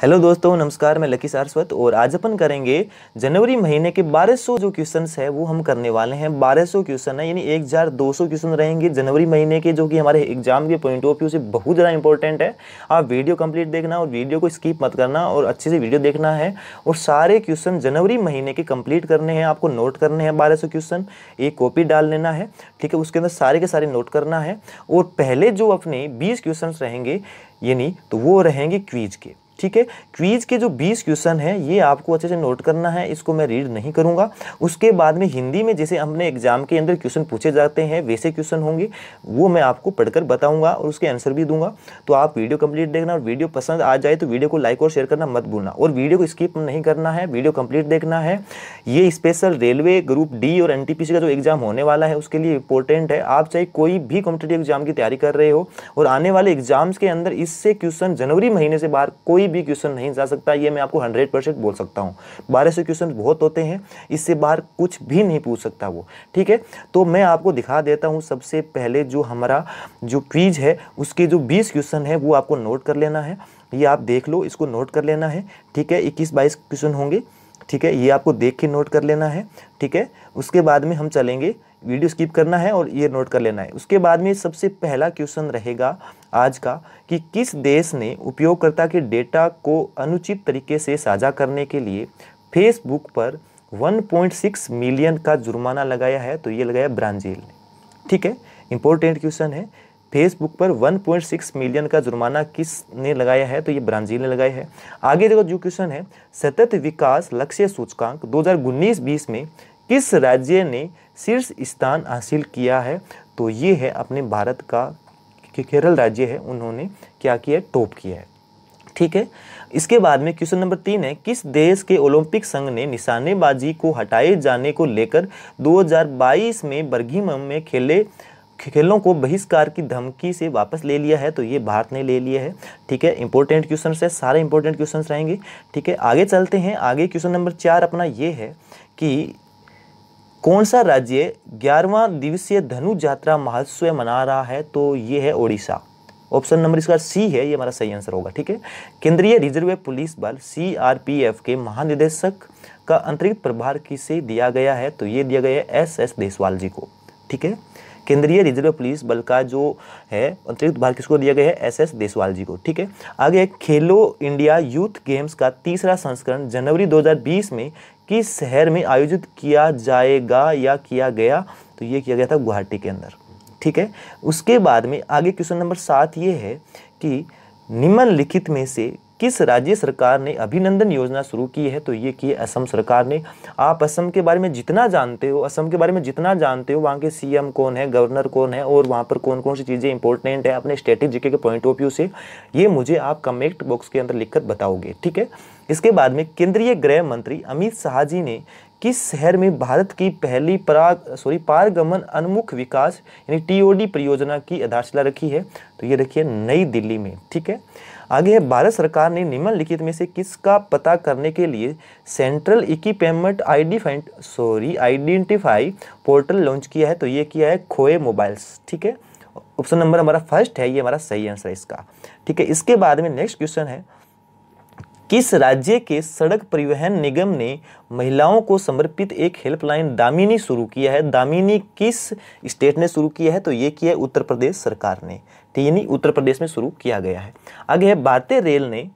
Hello दोस्तों नमस्कार मैं लकी सारस्वत और आज अपन करेंगे जनवरी महीने के 1200 जो क्वेश्चंस है वो हम करने वाले हैं 1200 क्वेश्चन है यानी 1200 क्वेश्चन रहेंगे जनवरी महीने के जो कि हमारे एग्जाम के पॉइंट ऑफ व्यू से बहुत ज़्यादा इंपॉर्टेंट है आप वीडियो कंप्लीट देखना और वीडियो को स्किप मत करना और अच्छे से वीडियो देखना है और सारे क्वेश्चन जनवरी महीने के कम्प्लीट करने हैं आपको नोट करने हैं बारह क्वेश्चन एक कॉपी डाल लेना है ठीक है उसके अंदर सारे के सारे नोट करना है और पहले जो अपने बीस क्वेश्चन रहेंगे यानी तो वो रहेंगे क्वीज के ठीक है क्वीज के जो 20 क्वेश्चन है ये आपको अच्छे से नोट करना है इसको मैं रीड नहीं करूंगा उसके बाद में हिंदी में जैसे हमने एग्जाम के अंदर क्वेश्चन पूछे जाते हैं वैसे क्वेश्चन होंगे वो मैं आपको पढ़कर बताऊंगा और उसके आंसर भी दूंगा तो आप वीडियो कंप्लीट देखना और वीडियो पसंद आ जाए तो वीडियो को लाइक और शेयर करना मत भूलना और वीडियो को स्किप नहीं करना है वीडियो कंप्लीट देखना है ये स्पेशल रेलवे ग्रुप डी और एन का जो एग्ज़ाम होने वाला है उसके लिए इंपॉर्टेंट है आप चाहे कोई भी कॉम्पिटेटिव एग्जाम की तैयारी कर रहे हो और आने वाले एग्जाम्स के अंदर इससे क्वेश्चन जनवरी महीने से बाहर कोई कोई भी क्वेश्चन नहीं जा सकता ये मैं आपको हंड्रेड परसेंट बोल सकता हूँ बारह सौ क्वेश्चन बहुत होते हैं इससे बाहर कुछ भी नहीं पूछ सकता वो ठीक है तो मैं आपको दिखा देता हूँ सबसे पहले जो हमारा जो क्वीज है उसके जो बीस क्वेश्चन है वो आपको नोट कर लेना है ये आप देख लो इसको नोट कर लेना है ठीक है इक्कीस बाईस क्वेश्चन होंगे ठीक है ये आपको देख के नोट कर लेना है ठीक है उसके बाद में हम चलेंगे वीडियो स्किप करना है और ये नोट कर लेना है उसके बाद में सबसे पहला क्वेश्चन रहेगा आज का कि किस देश ने उपयोगकर्ता के डेटा को अनुचित तरीके से साझा करने के लिए फेसबुक पर 1.6 मिलियन का जुर्माना लगाया है तो ये लगाया ब्राज़ील ने ठीक है इंपॉर्टेंट क्वेश्चन है फेसबुक पर 1.6 मिलियन का जुर्माना किस ने लगाया है तो ये ब्राज़ील ने लगाया है आगे देखो जो क्वेश्चन है सतत विकास लक्ष्य सूचकांक दो हजार में किस राज्य ने शीर्ष स्थान हासिल किया है तो ये है अपने भारत का केरल राज्य है उन्होंने क्या किया टॉप किया है ठीक है इसके बाद में क्वेश्चन नंबर तीन है किस देश के ओलंपिक संघ ने निशानेबाजी को हटाए जाने को लेकर 2022 में बर्गिमम में खेले खेलों को बहिष्कार की धमकी से वापस ले लिया है तो ये भारत ने ले लिया है ठीक है इंपॉर्टेंट क्वेश्चन है सारे इंपॉर्टेंट क्वेश्चन रहेंगे ठीक है आगे चलते हैं आगे क्वेश्चन नंबर चार अपना ये है कि कौन सा राज्य ग्यारहवा दिवसीय धनु यात्रा महोत्सव मना रहा है तो ये है ओडिशा ऑप्शन नंबर इसका सी है ये हमारा सही आंसर होगा ठीक है केंद्रीय रिजर्व पुलिस बल सीआरपीएफ के महानिदेशक का अंतरिक्त प्रभार किसे दिया गया है तो ये दिया गया है एस एस देसवाल जी को ठीक है केंद्रीय रिजर्व पुलिस बल का जो है अंतरिक्त भार किसको दिया गया है एस एस देसवाल जी को ठीक है आगे खेलो इंडिया यूथ गेम्स का तीसरा संस्करण जनवरी 2020 में किस शहर में आयोजित किया जाएगा या किया गया तो ये किया गया था गुवाहाटी के अंदर ठीक है उसके बाद में आगे क्वेश्चन नंबर सात ये है कि निम्नलिखित में से किस राज्य सरकार ने अभिनंदन योजना शुरू की है तो ये की असम सरकार ने आप असम के बारे में जितना जानते हो असम के बारे में जितना जानते हो वहाँ के सीएम कौन है गवर्नर कौन है और वहाँ पर कौन कौन सी चीज़ें इंपॉर्टेंट है अपने स्टेटिक जीके के पॉइंट ऑफ व्यू से ये मुझे आप कमेंट बॉक्स के अंदर लिखकर बताओगे ठीक है इसके बाद में केंद्रीय गृह मंत्री अमित शाह जी ने किस शहर में भारत की पहली पराग सॉरी पारगमन अनमुख विकास यानी टीओडी परियोजना की आधारशिला रखी है तो ये रखी है नई दिल्ली में ठीक है आगे है भारत सरकार ने निम्नलिखित में से किसका पता करने के लिए सेंट्रल इक्विपमेंट आईडीफाइंड सॉरी आइडेंटिफाई पोर्टल लॉन्च किया है तो ये किया है खोए मोबाइल्स ठीक है ऑप्शन नंबर हमारा फर्स्ट है ये हमारा सही आंसर है इसका ठीक है इसके बाद में नेक्स्ट क्वेश्चन है किस राज्य के सड़क परिवहन निगम ने महिलाओं को समर्पित एक हेल्पलाइन दामिनी शुरू किया है दामिनी किस स्टेट ने शुरू किया है तो ये किया है उत्तर प्रदेश सरकार ने ठीक तो है उत्तर प्रदेश में शुरू किया गया है आगे है भारतीय रेल ने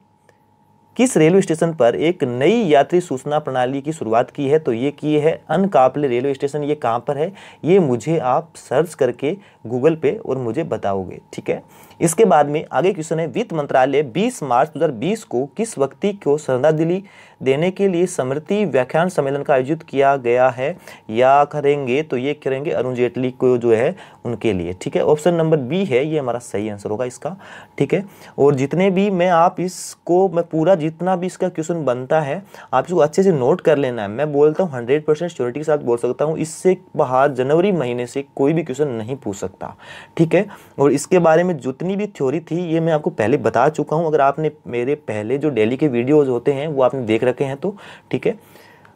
किस रेलवे स्टेशन पर एक नई यात्री सूचना प्रणाली की शुरुआत की है तो ये की है अनकापले रेलवे स्टेशन ये कहाँ पर है ये मुझे आप सर्च करके गूगल पे और मुझे बताओगे ठीक है इसके बाद में आगे क्वेश्चन है वित्त मंत्रालय 20 मार्च 2020 को किस व्यक्ति को श्रद्धांजलि देने के लिए स्मृति व्याख्यान सम्मेलन का आयोजित किया गया है या करेंगे तो ये करेंगे अरुण जेटली को जो है उनके लिए ठीक है ऑप्शन नंबर बी है ये हमारा सही आंसर होगा इसका ठीक है और जितने भी मैं आप इसको मैं पूरा जितना भी इसका क्वेश्चन बनता है आप इसको अच्छे से नोट कर लेना है मैं बोलता हूँ हंड्रेड परसेंट श्योरिटी के साथ बोल सकता हूँ इससे बाहर जनवरी महीने से कोई भी क्वेश्चन नहीं पूछ सकता ठीक है और इसके बारे में जितनी भी थ्योरी थी ये मैं आपको पहले बता चुका हूँ अगर आपने मेरे पहले जो डेली के वीडियोज़ होते हैं वो आपने देख रखे हैं तो ठीक है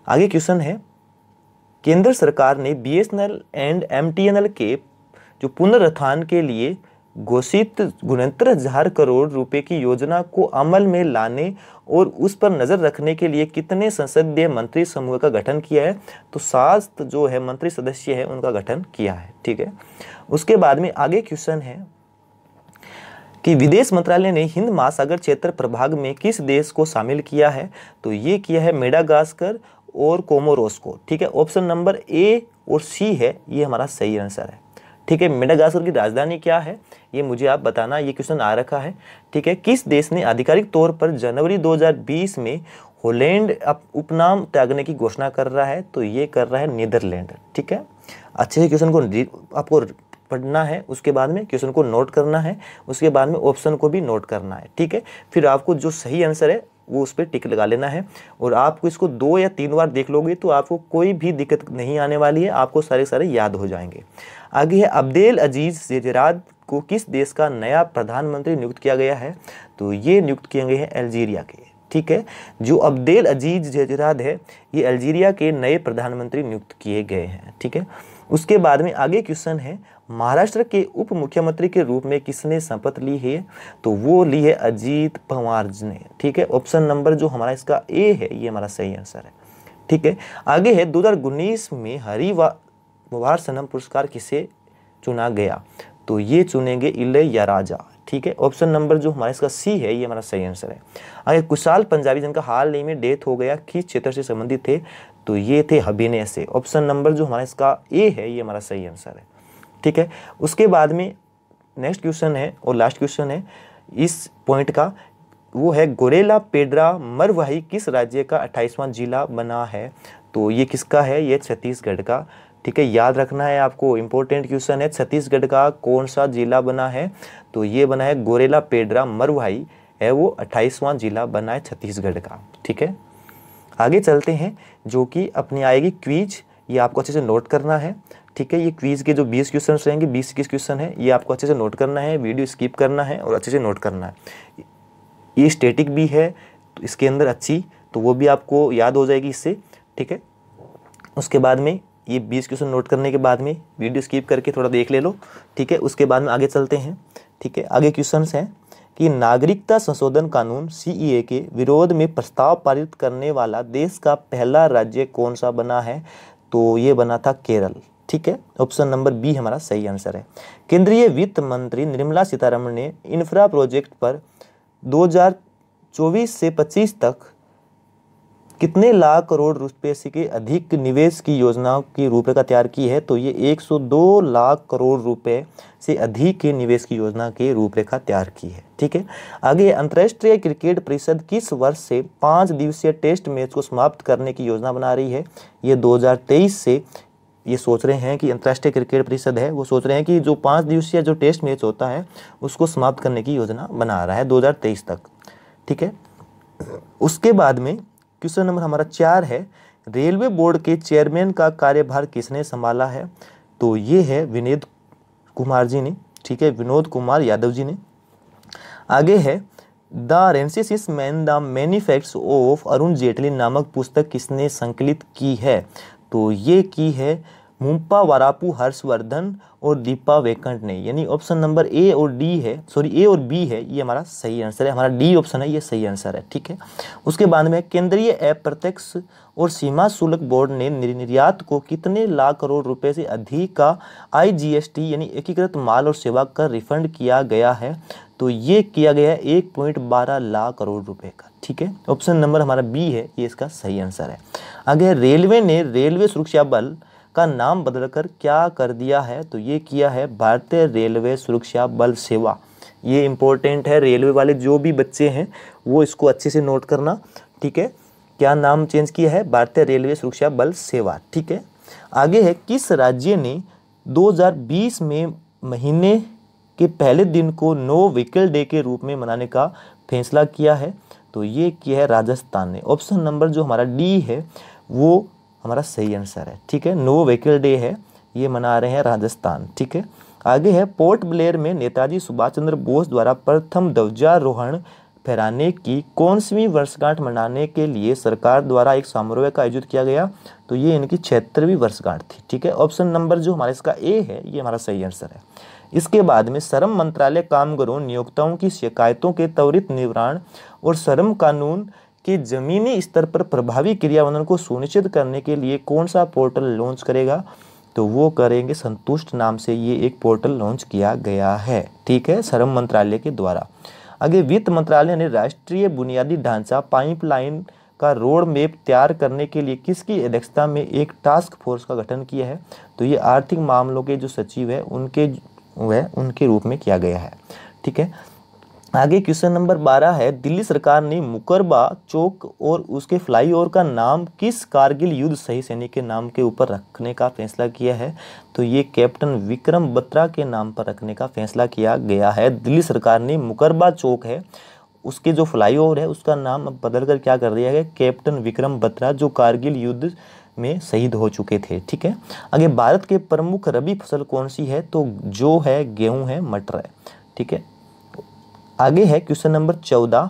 आगे क्वेश्चन है केंद्र सरकार ने बीएसएनएल एंड एमटीएनएल के जो पुनरुत्थान के लिए घोषित उनहत्तर हजार करोड़ रुपए की योजना को अमल में लाने और उस पर नज़र रखने के लिए कितने संसदीय मंत्री समूह का गठन किया है तो सात जो है मंत्री सदस्य है उनका गठन किया है ठीक है उसके बाद में आगे क्वेश्चन है कि विदेश मंत्रालय ने हिंद महासागर क्षेत्र प्रभाग में किस देश को शामिल किया है तो ये किया है मेडागास्कर और कोमोरोस को ठीक है ऑप्शन नंबर ए और सी है ये हमारा सही आंसर है ठीक है मेडागास्कर की राजधानी क्या है ये मुझे आप बताना ये क्वेश्चन आ रखा है ठीक है किस देश ने आधिकारिक तौर पर जनवरी 2020 में होलैंड उपनाम त्यागने की घोषणा कर रहा है तो ये कर रहा है नीदरलैंड ठीक है अच्छे से क्वेश्चन को आपको पढ़ना है उसके बाद में क्वेश्चन को नोट करना है उसके बाद में ऑप्शन को भी नोट करना है ठीक है फिर आपको जो सही आंसर है वो उस पर टिक लगा लेना है और आपको इसको दो या तीन बार देख लोगे तो आपको कोई भी दिक्कत नहीं आने वाली है आपको सारे सारे याद हो जाएंगे आगे है अब्देल अजीज़ जेराद को किस देश का नया प्रधानमंत्री नियुक्त किया गया है तो ये नियुक्त किए गए हैं अल्जीरिया के ठीक है जो अब्देल अजीज जजराद है ये अल्जीरिया के नए प्रधानमंत्री नियुक्त किए गए हैं ठीक है उसके बाद में आगे क्वेश्चन है महाराष्ट्र के उप मुख्यमंत्री के रूप में किसने शपथ ली है तो वो ली है अजीत पवार ने ठीक है ऑप्शन नंबर जो हमारा इसका ए है ये हमारा सही आंसर है ठीक है आगे है उन्नीस में हरिवा मुबार सनम पुरस्कार किसे चुना गया तो ये चुनेंगे इले या राजा ठीक है ऑप्शन नंबर जो हमारा इसका सी है ये हमारा सही आंसर है अगर कुशाल पंजाबी जिनका हाल ही में डेथ हो गया किस क्षेत्र से संबंधित थे तो ये थे हबीने से ऑप्शन नंबर जो हमारा इसका ए है ये हमारा सही आंसर है ठीक है उसके बाद में नेक्स्ट क्वेश्चन है और लास्ट क्वेश्चन है इस पॉइंट का वो है गोरेला पेड्रा मरवाही किस राज्य का अट्ठाईसवां जिला बना है तो ये किसका है ये छत्तीसगढ़ का ठीक है याद रखना है आपको इम्पोर्टेंट क्वेश्चन है छत्तीसगढ़ का कौन सा जिला बना है तो ये बना है गोरेला पेड्रा मरुहाई है वो अट्ठाईसवां जिला बना है छत्तीसगढ़ का ठीक है आगे चलते हैं जो कि अपनी आएगी क्वीज ये आपको अच्छे से नोट करना है ठीक है ये क्वीज के जो 20 क्वेश्चन रहेंगे 20 इक्कीस क्वेश्चन है ये आपको अच्छे से नोट करना है वीडियो स्किप करना है और अच्छे से नोट करना है ये स्टेटिक भी है तो इसके अंदर अच्छी तो वो भी आपको याद हो जाएगी इससे ठीक है उसके बाद में ये बीस क्वेश्चन नोट करने के बाद में वीडियो स्किप करके थोड़ा देख ले लो ठीक है उसके बाद में आगे चलते हैं ठीक है आगे क्वेश्चन हैं कि नागरिकता संशोधन कानून ए e के विरोध में प्रस्ताव पारित करने वाला देश का पहला राज्य कौन सा बना है तो ये बना था केरल ठीक है ऑप्शन नंबर बी हमारा सही आंसर है केंद्रीय वित्त मंत्री निर्मला सीतारमण ने इंफ्रा प्रोजेक्ट पर दो से पच्चीस तक कितने लाख करोड़ रुपए के अधिक निवेश की योजनाओं की रूपरेखा तैयार की है तो ये 102 लाख करोड़ रुपए से अधिक के निवेश की योजना की रूपरेखा तैयार की है ठीक है आगे अंतर्राष्ट्रीय क्रिकेट परिषद किस वर्ष से पाँच दिवसीय टेस्ट मैच को समाप्त करने की योजना बना रही है ये 2023 से ये सोच रहे हैं कि अंतर्राष्ट्रीय क्रिकेट परिषद है वो सोच रहे हैं कि जो पाँच दिवसीय जो टेस्ट मैच होता है उसको समाप्त करने की योजना बना रहा है दो तक ठीक है उसके बाद में क्वेश्चन नंबर हमारा चार है रेलवे बोर्ड के चेयरमैन का कार्यभार किसने संभाला है तो ये है विनोद कुमार जी ने ठीक है विनोद कुमार यादव जी ने आगे है the renaissance man the many facets of Arun Jaitley नामक पुस्तक किसने संकलित की है तो ये की है मुम्पा वरापू हर्षवर्धन और दीपा वेकंट ने यानी ऑप्शन नंबर ए और डी है सॉरी ए और बी है ये हमारा सही आंसर है हमारा डी ऑप्शन है ये सही आंसर है ठीक है उसके बाद में केंद्रीय अप्रत्यक्ष और सीमा शुल्क बोर्ड ने निर्यात को कितने लाख करोड़ रुपए से अधिक का आईजीएसटी यानी एकीकृत माल और सेवा कर रिफंड किया गया है तो ये किया गया है एक पॉइंट बारह लाख करोड़ रुपए का ठीक है ऑप्शन नंबर हमारा बी है ये इसका सही आंसर है आगे रेलवे ने रेलवे सुरक्षा बल का नाम बदलकर क्या कर दिया है तो ये किया है भारतीय रेलवे सुरक्षा बल सेवा ये इम्पोर्टेंट है रेलवे वाले जो भी बच्चे हैं वो इसको अच्छे से नोट करना ठीक है क्या नाम चेंज किया है भारतीय रेलवे सुरक्षा बल सेवा ठीक है आगे है किस राज्य ने 2020 में महीने के पहले दिन को नो व्हीकल डे के रूप में मनाने का फैसला किया है तो ये किया है राजस्थान ने ऑप्शन नंबर जो हमारा डी है वो हमारा सही आंसर है ठीक है नो व्हीकल डे है ये मना रहे हैं राजस्थान ठीक है आगे है पोर्ट ब्लेयर में नेताजी सुभाष चंद्र बोस द्वारा प्रथम ध्वजारोहण फहराने की कौनसवीं वर्षगांठ मनाने के लिए सरकार द्वारा एक समारोह का आयोजित किया गया तो ये इनकी छिहत्तरवीं वर्षगांठ थी ठीक है ऑप्शन नंबर जो हमारा इसका ए है ये हमारा सही आंसर है इसके बाद में श्रम मंत्रालय कामगारों नियोक्ताओं की शिकायतों के त्वरित निवारण और श्रम कानून कि ज़मीनी स्तर पर प्रभावी क्रियान्वयन को सुनिश्चित करने के लिए कौन सा पोर्टल लॉन्च करेगा तो वो करेंगे संतुष्ट नाम से ये एक पोर्टल लॉन्च किया गया है ठीक है श्रम मंत्रालय के द्वारा आगे वित्त मंत्रालय ने राष्ट्रीय बुनियादी ढांचा पाइपलाइन का रोड मैप तैयार करने के लिए किसकी अध्यक्षता में एक टास्क फोर्स का गठन किया है तो ये आर्थिक मामलों के जो सचिव है उनके वह उनके रूप में किया गया है ठीक है आगे क्वेश्चन नंबर बारह है दिल्ली सरकार ने मुकरबा चौक और उसके फ्लाईओवर का नाम किस कारगिल युद्ध सही सैनिक के नाम के ऊपर रखने का फैसला किया है तो ये कैप्टन विक्रम बत्रा के नाम पर रखने का फैसला किया गया है दिल्ली सरकार ने मुकरबा चौक है उसके जो फ्लाईओवर है उसका नाम बदल कर क्या कर दिया गया कैप्टन विक्रम बत्रा जो कारगिल युद्ध में शहीद हो चुके थे ठीक है आगे भारत के प्रमुख रबी फसल कौन सी है तो जो है गेहूँ है मटर है ठीक है आगे है क्वेश्चन नंबर चौदह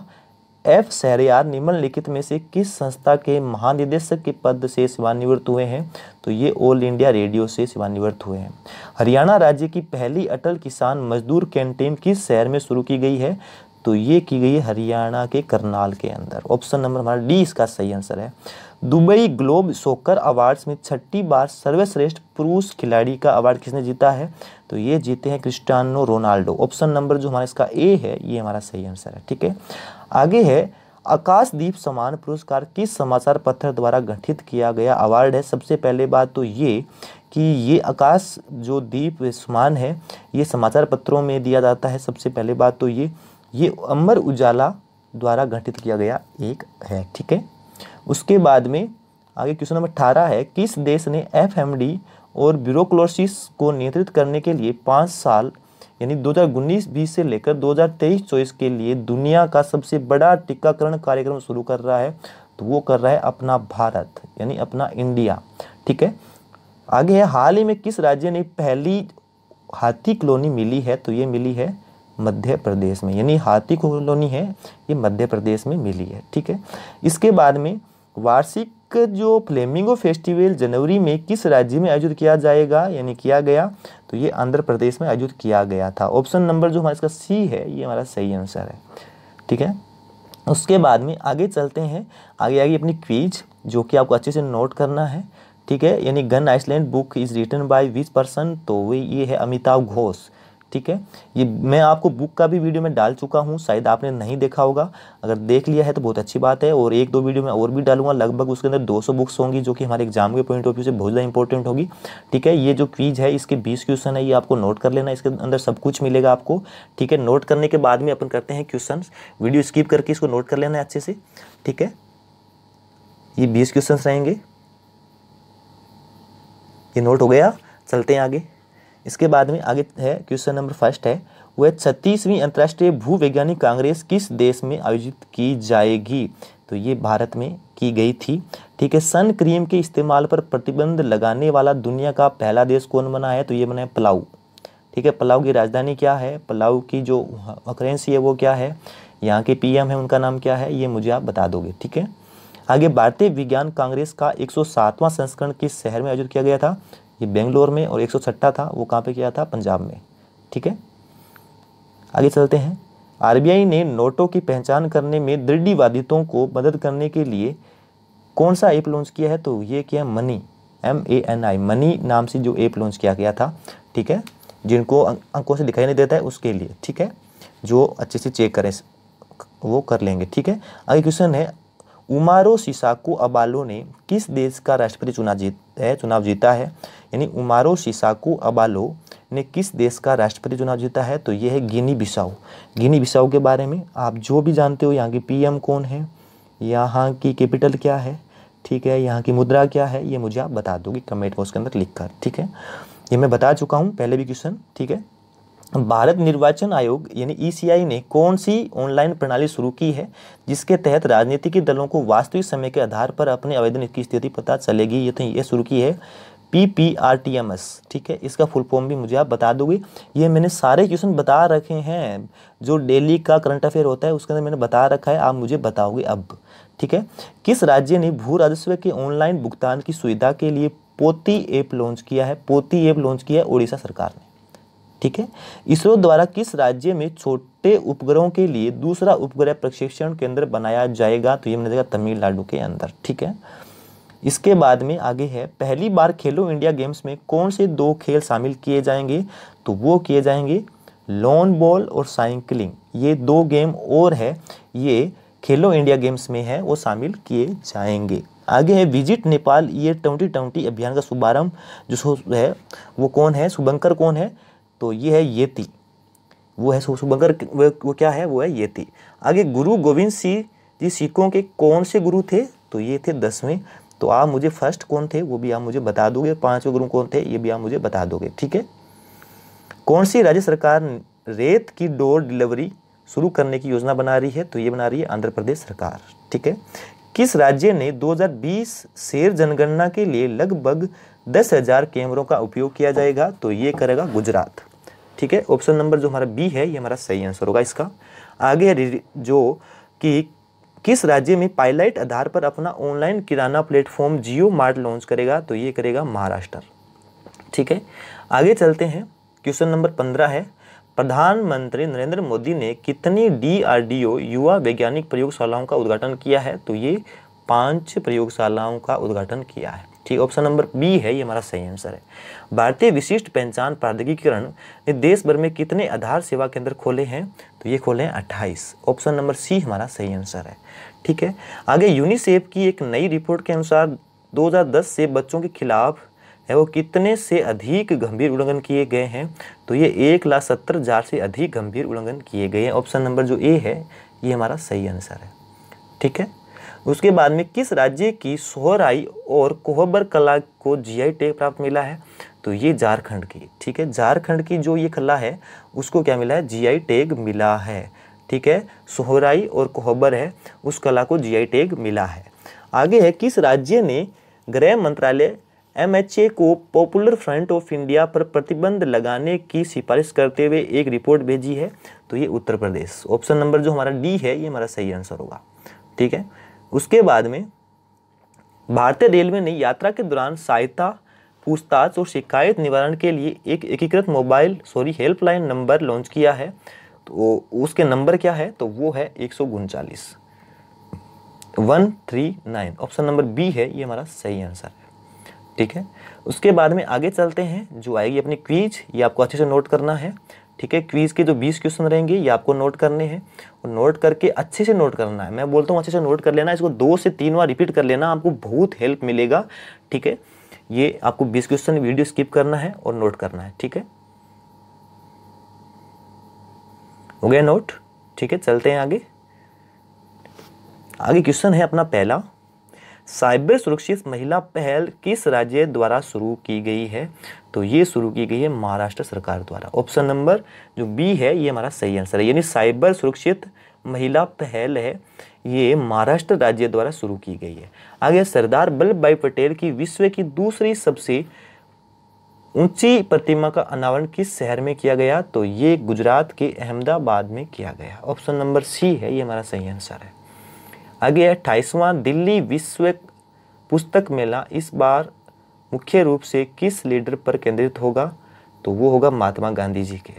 एफ शहरियार निम्नलिखित में से किस संस्था के महानिदेशक के पद से सेवानिवृत्त हुए हैं तो ये ऑल इंडिया रेडियो से सेवानिवृत्त हुए हैं हरियाणा राज्य की पहली अटल किसान मजदूर कैंटीन किस शहर में शुरू की गई है तो ये की गई है हरियाणा के करनाल के अंदर ऑप्शन नंबर हमारा डी इसका सही आंसर है दुबई ग्लोब सोकर अवार्ड्स में छठी बार सर्वश्रेष्ठ पुरुष खिलाड़ी का अवार्ड किसने जीता है तो ये जीते हैं क्रिस्टानो रोनाल्डो ऑप्शन नंबर जो हमारा इसका ए है ये हमारा सही आंसर है ठीक है आगे है आकाशदीप समान पुरस्कार किस समाचार पत्र द्वारा गठित किया गया अवार्ड है सबसे पहले बात तो ये कि ये आकाश जो दीप समान है ये समाचार पत्रों में दिया जाता है सबसे पहले बात तो ये ये अमर उजाला द्वारा गठित किया गया एक है ठीक है उसके बाद में आगे क्वेश्चन नंबर अठारह है किस देश ने एफ और ब्यूरोक्लोसिस को नियंत्रित करने के लिए पाँच साल यानी 2019-20 से लेकर 2023-24 के लिए दुनिया का सबसे बड़ा टीकाकरण कार्यक्रम शुरू कर रहा है तो वो कर रहा है अपना भारत यानी अपना इंडिया ठीक है आगे है हाल ही में किस राज्य ने पहली हाथी कॉलोनी मिली है तो ये मिली है मध्य प्रदेश में यानी हाथी कॉलोनी है ये मध्य प्रदेश में मिली है ठीक है इसके बाद में वार्षिक जो फ्लेमिंगो फेस्टिवल जनवरी में किस राज्य में आयोजित किया जाएगा यानी किया गया तो ये आंध्र प्रदेश में आयोजित किया गया था ऑप्शन नंबर जो हमारा इसका सी है ये हमारा सही आंसर है ठीक है उसके बाद में आगे चलते हैं आगे आगे अपनी क्वीज जो कि आपको अच्छे से नोट करना है ठीक है यानी gun island book is written by which person तो वे ये है अमिताभ घोष ठीक है ये मैं आपको बुक का भी वीडियो में डाल चुका हूँ शायद आपने नहीं देखा होगा अगर देख लिया है तो बहुत अच्छी बात है और एक दो वीडियो में और भी डालूंगा लगभग उसके अंदर 200 बुक्स होंगी जो कि हमारे एग्जाम के पॉइंट ऑफ व्यू से बहुत ज़्यादा इंपॉर्टेंट होगी ठीक है ये जो क्वीज है इसके बीस क्वेश्चन है ये आपको नोट कर लेना इसके अंदर सब कुछ मिलेगा आपको ठीक है नोट करने के बाद में अपन करते हैं क्वेश्चन वीडियो स्किप करके इसको नोट कर लेना अच्छे से ठीक है ये बीस क्वेश्चन रहेंगे ये नोट हो गया चलते हैं आगे इसके बाद में आगे है क्वेश्चन नंबर फर्स्ट है वह छत्तीसवीं अंतर्राष्ट्रीय भूवैज्ञानिक कांग्रेस किस देश में आयोजित की जाएगी तो ये भारत में की गई थी ठीक है सन क्रीम के इस्तेमाल पर प्रतिबंध लगाने वाला दुनिया का पहला देश कौन बना है तो ये बना है पलाऊ ठीक है पलाऊ की राजधानी क्या है पलाऊ की जो करेंसी है वो क्या है यहाँ के पी है उनका नाम क्या है ये मुझे आप बता दोगे ठीक है आगे भारतीय विज्ञान कांग्रेस का एक संस्करण किस शहर में आयोजित किया गया था ये बेंगलोर में और एक था वो कहाँ पे किया था पंजाब में ठीक है आगे चलते हैं आर ने नोटों की पहचान करने में दृढ़वादितों को मदद करने के लिए कौन सा ऐप लॉन्च किया है तो ये किया MANI M A N I MANI नाम से जो ऐप लॉन्च किया गया था ठीक है जिनको अं-, अंकों से दिखाई नहीं देता है उसके लिए ठीक है जो अच्छे से चेक करें वो कर लेंगे ठीक है अगले क्वेश्चन है उमारो सिसाकू अबालो ने किस देश का राष्ट्रपति चुनाव जीत है चुनाव जीता है यानी उमारो शिसाकू अबालो ने किस देश का राष्ट्रपति चुनाव जीता है तो ये है गिनी बिसाओ गिनी बिसाओ के बारे में आप जो भी जानते हो यहाँ के पी कौन है यहाँ की कैपिटल क्या है ठीक है यहाँ की मुद्रा क्या है ये मुझे आप बता दोगे कमेंट बॉक्स के अंदर लिख ठीक है ये मैं बता चुका हूँ पहले भी क्वेश्चन ठीक है भारत निर्वाचन आयोग यानी ईसीआई ने कौन सी ऑनलाइन प्रणाली शुरू की है जिसके तहत राजनीतिक दलों को वास्तविक समय के आधार पर अपने आवेदन की स्थिति पता चलेगी ये तो ये शुरू की है E P R T M S ठीक है इसका फुल फॉर्म भी मुझे आप बता दोगे ये मैंने सारे क्वेश्चन बता रखे हैं जो डेली का करंट अफेयर होता है उसके अंदर मैंने बता रखा है आप मुझे बताओगे अब ठीक है किस राज्य ने भू राजस्व के ऑनलाइन भुगतान की सुविधा के लिए पोती ऐप लॉन्च किया है पोती ऐप लॉन्च किया है उड़ीसा सरकार ने ठीक है इसरो द्वारा किस राज्य में छोटे उपग्रहों के लिए दूसरा उपग्रह प्रशिक्षण केंद्र बनाया जाएगा तो ये मैंने देखा तमिलनाडु के अंदर ठीक है इसके बाद में आगे है पहली बार खेलो इंडिया गेम्स में कौन से दो खेल शामिल किए जाएंगे तो वो किए जाएंगे लॉन बॉल और साइकिलिंग ये दो गेम और है ये खेलो इंडिया गेम्स में है वो शामिल किए जाएंगे आगे है विजिट नेपाल ये ट्वेंटी ट्वेंटी अभियान का शुभारंभ जो है वो कौन है शुभंकर कौन है तो ये है येती वो है शुभंकर वो, वो क्या है वो है येती आगे गुरु गोविंद सिंह जी सिखों के कौन से गुरु थे तो ये थे दसवें तो आप मुझे फर्स्ट कौन थे वो भी आप मुझे बता दोगे पांचों गुरु कौन थे ये भी आप मुझे बता दोगे ठीक है कौन सी राज्य सरकार रेत की डोर डिलीवरी शुरू करने की योजना बना रही है तो ये बना रही है आंध्र प्रदेश सरकार ठीक है किस राज्य ने 2020 शेर जनगणना के लिए लगभग दस हजार कैमरों का उपयोग किया जाएगा तो ये करेगा गुजरात ठीक है ऑप्शन नंबर जो हमारा बी है ये हमारा सही आंसर होगा इसका आगे जो कि किस राज्य में पायलट आधार पर अपना ऑनलाइन किराना प्लेटफॉर्म जियो मार्ट लॉन्च करेगा तो ये करेगा महाराष्ट्र ठीक है आगे चलते हैं क्वेश्चन नंबर पंद्रह है प्रधानमंत्री नरेंद्र मोदी ने कितनी डीआरडीओ युवा वैज्ञानिक प्रयोगशालाओं का उद्घाटन किया है तो ये पांच प्रयोगशालाओं का उद्घाटन किया है ठीक ऑप्शन नंबर बी है ये हमारा सही आंसर है भारतीय विशिष्ट पहचान प्राधिकरण ने देश भर में कितने आधार सेवा केंद्र खोले हैं तो ये खोले हैं अट्ठाईस ऑप्शन नंबर सी हमारा सही आंसर है ठीक है आगे यूनिसेफ की एक नई रिपोर्ट के अनुसार 2010 से बच्चों के खिलाफ है वो कितने से अधिक गंभीर उल्लंघन किए गए हैं तो ये एक लाख सत्तर हज़ार से अधिक गंभीर उल्लंघन किए गए हैं ऑप्शन नंबर जो ए है ये हमारा सही आंसर है ठीक है उसके बाद में किस राज्य की सोहराई और कोहबर कला को जीआई टैग प्राप्त मिला है तो ये झारखंड की ठीक है झारखंड की जो ये कला है उसको क्या मिला है जीआई टैग मिला है ठीक है सोहराई और कोहबर है उस कला को जीआई टैग मिला है आगे है किस राज्य ने गृह मंत्रालय एमएचए को पॉपुलर फ्रंट ऑफ इंडिया पर प्रतिबंध लगाने की सिफारिश करते हुए एक रिपोर्ट भेजी है तो ये उत्तर प्रदेश ऑप्शन नंबर जो हमारा डी है ये हमारा सही आंसर होगा ठीक है उसके बाद में भारतीय रेलवे ने यात्रा के दौरान सहायता पूछताछ और शिकायत निवारण के लिए एक एकीकृत mobile sorry helpline number launch किया है तो उसके नंबर क्या है तो वो है एक सौ उनचालीस one three nine option number B है ये हमारा सही आंसर है ठीक है उसके बाद में आगे चलते हैं जो आएगी अपनी क्वीज ये आपको अच्छे से नोट करना है ठीक है क्वीज़ के जो 20 क्वेश्चन रहेंगे ये आपको नोट करने हैं और नोट करके अच्छे से नोट करना है मैं बोलता हूँ अच्छे से नोट कर लेना इसको दो से तीन बार रिपीट कर लेना आपको बहुत हेल्प मिलेगा ठीक है ये आपको बीस क्वेश्चन वीडियो स्किप करना है और नोट करना है ठीक है हो गया नोट ठीक है चलते हैं आगे आगे क्वेश्चन है अपना पहला साइबर सुरक्षित महिला पहल किस राज्य द्वारा शुरू की गई है तो ये शुरू की गई है महाराष्ट्र सरकार द्वारा ऑप्शन नंबर जो बी है ये हमारा सही आंसर है यानी साइबर सुरक्षित महिला पहल है ये महाराष्ट्र राज्य द्वारा शुरू की गई है आगे सरदार वल्लभ भाई पटेल की विश्व की दूसरी सबसे ऊंची प्रतिमा का अनावरण किस शहर में किया गया तो ये गुजरात के अहमदाबाद में किया गया ऑप्शन नंबर सी है ये हमारा सही आंसर है आगे अट्ठाईसवां दिल्ली विश्व पुस्तक मेला इस बार मुख्य रूप से किस लीडर पर केंद्रित होगा तो वो होगा महात्मा गांधी जी के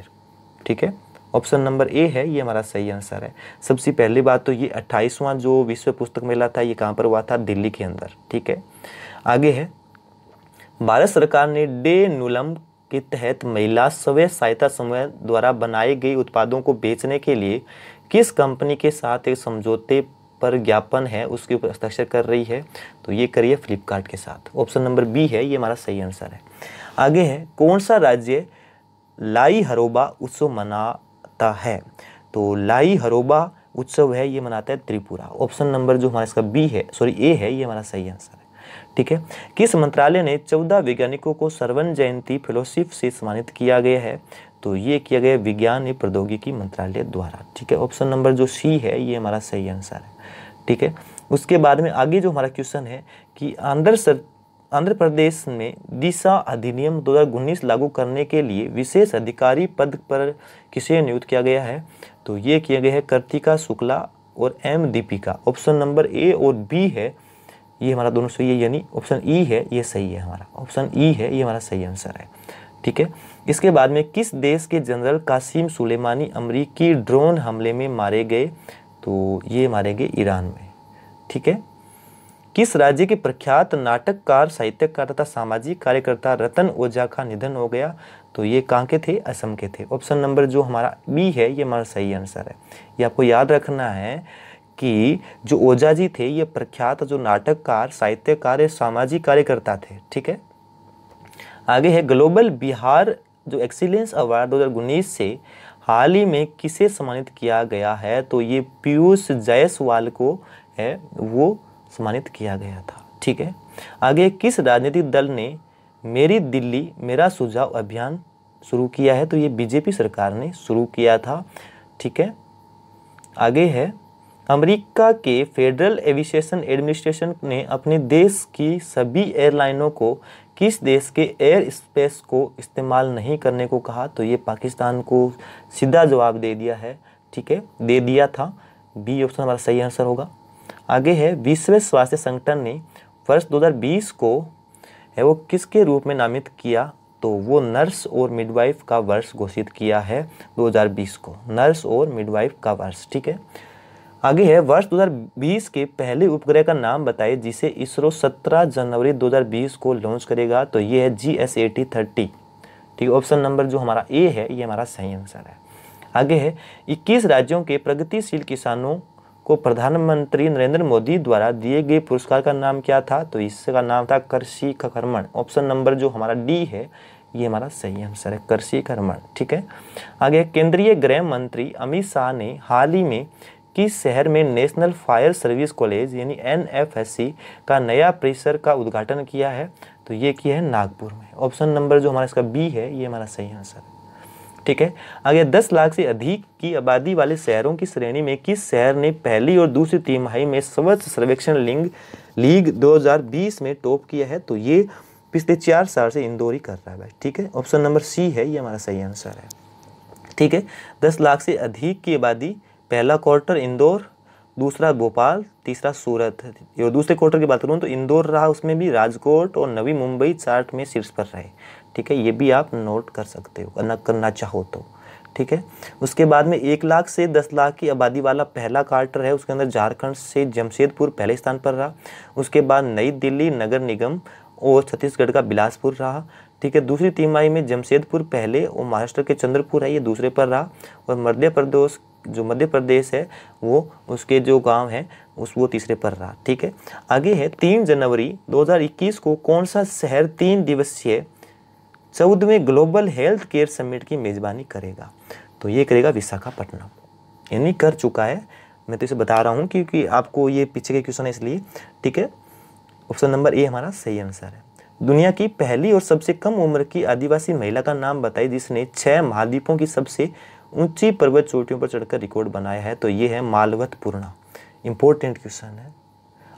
ठीक है ऑप्शन नंबर ए है ये हमारा सही आंसर है सबसे पहली बात तो ये अट्ठाईसवां जो विश्व पुस्तक मेला था ये कहाँ पर हुआ था दिल्ली के अंदर ठीक है आगे है भारत सरकार ने डे नुलम के तहत महिला स्वयं सहायता समूह द्वारा बनाए गए उत्पादों को बेचने के लिए किस कंपनी के साथ एक समझौते पर ज्ञापन है उसके ऊपर हस्ताक्षर कर रही है तो ये करिए फ्लिपकार्ट के साथ ऑप्शन नंबर बी है ये हमारा सही आंसर है आगे है कौन सा राज्य लाई हरोबा उत्सव मनाता है तो लाई हरोबा उत्सव है ये मनाता है त्रिपुरा ऑप्शन नंबर जो हमारा इसका बी है सॉरी ए है ये हमारा सही आंसर है ठीक है किस मंत्रालय ने चौदह वैज्ञानिकों को सर्वन जयंती फेलोशिप से सम्मानित किया गया है तो ये किया गया विज्ञान एवं प्रौद्योगिकी मंत्रालय द्वारा ठीक है ऑप्शन नंबर जो सी है ये हमारा सही आंसर है ठीक है उसके बाद में आगे जो हमारा क्वेश्चन है कि आंध्र सर आंध्र प्रदेश में दिशा अधिनियम दो लागू करने के लिए विशेष अधिकारी पद पर किसे नियुक्त किया गया है तो ये किया गया है कृतिका शुक्ला और M Deepika option number A और बी है ये हमारा दोनों सही है यानी ऑप्शन ई e है ये सही है हमारा ऑप्शन ई e है ये हमारा सही आंसर है ठीक है इसके बाद में किस देश के जनरल कासिम सुलेमानी अमरीकी ड्रोन हमले में मारे गए तो ये मारेंगे ईरान में ठीक है किस राज्य के प्रख्यात नाटककार साहित्यकार तथा सामाजिक कार्यकर्ता रतन ओझा का निधन हो गया तो ये कहाँ के थे असम के थे ऑप्शन नंबर जो हमारा बी है ये हमारा सही आंसर है ये आपको याद रखना है कि जो ओझा जी थे ये प्रख्यात जो नाटककार साहित्यकार सामाजिक कार्यकर्ता थे ठीक है आगे है ग्लोबल बिहार जो एक्सीलेंस अवार्ड दो से हाल ही में किसे सम्मानित किया गया है तो ये पीयूष जायसवाल को है वो सम्मानित किया गया था ठीक है आगे किस राजनीतिक दल ने मेरी दिल्ली मेरा सुझाव अभियान शुरू किया है तो ये बीजेपी सरकार ने शुरू किया था ठीक है आगे है अमेरिका के फेडरल एविएशन एडमिनिस्ट्रेशन ने अपने देश की सभी एयरलाइनों को किस देश के एयर स्पेस को इस्तेमाल नहीं करने को कहा तो ये पाकिस्तान को सीधा जवाब दे दिया है ठीक है दे दिया था बी ऑप्शन हमारा सही आंसर होगा आगे है विश्व स्वास्थ्य संगठन ने वर्ष 2020 को है वो किसके रूप में नामित किया तो वो नर्स और मिडवाइफ का वर्ष घोषित किया है 2020 को नर्स और मिडवाइफ का वर्ष ठीक है आगे है वर्ष 2020 के पहले उपग्रह का नाम बताइए जिसे इसरो 17 जनवरी 2020 को लॉन्च करेगा तो ये है G S A T thirty ठीक ऑप्शन नंबर जो हमारा ए है ये हमारा सही आंसर है आगे है इक्कीस राज्यों के प्रगतिशील किसानों को प्रधानमंत्री नरेंद्र मोदी द्वारा दिए गए पुरस्कार का नाम क्या था तो इसका नाम था कृषि खकर्मण ऑप्शन नंबर जो हमारा डी है ये हमारा सही आंसर है कृषि खरमण ठीक है आगे केंद्रीय गृह मंत्री अमित शाह ने हाल ही में किस शहर में नेशनल फायर सर्विस कॉलेज यानी एन का नया परिसर का उद्घाटन किया है तो ये किया है नागपुर में ऑप्शन नंबर जो हमारा इसका बी है ये हमारा सही आंसर है ठीक है आगे दस लाख से अधिक की आबादी वाले शहरों की श्रेणी में किस शहर ने पहली और दूसरी तिमाही में स्वच्छ सर्वेक्षण लिंग लीग 2020 में टॉप किया है तो ये पिछले चार साल से इंदौर ही कर रहा है भाई ठीक है ऑप्शन नंबर सी है ये हमारा सही आंसर है ठीक है दस लाख से अधिक की आबादी पहला क्वार्टर इंदौर दूसरा भोपाल तीसरा सूरत और दूसरे क्वार्टर की बात करूँ तो इंदौर रहा उसमें भी राजकोट और नवी मुंबई चार्ट में शीर्ष पर रहे ठीक है ये भी आप नोट कर सकते हो करना करना चाहो तो ठीक है उसके बाद में एक लाख से दस लाख की आबादी वाला पहला क्वार्टर है उसके अंदर झारखंड से जमशेदपुर पहले स्थान पर रहा उसके बाद नई दिल्ली नगर निगम और छत्तीसगढ़ का बिलासपुर रहा ठीक है दूसरी तिमाही में जमशेदपुर पहले और महाराष्ट्र के चंद्रपुर है ये दूसरे पर रहा और मध्य प्रदेश जो मध्य प्रदेश है वो उसके जो गांव है उस वो तीसरे पर रहा ठीक है आगे है तीन जनवरी 2021 को कौन सा शहर तीन दिवसीय चौदहवें ग्लोबल हेल्थ केयर समिट की मेज़बानी करेगा तो ये करेगा विशाखापट्टनम यानी कर चुका है मैं तो इसे बता रहा हूँ क्योंकि आपको ये पीछे के क्वेश्चन है इसलिए ठीक है ऑप्शन नंबर ए हमारा सही आंसर है दुनिया की पहली और सबसे कम उम्र की आदिवासी महिला का नाम बताई जिसने छः महाद्वीपों की सबसे ऊंची पर्वत चोटियों पर चढ़कर रिकॉर्ड बनाया है तो ये है मालवत पूर्णा इंपॉर्टेंट क्वेश्चन है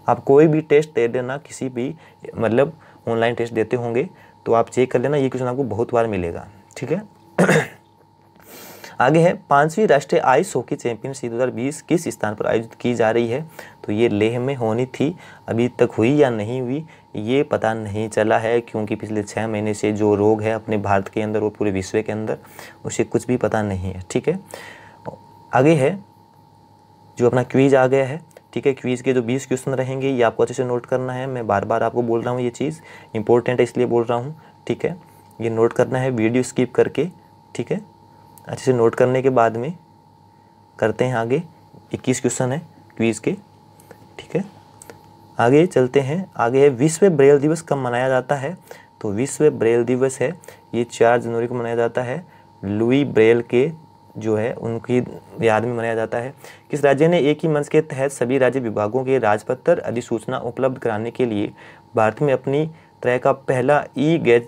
आप कोई भी टेस्ट दे देना किसी भी मतलब ऑनलाइन टेस्ट देते होंगे तो आप चेक कर लेना ये क्वेश्चन आपको बहुत बार मिलेगा ठीक है आगे है पांचवी राष्ट्रीय आइस हॉकी चैंपियनशिप 2020 किस स्थान पर आयोजित की जा रही है तो ये लेह में होनी थी अभी तक हुई या नहीं हुई ये पता नहीं चला है क्योंकि पिछले छः महीने से जो रोग है अपने भारत के अंदर और पूरे विश्व के अंदर उसे कुछ भी पता नहीं है ठीक है आगे है जो अपना क्वीज आ गया है ठीक है क्वीज़ के जो 20 क्वेश्चन रहेंगे ये आपको अच्छे से नोट करना है मैं बार बार आपको बोल रहा हूँ ये चीज़ इंपॉर्टेंट है इसलिए बोल रहा हूँ ठीक है ये नोट करना है वीडियो स्किप करके ठीक है अच्छे से नोट करने के बाद में करते हैं आगे इक्कीस क्वेश्चन है क्वीज़ के ठीक है आगे चलते हैं आगे है विश्व ब्रेल दिवस कब मनाया जाता है तो विश्व ब्रेल दिवस है ये चार जनवरी को मनाया जाता है लुई ब्रेल के जो है उनकी याद में मनाया जाता है किस राज्य ने एक ही मंच के तहत सभी राज्य विभागों के राजपत्र अधिसूचना उपलब्ध कराने के लिए भारत में अपनी तरह का पहला ई गैज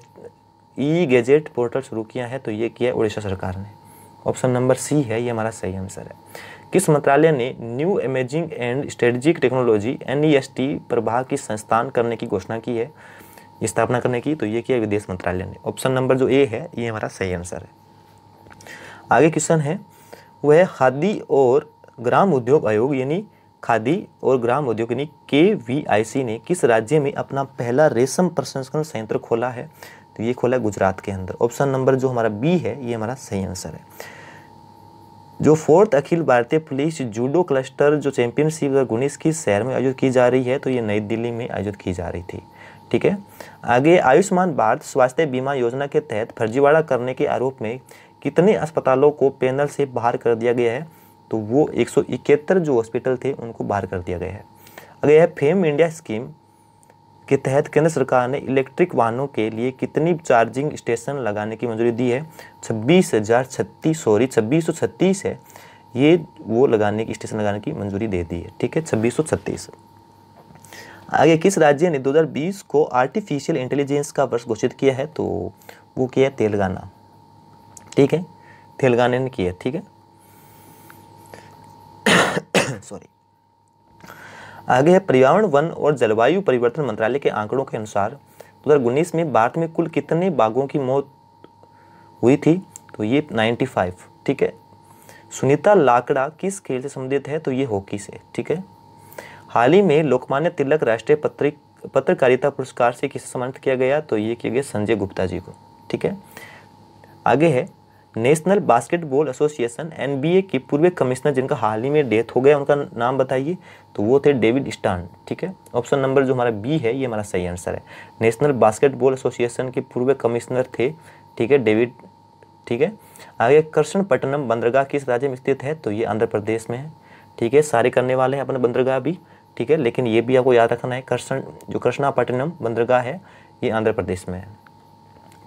ई गैजेट पोर्टल शुरू किया है तो ये किया है उड़ीसा सरकार ने ऑप्शन नंबर सी है ये हमारा सही आंसर है किस मंत्रालय ने new imaging and strategic technology N प्रभाव की संस्थान करने की घोषणा की है स्थापना करने की तो ये किया विदेश मंत्रालय ने ऑप्शन नंबर जो ए है ये हमारा सही आंसर है आगे क्वेश्चन है वह खादी और ग्राम उद्योग आयोग यानी खादी और ग्राम उद्योग यानी के वी आई सी ने किस राज्य में अपना पहला रेशम प्रसंस्करण संयंत्र खोला है तो ये खोला गुजरात के अंदर ऑप्शन नंबर जो हमारा बी है ये हमारा सही आंसर है जो फोर्थ अखिल भारतीय पुलिस जूडो क्लस्टर जो चैंपियनशिप दो हज़ार की शहर में आयोजित की जा रही है तो ये नई दिल्ली में आयोजित की जा रही थी ठीक है आगे आयुष्मान भारत स्वास्थ्य बीमा योजना के तहत फर्जीवाड़ा करने के आरोप में कितने अस्पतालों को पैनल से बाहर कर दिया गया है तो वो एक जो हॉस्पिटल थे उनको बाहर कर दिया गया है अगर यह फेम इंडिया स्कीम के तहत केंद्र सरकार ने इलेक्ट्रिक वाहनों के लिए कितनी चार्जिंग स्टेशन लगाने की मंजूरी दी है छब्बीस हज़ार छत्तीस सॉरी छब्बीस सौ छत्तीस है ये वो लगाने की स्टेशन लगाने की मंजूरी दे दी है ठीक है छब्बीस सौ छत्तीस आगे किस राज्य ने 2020 को आर्टिफिशियल इंटेलिजेंस का वर्ष घोषित किया है तो वो किया है तेलंगाना ठीक है तेलंगाना ने किया ठीक है सॉरी आगे है पर्यावरण वन और जलवायु परिवर्तन मंत्रालय के आंकड़ों के अनुसार दो हज़ार उन्नीस में भारत में कुल कितने बाघों की मौत हुई थी तो ये 95 ठीक है सुनीता लाकड़ा किस खेल से संबंधित है तो ये हॉकी से ठीक है हाल ही में लोकमान्य तिलक राष्ट्रीय पत्रिक पत्रकारिता पुरस्कार से किसे सम्मानित किया गया तो ये किया गया संजय गुप्ता जी को ठीक है आगे है नेशनल बास्केटबॉल एसोसिएशन एनबीए के पूर्व कमिश्नर जिनका हाल ही में डेथ हो गया उनका नाम बताइए तो वो थे डेविड स्टान ठीक है ऑप्शन नंबर जो हमारा बी है ये हमारा सही आंसर है नेशनल बास्केटबॉल एसोसिएशन के पूर्व कमिश्नर थे ठीक है डेविड ठीक है आगे कृष्णपट्टनम बंदरगाह किस राज्य में स्थित है तो ये आंध्र प्रदेश में है ठीक है सारे करने वाले हैं अपने बंदरगाह भी ठीक है लेकिन ये भी आपको याद रखना है कृष्ण जो कृष्णापट्टनम बंदरगाह है ये आंध्र प्रदेश में है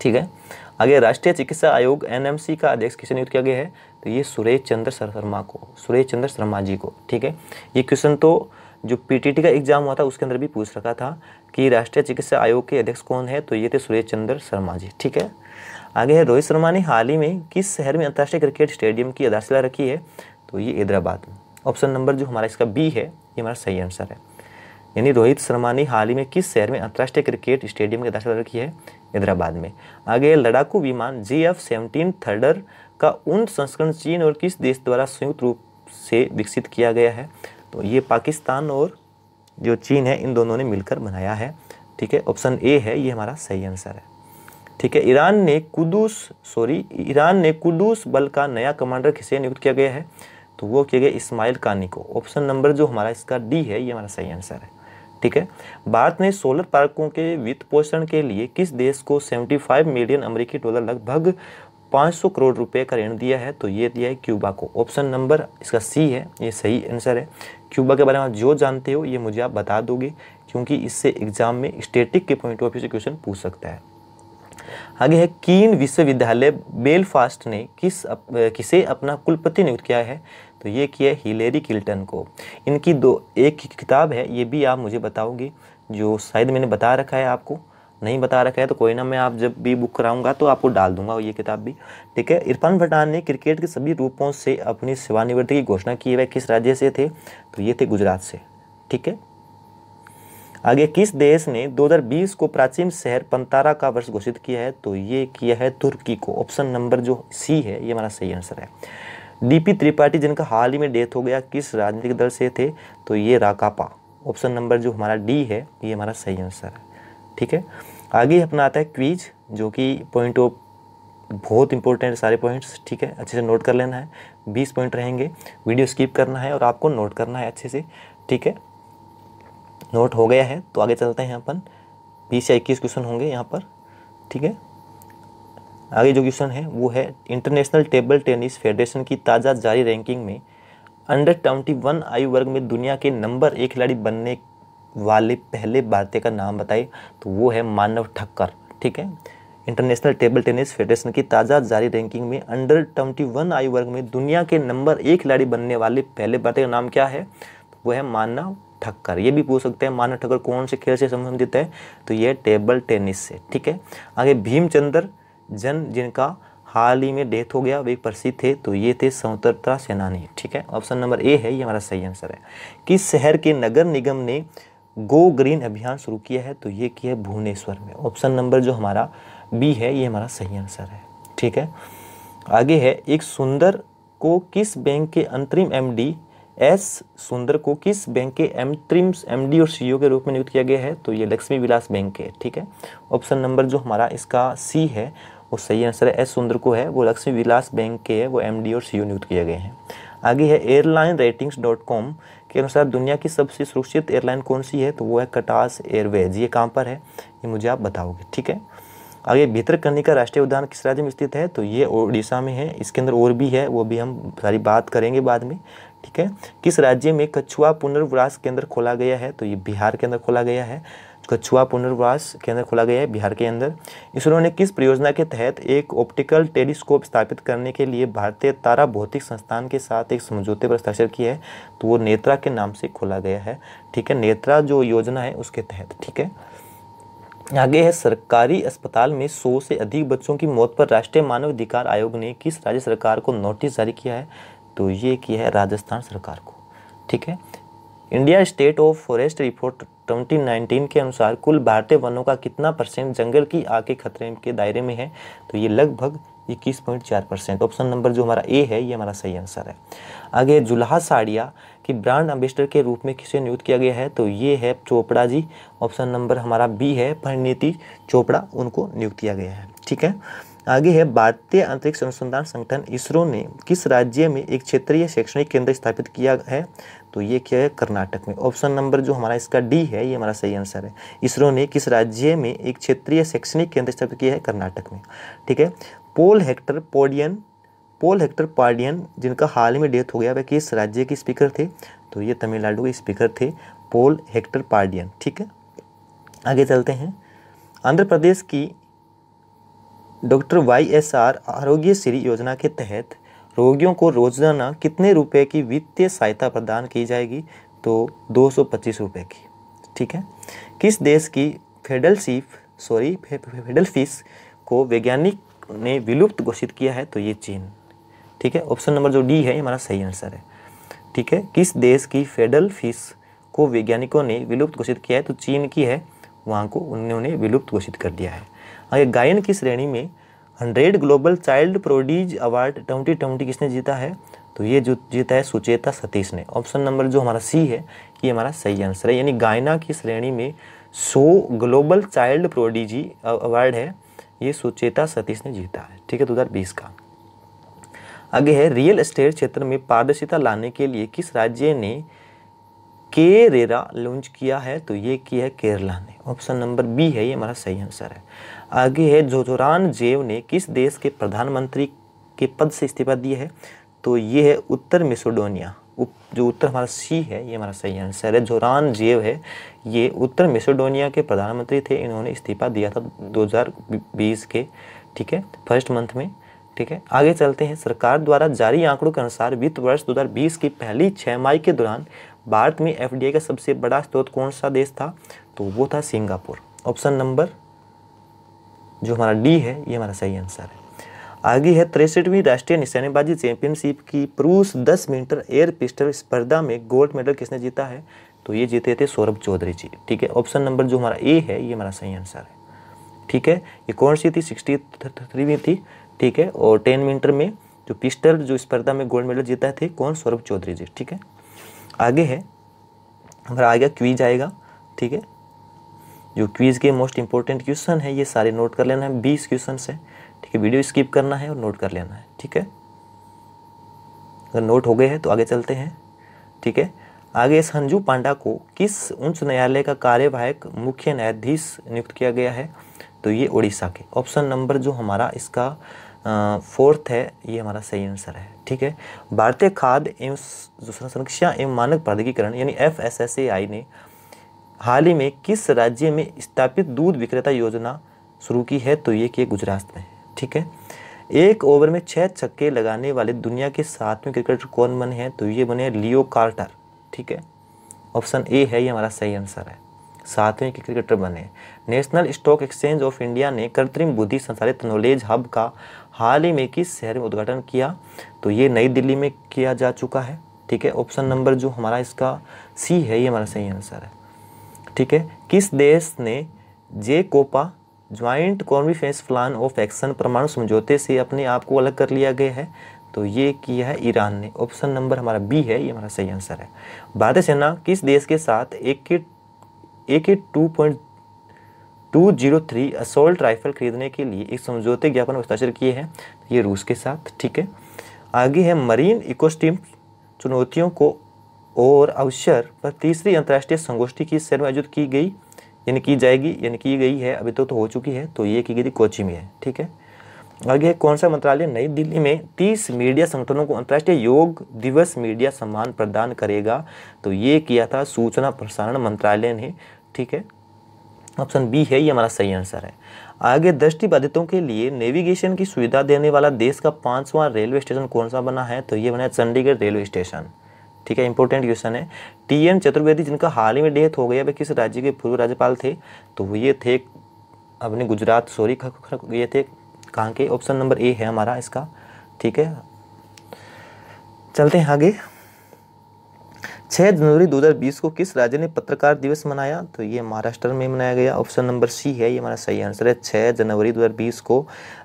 ठीक है आगे राष्ट्रीय चिकित्सा आयोग एनएमसी का अध्यक्ष किसे नियुक्त किया गया है तो ये सुरेश चंद्र शर्मा को सुरेश चंद्र शर्मा जी को ठीक है ये क्वेश्चन तो जो पीटीटी का एग्जाम हुआ था उसके अंदर भी पूछ रखा था कि राष्ट्रीय चिकित्सा आयोग के अध्यक्ष कौन है तो ये थे सुरेश चंद्र शर्मा जी ठीक है आगे है रोहित शर्मा ने हाल ही में किस शहर में अंतर्राष्ट्रीय क्रिकेट स्टेडियम की आधारशिला रखी है तो ये हैदराबाद में ऑप्शन नंबर जो हमारा इसका बी है ये हमारा सही आंसर है यानी रोहित शर्मा ने हाल ही में किस शहर में अंतर्राष्ट्रीय क्रिकेट स्टेडियम की आधारशिला रखी है हैदराबाद में आगे लड़ाकू विमान जी एफ सेवनटीन थर्डर का उन संस्करण चीन और किस देश द्वारा संयुक्त रूप से विकसित किया गया है तो ये पाकिस्तान और जो चीन है इन दोनों ने मिलकर बनाया है ठीक है ऑप्शन ए है ये हमारा सही आंसर है ठीक है ईरान ने कुदूस सॉरी ईरान ने कुदूस बल का नया कमांडर किसे नियुक्त किया गया है तो वो किया गया इस्माइल कानी को ऑप्शन नंबर जो हमारा इसका डी है ये हमारा सही आंसर है ठीक है भारत ने सोलर पार्कों के वित्त पोषण के लिए किस देश को 75 मिलियन अमेरिकी डॉलर लगभग 500 करोड़ रुपए का ऋण दिया है तो ये दिया है क्यूबा को ऑप्शन नंबर इसका सी है ये सही आंसर है क्यूबा के बारे में आप जो जानते हो ये मुझे आप बता दोगे क्योंकि इससे एग्जाम में स्टेटिक के पॉइंट ऑफ व्यू से क्वेश्चन पूछ सकता है आगे है कीन विश्वविद्यालय बेलफास्ट ने किस अप, किसे अपना कुलपति नियुक्त किया है तो ये किया हिलेरी किल्टन को इनकी दो एक किताब है ये भी आप मुझे बताओगी जो शायद मैंने बता रखा है आपको नहीं बता रखा है तो कोई ना मैं आप जब भी बुक कराऊंगा तो आपको डाल दूंगा ये किताब भी ठीक है इरफान पठान ने क्रिकेट के सभी रूपों से अपनी सेवानिवृत्ति की घोषणा की है किस राज्य से थे तो ये थे गुजरात से ठीक है आगे किस देश ने 2020 को प्राचीन शहर पंतारा का वर्ष घोषित किया है तो ये किया है तुर्की को ऑप्शन नंबर जो सी है ये हमारा सही आंसर है डीपी त्रिपाठी जिनका हाल ही में डेथ हो गया किस राजनीतिक दल से थे तो ये राकापा ऑप्शन नंबर जो हमारा डी है ये हमारा सही आंसर है ठीक है आगे अपना आता है क्वीज जो कि पॉइंट ऑफ बहुत इंपॉर्टेंट सारे पॉइंट्स ठीक है अच्छे से नोट कर लेना है बीस पॉइंट रहेंगे वीडियो स्किप करना है और आपको नोट करना है अच्छे से ठीक है नोट हो गया है तो आगे चलते हैं अपन बीस या इक्कीस क्वेश्चन होंगे यहाँ पर ठीक है आगे जो क्वेश्चन है वो है इंटरनेशनल टेबल टेनिस फेडरेशन की ताज़ा जारी रैंकिंग में अंडर ट्वेंटी वन आयु वर्ग में दुनिया के नंबर एक खिलाड़ी बनने वाले पहले भारतीय का नाम बताए तो वो है मानव ठक्कर ठीक है इंटरनेशनल टेबल टेनिस फेडरेशन की ताज़ा जारी रैंकिंग में अंडर ट्वेंटी वन आयु वर्ग में दुनिया के नंबर एक खिलाड़ी बनने वाले पहले भारतीय का नाम क्या है तो वो है मानव ठक्कर ये भी पूछ सकते हैं मानव ठक्कर कौन से खेल से संबंधित है तो ये टेबल टेनिस से ठीक है आगे भीमचंद्र जन जिनका हाल ही में डेथ हो गया वे प्रसिद्ध थे तो ये थे स्वतंत्रता सेनानी ठीक है ऑप्शन नंबर ए है ये हमारा सही आंसर है किस शहर के नगर निगम ने गो ग्रीन अभियान शुरू किया है तो ये किया है भुवनेश्वर में ऑप्शन नंबर जो हमारा बी है ये हमारा सही आंसर है ठीक है आगे है एक सुंदर को किस बैंक के अंतरिम एमडी एस सुंदर को किस बैंक के एमट्रिम एमडी और सीईओ e के रूप में नियुक्त किया गया है तो ये लक्ष्मी विलास बैंक है ठीक है ऑप्शन नंबर जो हमारा इसका सी है और सही आंसर है एस सुंदर को है वो लक्ष्मी विलास बैंक के है वो एम और सी नियुक्त किए गए हैं आगे है एयरलाइन रेटिंग्स डॉट कॉम के अनुसार दुनिया की सबसे सुरक्षित एयरलाइन कौन सी है तो वो है कटास एयरवेज ये कहाँ पर है ये मुझे आप बताओगे ठीक है आगे करने का राष्ट्रीय उद्यान किस राज्य में स्थित है तो ये उड़ीसा में है इसके अंदर और भी है वो भी हम सारी बात करेंगे बाद में ठीक है किस राज्य में कछुआ पुनर्वास केंद्र खोला गया है तो ये बिहार के अंदर खोला गया है कछुआ पुनर्वास केंद्र खोला गया है बिहार के अंदर इसरो ने किस परियोजना के तहत एक ऑप्टिकल टेलीस्कोप स्थापित करने के लिए भारतीय तारा भौतिक संस्थान के साथ एक समझौते पर हस्ताक्षर किया है तो वो नेत्रा के नाम से खोला गया है ठीक है नेत्रा जो योजना है उसके तहत ठीक है आगे है सरकारी अस्पताल में 100 से अधिक बच्चों की मौत पर राष्ट्रीय मानवाधिकार आयोग ने किस राज्य सरकार को नोटिस जारी किया है तो ये किया है राजस्थान सरकार को ठीक है India state of forest report 2019 के अनुसार कुल भारतीय वनों का कितना परसेंट जंगल की आग के खतरे के दायरे में है तो ये लगभग इक्कीस पॉइंट चार परसेंट ऑप्शन नंबर जो हमारा ए है ये हमारा सही आंसर है आगे जुल्हा साड़िया की ब्रांड एम्बेसडर के रूप में किसे नियुक्त किया गया है तो ये है चोपड़ा जी ऑप्शन नंबर हमारा बी है परिणीति चोपड़ा उनको नियुक्त किया गया है ठीक है आगे है भारतीय अंतरिक्ष अनुसंधान संगठन इसरो ने किस राज्य में एक क्षेत्रीय शैक्षणिक केंद्र स्थापित किया है तो ये क्या है कर्नाटक में ऑप्शन नंबर जो हमारा इसका डी है ये हमारा सही आंसर है इसरो ने किस राज्य में एक क्षेत्रीय शैक्षणिक केंद्र स्थापित किया है कर्नाटक में ठीक है पोल हेक्टर पोडियन पोल हेक्टर पार्डियन जिनका हाल ही में डेथ हो गया वह किस राज्य के स्पीकर थे तो ये तमिलनाडु के स्पीकर थे पोल हेक्टर पार्डियन ठीक है आगे चलते हैं आंध्र प्रदेश की डॉक्टर वाई एस आर आरोग्य श्री योजना के तहत रोगियों को रोजाना कितने रुपए की वित्तीय सहायता प्रदान की जाएगी तो दो सौ की ठीक है किस देश की federal chief sorry federal fees को वैज्ञानिक ने विलुप्त घोषित किया है तो ये चीन ठीक है ऑप्शन नंबर जो डी है ये हमारा सही आंसर है ठीक है किस देश की फेडरल फीस को वैज्ञानिकों ने विलुप्त घोषित किया है तो चीन की है वहाँ को उन्होंने विलुप्त घोषित कर दिया है आगे गायन की श्रेणी में hundred global child prodigy award twenty twenty किसने जीता है तो ये जो जीता है सुचेता सतीश ने ऑप्शन नंबर जो हमारा सी है ये हमारा सही आंसर है यानी गायना की श्रेणी में सो ग्लोबल चाइल्ड प्रोडीजी अवार्ड है ये सुचेता सतीश ने जीता है ठीक है दो हज़ार बीस का आगे है रियल एस्टेट क्षेत्र में पारदर्शिता लाने के लिए किस राज्य ने के रेरा लॉन्च किया है तो ये किया है केरला ने ऑप्शन नंबर बी है ये हमारा सही आंसर है आगे है जोजोरान जेव ने किस देश के प्रधानमंत्री के पद से इस्तीफा दिया है तो ये है उत्तर मिसोडोनिया जो उत्तर हमारा सी है ये हमारा सही आंसर है जोरान जेव है ये उत्तर मिसोडोनिया के प्रधानमंत्री थे इन्होंने इस्तीफा दिया था 2020 के ठीक है फर्स्ट मंथ में ठीक है आगे चलते हैं सरकार द्वारा जारी आंकड़ों के अनुसार वित्त वर्ष 2020 की पहली छः माह के दौरान भारत में एफडीआई का सबसे बड़ा स्रोत कौन सा देश था तो वो था सिंगापुर ऑप्शन नंबर जो हमारा डी है ये हमारा सही आंसर है आगे है तिरसठवीं राष्ट्रीय निशानेबाजी चैंपियनशिप की पुरुष 10 मीटर एयर पिस्टल स्पर्धा में गोल्ड मेडल किसने जीता है तो ये जीते थे सौरभ चौधरी जी ठीक है ऑप्शन नंबर जो हमारा ए है ये हमारा सही आंसर है ठीक है ये कौन सी थी सिक्सटी थ्रीवीं थी ठीक है और टेन मीटर में जो पिस्टल जो स्पर्धा में गोल्ड मेडल जीता थे कौन सौरभ चौधरी जी ठीक है आगे है हमारा आ गया क्वीज आएगा ठीक है जो क्वीज़ के मोस्ट इंपॉर्टेंट क्वेश्चन है ये सारे नोट कर लेना है बीस क्वेश्चन है ठीक है वीडियो स्किप करना है और नोट कर लेना है ठीक है अगर नोट हो गए हैं तो आगे चलते हैं ठीक है आगे संजू पांडा को किस उच्च न्यायालय का कार्यवाहक मुख्य न्यायाधीश नियुक्त किया गया है तो ये उड़ीसा के ऑप्शन नंबर जो हमारा इसका फोर्थ है ये हमारा सही आंसर है ठीक है भारतीय खाद्य एवं संरक्षा एवं मानक प्राधिकरण यानी F S S A I ने हाल ही में किस राज्य में स्थापित दूध विक्रेता योजना शुरू की है तो ये कि गुजरात में ठीक है एक ओवर में छः छक्के लगाने वाले दुनिया के सातवें क्रिकेटर कौन बने हैं तो ये बने लियो कार्टर ठीक है ऑप्शन ए है ये हमारा सही आंसर है सातवें के क्रिकेटर बने national stock exchange of India ने कृत्रिम बुद्धि संचालित नॉलेज हब का हाल ही में किस शहर में उद्घाटन किया तो ये नई दिल्ली में किया जा चुका है ठीक है ऑप्शन नंबर जो हमारा इसका सी है ये हमारा सही आंसर है ठीक है किस देश ने जे कोपा joint conference plan of action परमाणु समझौते से अपने आप को अलग कर लिया गया है तो ये किया है ईरान ने ऑप्शन नंबर हमारा बी है ये हमारा सही आंसर है भारतीय सेना किस देश के साथ एक एक two point two zero three assault rifle खरीदने के लिए एक समझौते ज्ञापन हस्ताक्षर किए हैं ये रूस के साथ ठीक है आगे है मरीन इकोस्टीम चुनौतियों को और अवसर पर तीसरी अंतर्राष्ट्रीय संगोष्ठी की शहर में आयोजित की गई यानी की जाएगी यानी की गई है अभी तो तो हो चुकी है तो ये की गई थी कोची में है ठीक है आगे है कौन सा मंत्रालय नई दिल्ली में 30 मीडिया संगठनों को अंतर्राष्ट्रीय योग दिवस मीडिया सम्मान प्रदान करेगा तो ये किया था सूचना प्रसारण मंत्रालय ने ठीक है ऑप्शन बी है ये हमारा सही आंसर है आगे दृष्टिबाधितों के लिए नेविगेशन की सुविधा देने वाला देश का पांचवा रेलवे स्टेशन कौन सा बना है तो ये बना है चंडीगढ़ रेलवे स्टेशन ठीक है इंपॉर्टेंट क्वेश्चन है टी चतुर्वेदी जिनका हाल ही में डेथ हो गया वे किस राज्य के पूर्व राज्यपाल थे तो वो ये थे अपने गुजरात सॉरी ये थे कहाँ के ऑप्शन नंबर ए है हमारा इसका ठीक है चलते हैं आगे छः जनवरी 2020 को किस राज्य ने पत्रकार दिवस मनाया तो ये महाराष्ट्र में मनाया गया ऑप्शन नंबर सी है ये हमारा सही आंसर है छः जनवरी 2020 को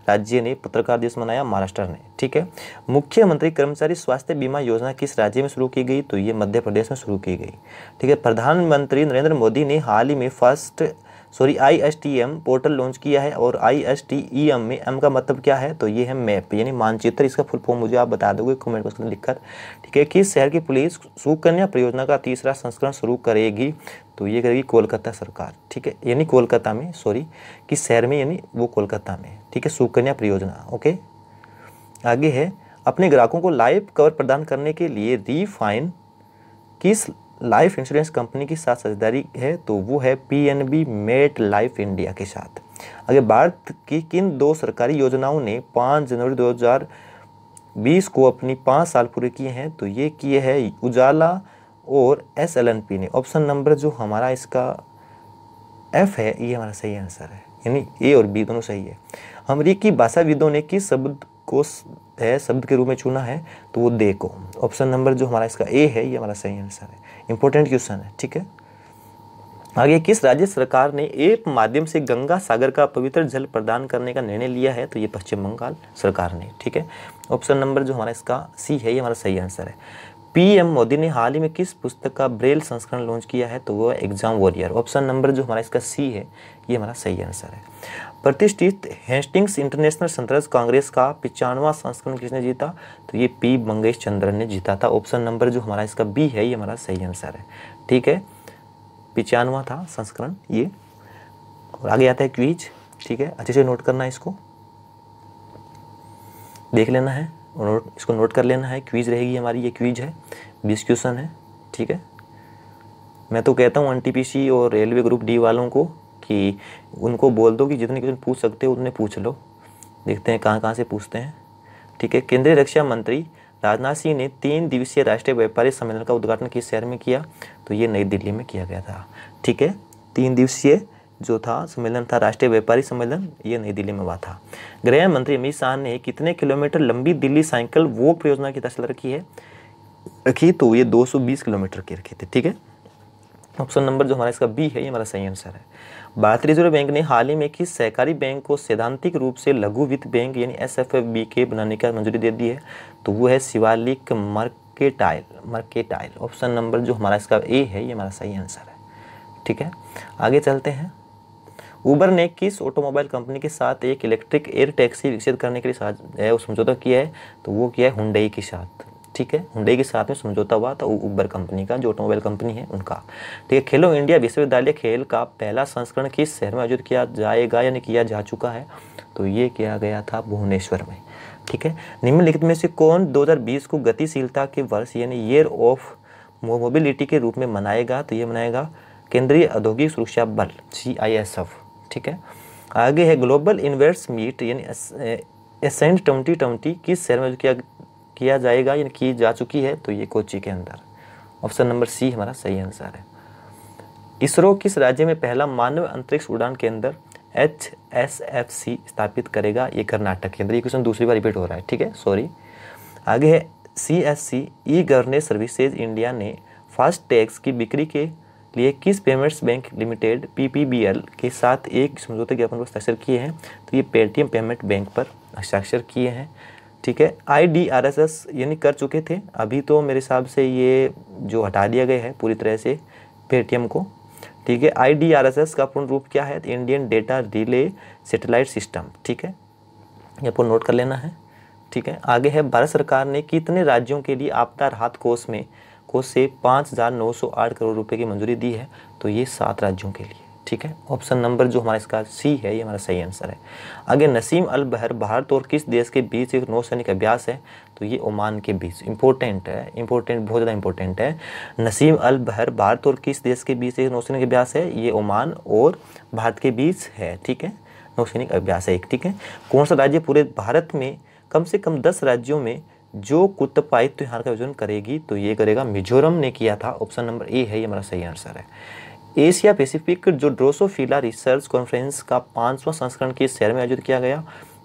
राज्य ने पत्रकार दिवस मनाया महाराष्ट्र ने ठीक है मुख्यमंत्री कर्मचारी स्वास्थ्य बीमा योजना किस राज्य में शुरू की गई तो ये मध्य प्रदेश में शुरू की गई ठीक है प्रधानमंत्री नरेंद्र मोदी ने हाल ही में first sorry I S T M portal launch किया है और I S T E M में एम का मतलब क्या है तो ये है मैप यानी मानचित्र इसका फुल फॉर्म मुझे आप बता दोगे कमेंट बॉक्स में लिखकर ठीक है किस शहर की पुलिस सुकन्या परियोजना का तीसरा संस्करण शुरू करेगी तो ये करेगी कोलकाता सरकार ठीक है यानी कोलकाता में सॉरी किस शहर में यानी वो कोलकाता में ठीक है सुकन्या परियोजना ओके आगे है अपने ग्राहकों को लाइव कवर प्रदान करने के लिए रिफाइन किस लाइफ इंश्योरेंस कंपनी के साथ साझेदारी है तो वो है पीएनबी मेट लाइफ इंडिया के साथ अगर भारत की किन दो सरकारी योजनाओं ने 5 जनवरी 2020 को अपनी पाँच साल पूरे किए हैं तो ये किए हैं उजाला और एस ने ऑप्शन नंबर जो हमारा इसका एफ है ये हमारा सही आंसर है यानी ए और बी दोनों सही है अमरीकी भाषाविदों ने किस शब्द को है शब्द के रूप में चुना है तो वो दे को ऑप्शन नंबर जो हमारा इसका ए है ये हमारा सही आंसर है इंपॉर्टेंट क्वेश्चन है ठीक है आगे किस राज्य सरकार ने एक माध्यम से गंगा सागर का पवित्र जल प्रदान करने का निर्णय लिया है तो ये पश्चिम बंगाल सरकार ने ठीक है ऑप्शन नंबर जो हमारा इसका सी है ये हमारा सही आंसर है पीएम मोदी ने हाल ही में किस पुस्तक का ब्रेल संस्करण लॉन्च किया है तो वो एग्जाम वॉरियर ऑप्शन नंबर जो हमारा इसका सी है ये हमारा सही आंसर है प्रतिष्ठित हेस्टिंग्स इंटरनेशनल संतराज कांग्रेस का पिचानवा संस्करण किसने जीता तो ये पी मंगेश चंद्रन ने जीता था ऑप्शन नंबर जो हमारा इसका बी है ये हमारा सही आंसर है ठीक है पिचानवा था संस्करण ये और आगे आता है क्वीज ठीक है अच्छे से नोट करना है इसको देख लेना है और नोट इसको नोट कर लेना है क्वीज रहेगी हमारी ये क्वीज है बीस क्वेश्चन है ठीक है मैं तो कहता हूँ एन और रेलवे ग्रुप डी वालों को कि उनको बोल दो कि जितने क्वेश्चन पूछ सकते हो उतने पूछ लो देखते हैं कहाँ कहाँ से पूछते हैं ठीक है केंद्रीय रक्षा मंत्री राजनाथ सिंह ने तीन दिवसीय राष्ट्रीय व्यापारी सम्मेलन का उद्घाटन किस शहर में किया तो ये नई दिल्ली में किया गया था ठीक है तीन दिवसीय जो था सम्मेलन था राष्ट्रीय व्यापारी सम्मेलन ये नई दिल्ली में हुआ था गृह मंत्री अमित शाह ने कितने किलोमीटर लंबी दिल्ली साइकिल वॉक परियोजना की तस्वीर रखी है रखी तो ये 220 किलोमीटर की रखी थी ठीक है ऑप्शन नंबर जो हमारा इसका बी है ये हमारा सही आंसर है भारतीय रिजर्व बैंक ने हाल ही में किस सहकारी बैंक को सैद्धांतिक रूप से लघु वित्त बैंक यानी एस एफ के बनाने का मंजूरी दे दी है तो वो है Shivalik mercantile mercantile option number जो हमारा इसका ए है ये हमारा सही आंसर है ठीक है आगे चलते हैं उबर ने किस ऑटोमोबाइल कंपनी के साथ एक इलेक्ट्रिक एयर टैक्सी विकसित करने के लिए समझौता किया है तो वो किया है हुडई के साथ ठीक है हुडे के साथ में समझौता हुआ था उबर कंपनी का जो ऑटोमोबाइल कंपनी है उनका ठीक है खेलो इंडिया विश्वविद्यालय खेल का पहला संस्करण किस शहर में आयोजित किया जाएगा यानी किया जा चुका है तो ये किया गया था भुवनेश्वर में ठीक है निम्नलिखित में से कौन 2020 को गतिशीलता के वर्ष यानी ईयर ऑफ मोबिलिटी के रूप में मनाएगा तो ये मनाएगा केंद्रीय औद्योगिक सुरक्षा बल सी ठीक है आगे है ग्लोबल इन्वेस्ट मीट यानी एसेंट ट्वेंटी ट्वेंटी किस शहर में किया किया जाएगा यानी की जा चुकी है तो ये कोची के अंदर ऑप्शन नंबर सी हमारा सही आंसर है इसरो किस राज्य में पहला मानव अंतरिक्ष उड़ान के अंदर एच एस एफ सी स्थापित करेगा ये कर्नाटक के अंदर ये क्वेश्चन दूसरी बार रिपीट हो रहा है ठीक है सॉरी आगे है C S C E governance services India ने फास्ट टैग्स की बिक्री के लिए किस पेमेंट्स बैंक लिमिटेड पीपीबीएल के साथ एक समझौते ज्ञापन पर हस्ताक्षर किए हैं तो ये पेटीएम पेमेंट बैंक पर हस्ताक्षर किए हैं ठीक है I D R S S यानी कर चुके थे अभी तो मेरे हिसाब से ये जो हटा दिया गया है पूरी तरह से पेटीएम को ठीक है I D R S S का पूर्ण रूप क्या है Indian data relay satellite system ठीक है ये आपको नोट कर लेना है ठीक है आगे है भारत सरकार ने कितने राज्यों के लिए आपदा राहत कोष में कोष से पाँच हज़ार नौ सौ आठ करोड़ रुपये की मंजूरी दी है तो ये सात राज्यों के लिए ठीक है ऑप्शन नंबर जो हमारा इसका सी है ये हमारा सही आंसर है आगे नसीम अल बहर भारत और किस देश के बीच एक नौसैनिक अभ्यास है तो ये ओमान के बीच इंपॉर्टेंट है इंपॉर्टेंट बहुत ज़्यादा इंपॉर्टेंट है नसीम अल बहर भारत और किस देश के बीच एक नौसैनिक अभ्यास है ये ओमान और भारत के बीच है ठीक है नौसैनिक अभ्यास है एक ठीक है कौन सा राज्य पूरे भारत में कम से कम दस राज्यों में जो कुत्तपाई त्यौहार का आयोजन करेगी तो ये करेगा मिजोरम ने किया था ऑप्शन नंबर ए है ये हमारा सही आंसर है एशिया पैसिफिक जो ड्रोसोफिला रिसर्च कॉन्फ्रेंस का पाँचवा संस्करण किस शहर में आयोजित किया गया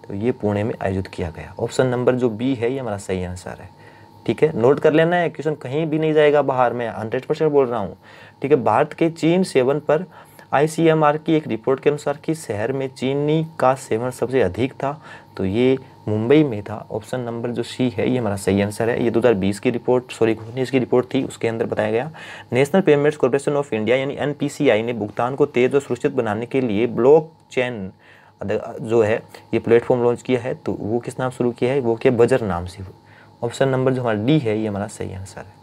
तो ये पुणे में आयोजित किया गया ऑप्शन नंबर जो बी है ये हमारा सही आंसर है ठीक है नोट कर लेना है क्वेश्चन कहीं भी नहीं जाएगा बाहर में हंड्रेड परसेंट बोल रहा हूँ ठीक है भारत के चीन सेवन पर आईसीएमआर की एक रिपोर्ट के अनुसार किस शहर में चीनी का सेवन सबसे अधिक था तो ये मुंबई में था ऑप्शन नंबर जो सी है ये हमारा सही आंसर है ये 2020 की रिपोर्ट सॉरी उन्नीस की रिपोर्ट थी उसके अंदर बताया गया national payments corporation of India यानी एनपीसीआई ने भुगतान को तेज़ और सुरक्षित बनाने के लिए ब्लॉक चैन जो है ये प्लेटफॉर्म लॉन्च किया है तो वो किस नाम शुरू किया है वो क्या बजर नाम से ऑप्शन नंबर जो हमारा डी है ये हमारा सही आंसर है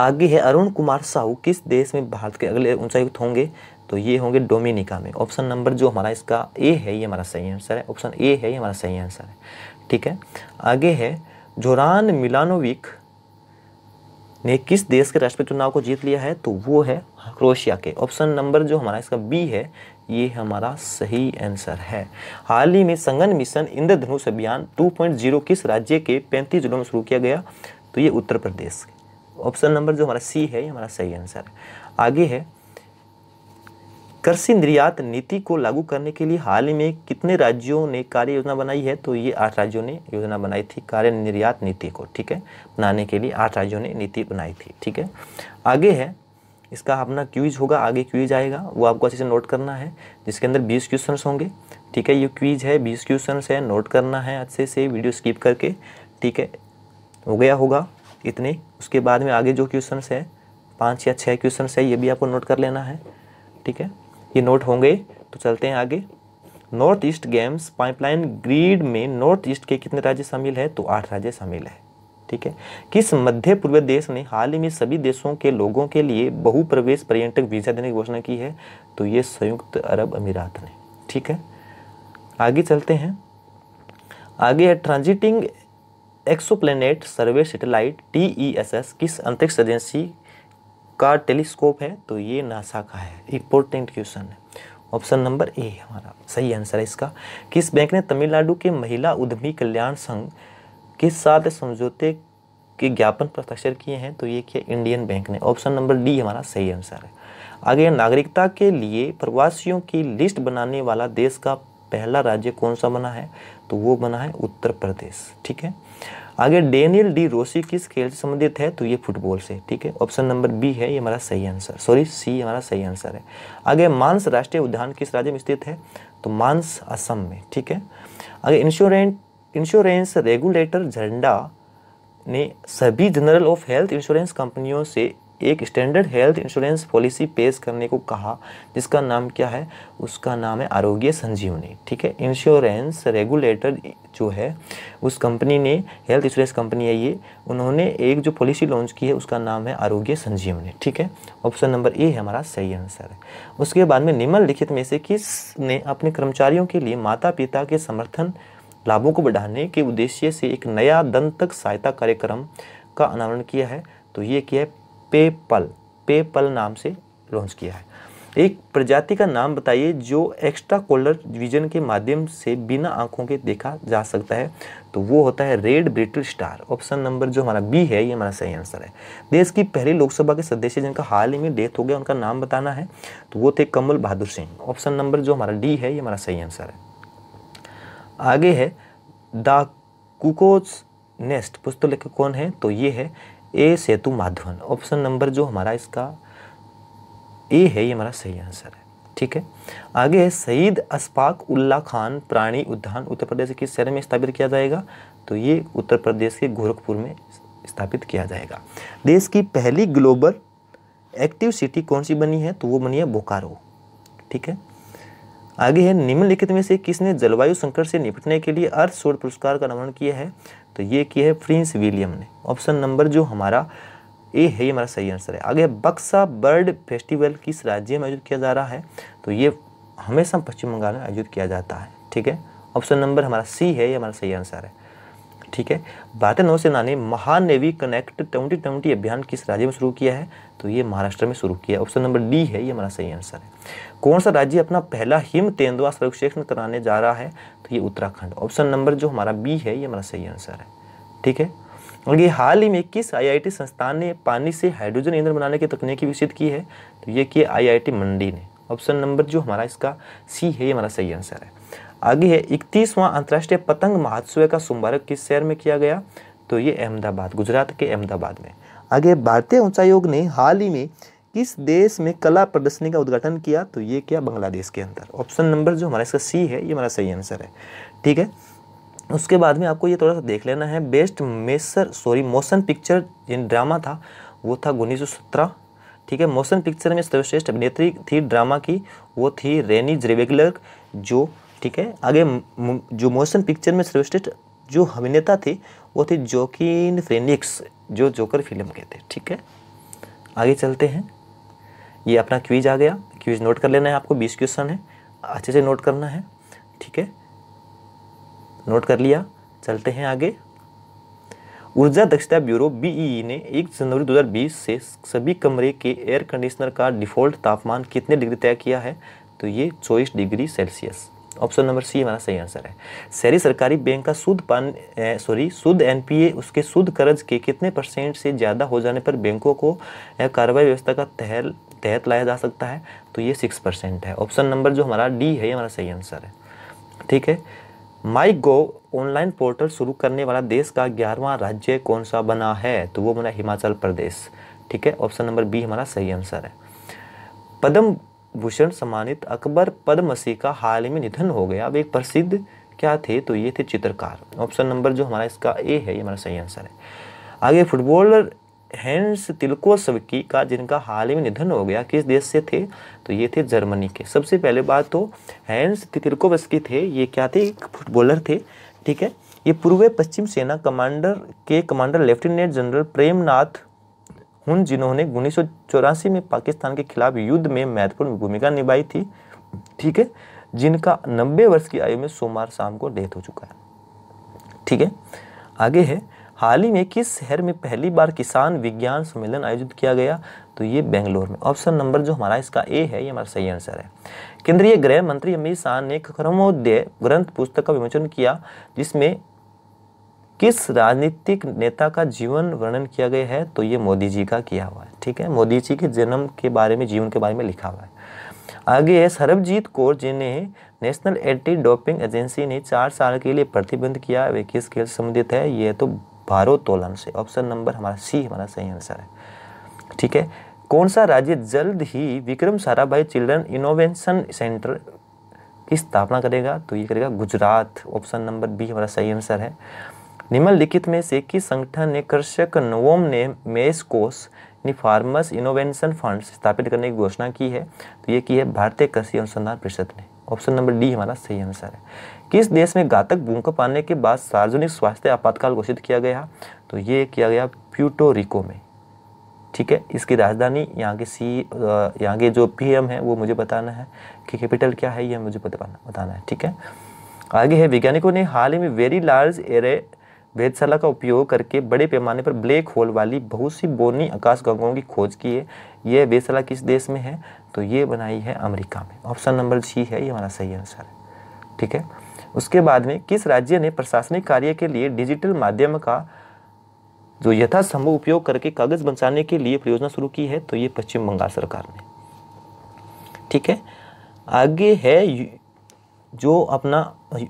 आगे है अरुण कुमार साहू किस देश में भारत के अगले ऊंचायुक्त होंगे तो ये होंगे डोमिनिका में ऑप्शन नंबर जो हमारा इसका ए है ये हमारा सही आंसर है ऑप्शन ए है ये हमारा सही आंसर है ठीक है आगे है जोरान मिलानोविक ने किस देश के राष्ट्रपति चुनाव को जीत लिया है तो वो है क्रोशिया के ऑप्शन नंबर जो हमारा इसका बी है ये हमारा सही आंसर है हाल ही में संगन मिशन इंद्रधनुष अभियान 2.0 किस राज्य के 35 जिलों में शुरू किया गया तो ये उत्तर प्रदेश ऑप्शन नंबर जो हमारा सी है ये हमारा सही आंसर है आगे है कृषि निर्यात नीति को लागू करने के लिए हाल ही में कितने राज्यों ने कार्य योजना बनाई है तो ये आठ राज्यों ने योजना बनाई थी कार्य निर्यात नीति को ठीक है बनाने के लिए आठ राज्यों ने नीति बनाई थी ठीक है आगे है इसका अपना क्यूज होगा आगे क्यूज आएगा वो आपको अच्छे से नोट करना है जिसके अंदर बीस क्वेश्चन होंगे ठीक है ये क्वीज है बीस क्वेश्चन है नोट करना है अच्छे से वीडियो स्किप करके ठीक है हो गया होगा इतने उसके बाद में आगे जो क्वेश्चन है पाँच या छः क्वेश्चन है ये भी आपको नोट कर लेना है ठीक है ये नोट होंगे तो चलते हैं आगे north east games pipeline grid में नॉर्थ ईस्ट के कितने राज्य शामिल है तो आठ राज्य शामिल है ठीक है किस मध्य पूर्व देश ने हाल ही में सभी देशों के लोगों के लिए बहुप्रवेश पर्यटक वीज़ा देने की घोषणा की है तो ये संयुक्त अरब अमीरात ने ठीक है आगे चलते हैं आगे है transiting exoplanet survey satellite T E S S किस अंतरिक्ष एजेंसी का टेलीस्कोप है तो ये नासा का है इम्पोर्टेंट क्वेश्चन है ऑप्शन नंबर ए हमारा सही आंसर है इसका किस बैंक ने तमिलनाडु के महिला उद्यमी कल्याण संघ के साथ समझौते के ज्ञापन पर हस्ताक्षर किए हैं तो ये किया इंडियन बैंक ने ऑप्शन नंबर डी हमारा सही आंसर है आगे नागरिकता के लिए प्रवासियों की लिस्ट बनाने वाला देश का पहला राज्य कौन सा बना है तो वो बना है उत्तर प्रदेश ठीक है आगे डेनियल डी रोसी किस खेल से संबंधित है तो ये फुटबॉल से ठीक है ऑप्शन नंबर बी है ये हमारा सही आंसर सॉरी सी हमारा सही आंसर है आगे मानस राष्ट्रीय उद्यान किस राज्य में स्थित है तो मानस असम में ठीक है आगे इंश्योरेंट इंश्योरेंस रेगुलेटर झंडा ने सभी जनरल ऑफ हेल्थ इंश्योरेंस कंपनियों से एक स्टैंडर्ड हेल्थ इंश्योरेंस पॉलिसी पेश करने को कहा जिसका नाम क्या है उसका नाम है आरोग्य संजीवनी ठीक है इंश्योरेंस रेगुलेटर जो है उस कंपनी ने हेल्थ इंश्योरेंस कंपनी है ये उन्होंने एक जो पॉलिसी लॉन्च की है उसका नाम है आरोग्य संजीवनी ठीक है ऑप्शन नंबर ए हमारा सही आंसर है उसके बाद में निम्नलिखित में से किस ने अपने कर्मचारियों के लिए माता पिता के समर्थन लाभों को बढ़ाने के उद्देश्य से एक नया दंतक सहायता कार्यक्रम का अनावरण किया है तो ये किया है पेपल पेपल नाम से लॉन्च किया है एक प्रजाति का नाम बताइए जो एक्स्ट्रा कोलर विजन के माध्यम से बिना आंखों के देखा जा सकता है तो वो होता है red brittle star option number जो हमारा बी है ये हमारा सही आंसर है देश की पहली लोकसभा के सदस्य जिनका हाल ही में डेथ हो गया उनका नाम बताना है तो वो थे कमल बहादुर सिंह ऑप्शन नंबर जो हमारा डी है ये हमारा सही आंसर है आगे है द कुकोज नेस्ट पुस्तक लेखक कौन है तो ये है A Sethu Madhavan option number जो हमारा इसका ए है ये हमारा सही आंसर है ठीक है आगे है सईद अशफाक उल्ला खान प्राणी उद्यान उत्तर प्रदेश के किस शहर में स्थापित किया जाएगा तो ये उत्तर प्रदेश के गोरखपुर में स्थापित किया जाएगा देश की पहली ग्लोबल एक्टिव सिटी कौन सी बनी है तो वो बनी है बोकारो ठीक है आगे है निम्नलिखित में से किसने जलवायु संकट से निपटने के लिए अर्थ शोध पुरस्कार का नमन किया है तो ये किया है प्रिंस विलियम ने ऑप्शन नंबर जो हमारा ए है ये हमारा सही आंसर है आगे बक्सा बर्ड फेस्टिवल किस राज्य में आयोजित किया जा रहा है तो ये हमेशा पश्चिम बंगाल में आयोजित किया जाता है ठीक है ऑप्शन नंबर हमारा सी है ये हमारा सही आंसर है ठीक है भारतीय नौसेना ने महानेवी कनेक्ट ट्वेंटी ट्वेंटी अभियान किस राज्य में शुरू किया है तो ये महाराष्ट्र में शुरू किया ऑप्शन नंबर डी है ये हमारा सही आंसर है कौन सा राज्य अपना पहला हिम तेंदुआ सर्वश्रेष्ठ कराने जा रहा है तो ये उत्तराखंड ऑप्शन नंबर जो हमारा बी है ये हमारा सही आंसर है ठीक है और ये हाल ही में किस आईआईटी संस्थान ने पानी से हाइड्रोजन ईंधन बनाने की तकनीकी विकसित की है तो ये की आईआईटी मंडी ने ऑप्शन नंबर जो हमारा इसका सी है ये हमारा सही आंसर है आगे है इकतीसवां अंतर्राष्ट्रीय पतंग महोत्सव का शुभारंभ किस शहर में किया गया तो ये अहमदाबाद गुजरात के अहमदाबाद में आगे भारतीय ऊंचायोग ने हाल ही में किस देश में कला प्रदर्शनी का उद्घाटन किया तो ये क्या बांग्लादेश के अंदर ऑप्शन नंबर जो हमारा इसका सी है ये हमारा सही आंसर है ठीक है उसके बाद में आपको ये थोड़ा सा देख लेना है best measure sorry motion picture जिन ड्रामा था वो था उन्नीस ठीक है मोशन पिक्चर में सर्वश्रेष्ठ अभिनेत्री थी ड्रामा की वो थी रेनी ज्रेवेगलर जो ठीक है आगे जो मोशन पिक्चर में सर्वश्रेष्ठ जो अभिनेता थे वो थे जोकिन फेनिक्स जो जोकर फिल्म के थे ठीक है आगे चलते हैं ये अपना क्विज आ गया क्विज नोट कर लेना है आपको बीस क्वेश्चन है अच्छे से नोट करना है ठीक है नोट कर लिया चलते हैं आगे ऊर्जा दक्षता ब्यूरो बी e e ने 1 जनवरी 2020 से सभी कमरे के एयर कंडीशनर का डिफ़ॉल्ट तापमान कितने डिग्री तय किया है तो ये 24 degree Celsius option number C हमारा सही आंसर है शहरी सरकारी बैंक का शुद्ध पान सॉरी शुद्ध एनपीए उसके शुद्ध कर्ज के कितने परसेंट से ज़्यादा हो जाने पर बैंकों को कार्रवाई व्यवस्था का तहल तहत लाया जा सकता है तो ये सिक्स परसेंट है ऑप्शन नंबर जो हमारा डी है ये हमारा सही आंसर है ठीक है माई गो ऑनलाइन पोर्टल शुरू करने वाला देश का ग्यारहवा राज्य कौन सा बना है तो वो बना हिमाचल प्रदेश ठीक है ऑप्शन नंबर बी हमारा सही आंसर है पद्म भूषण सम्मानित अकबर पद्मसी का हाल ही में निधन हो गया अब एक प्रसिद्ध क्या थे तो ये थे चित्रकार ऑप्शन नंबर जो हमारा इसका ए है ये हमारा सही आंसर है आगे फुटबॉलर हैंस तिलकोसवकी का जिनका हाल ही में निधन हो गया किस देश से थे तो ये थे जर्मनी के सबसे पहले बात तो हैंस तिलकोवस्की थे ये क्या थे एक फुटबॉलर थे ठीक है ये पूर्व पश्चिम सेना कमांडर के कमांडर लेफ्टिनेंट जनरल प्रेमनाथ हुन जिन्होंने उन्नीस में पाकिस्तान के खिलाफ युद्ध में महत्वपूर्ण भूमिका निभाई थी ठीक है जिनका नब्बे वर्ष की आयु में सोमवार शाम को डेथ हो चुका है ठीक है आगे है हाल ही में किस शहर में पहली बार किसान विज्ञान सम्मेलन आयोजित किया गया तो ये बेंगलोर में ऑप्शन नंबर जो हमारा इसका ए है ये हमारा सही आंसर है केंद्रीय गृह मंत्री अमित शाह ने क्रमोदय ग्रंथ पुस्तक का विमोचन किया जिसमें किस राजनीतिक नेता का जीवन वर्णन किया गया है तो ये मोदी जी का किया हुआ है ठीक है मोदी जी के जन्म के बारे में जीवन के बारे में लिखा हुआ है आगे है सरबजीत कौर जिन्हें नेशनल एंटी डोपिंग एजेंसी ने चार साल के लिए प्रतिबंध किया वे किस खेल संबंधित है ये तो भारोत्तोलन से ऑप्शन नंबर हमारा सी हमारा सही आंसर है ठीक है कौन सा राज्य जल्द ही Vikram Sarabhai children innovation centre की स्थापना करेगा तो ये करेगा गुजरात ऑप्शन नंबर बी हमारा सही आंसर है निम्नलिखित में से किस संगठन ने कृषक नवोम ने मेस कोस ने फार्मर्स इनोवेशन फंड स्थापित करने की घोषणा की है तो ये की है भारतीय कृषि अनुसंधान परिषद ने ऑप्शन नंबर डी हमारा सही आंसर है किस देश में घातक भूकंप आने के बाद सार्वजनिक स्वास्थ्य आपातकाल घोषित किया गया तो ये किया गया प्यूटोरिको में ठीक है इसकी राजधानी यहाँ के सी यहाँ के जो पीएम है वो मुझे बताना है कि कैपिटल क्या है ये मुझे बताना है ठीक है आगे है वैज्ञानिकों ने हाल ही में वेरी लार्ज एरे वेदशाला का उपयोग करके बड़े पैमाने पर ब्लैक होल वाली बहुत सी बोनी आकाश गंगाओं की खोज की है ये वेदशाला किस देश में है तो ये बनाई है अमेरिका में ऑप्शन नंबर सी है ये हमारा सही आंसर है ठीक है उसके बाद में किस राज्य ने प्रशासनिक कार्य के लिए डिजिटल माध्यम का जो यथासंभव उपयोग करके कागज बचाने के लिए परियोजना शुरू की है तो ये पश्चिम बंगाल सरकार ने ठीक है आगे है जो अपना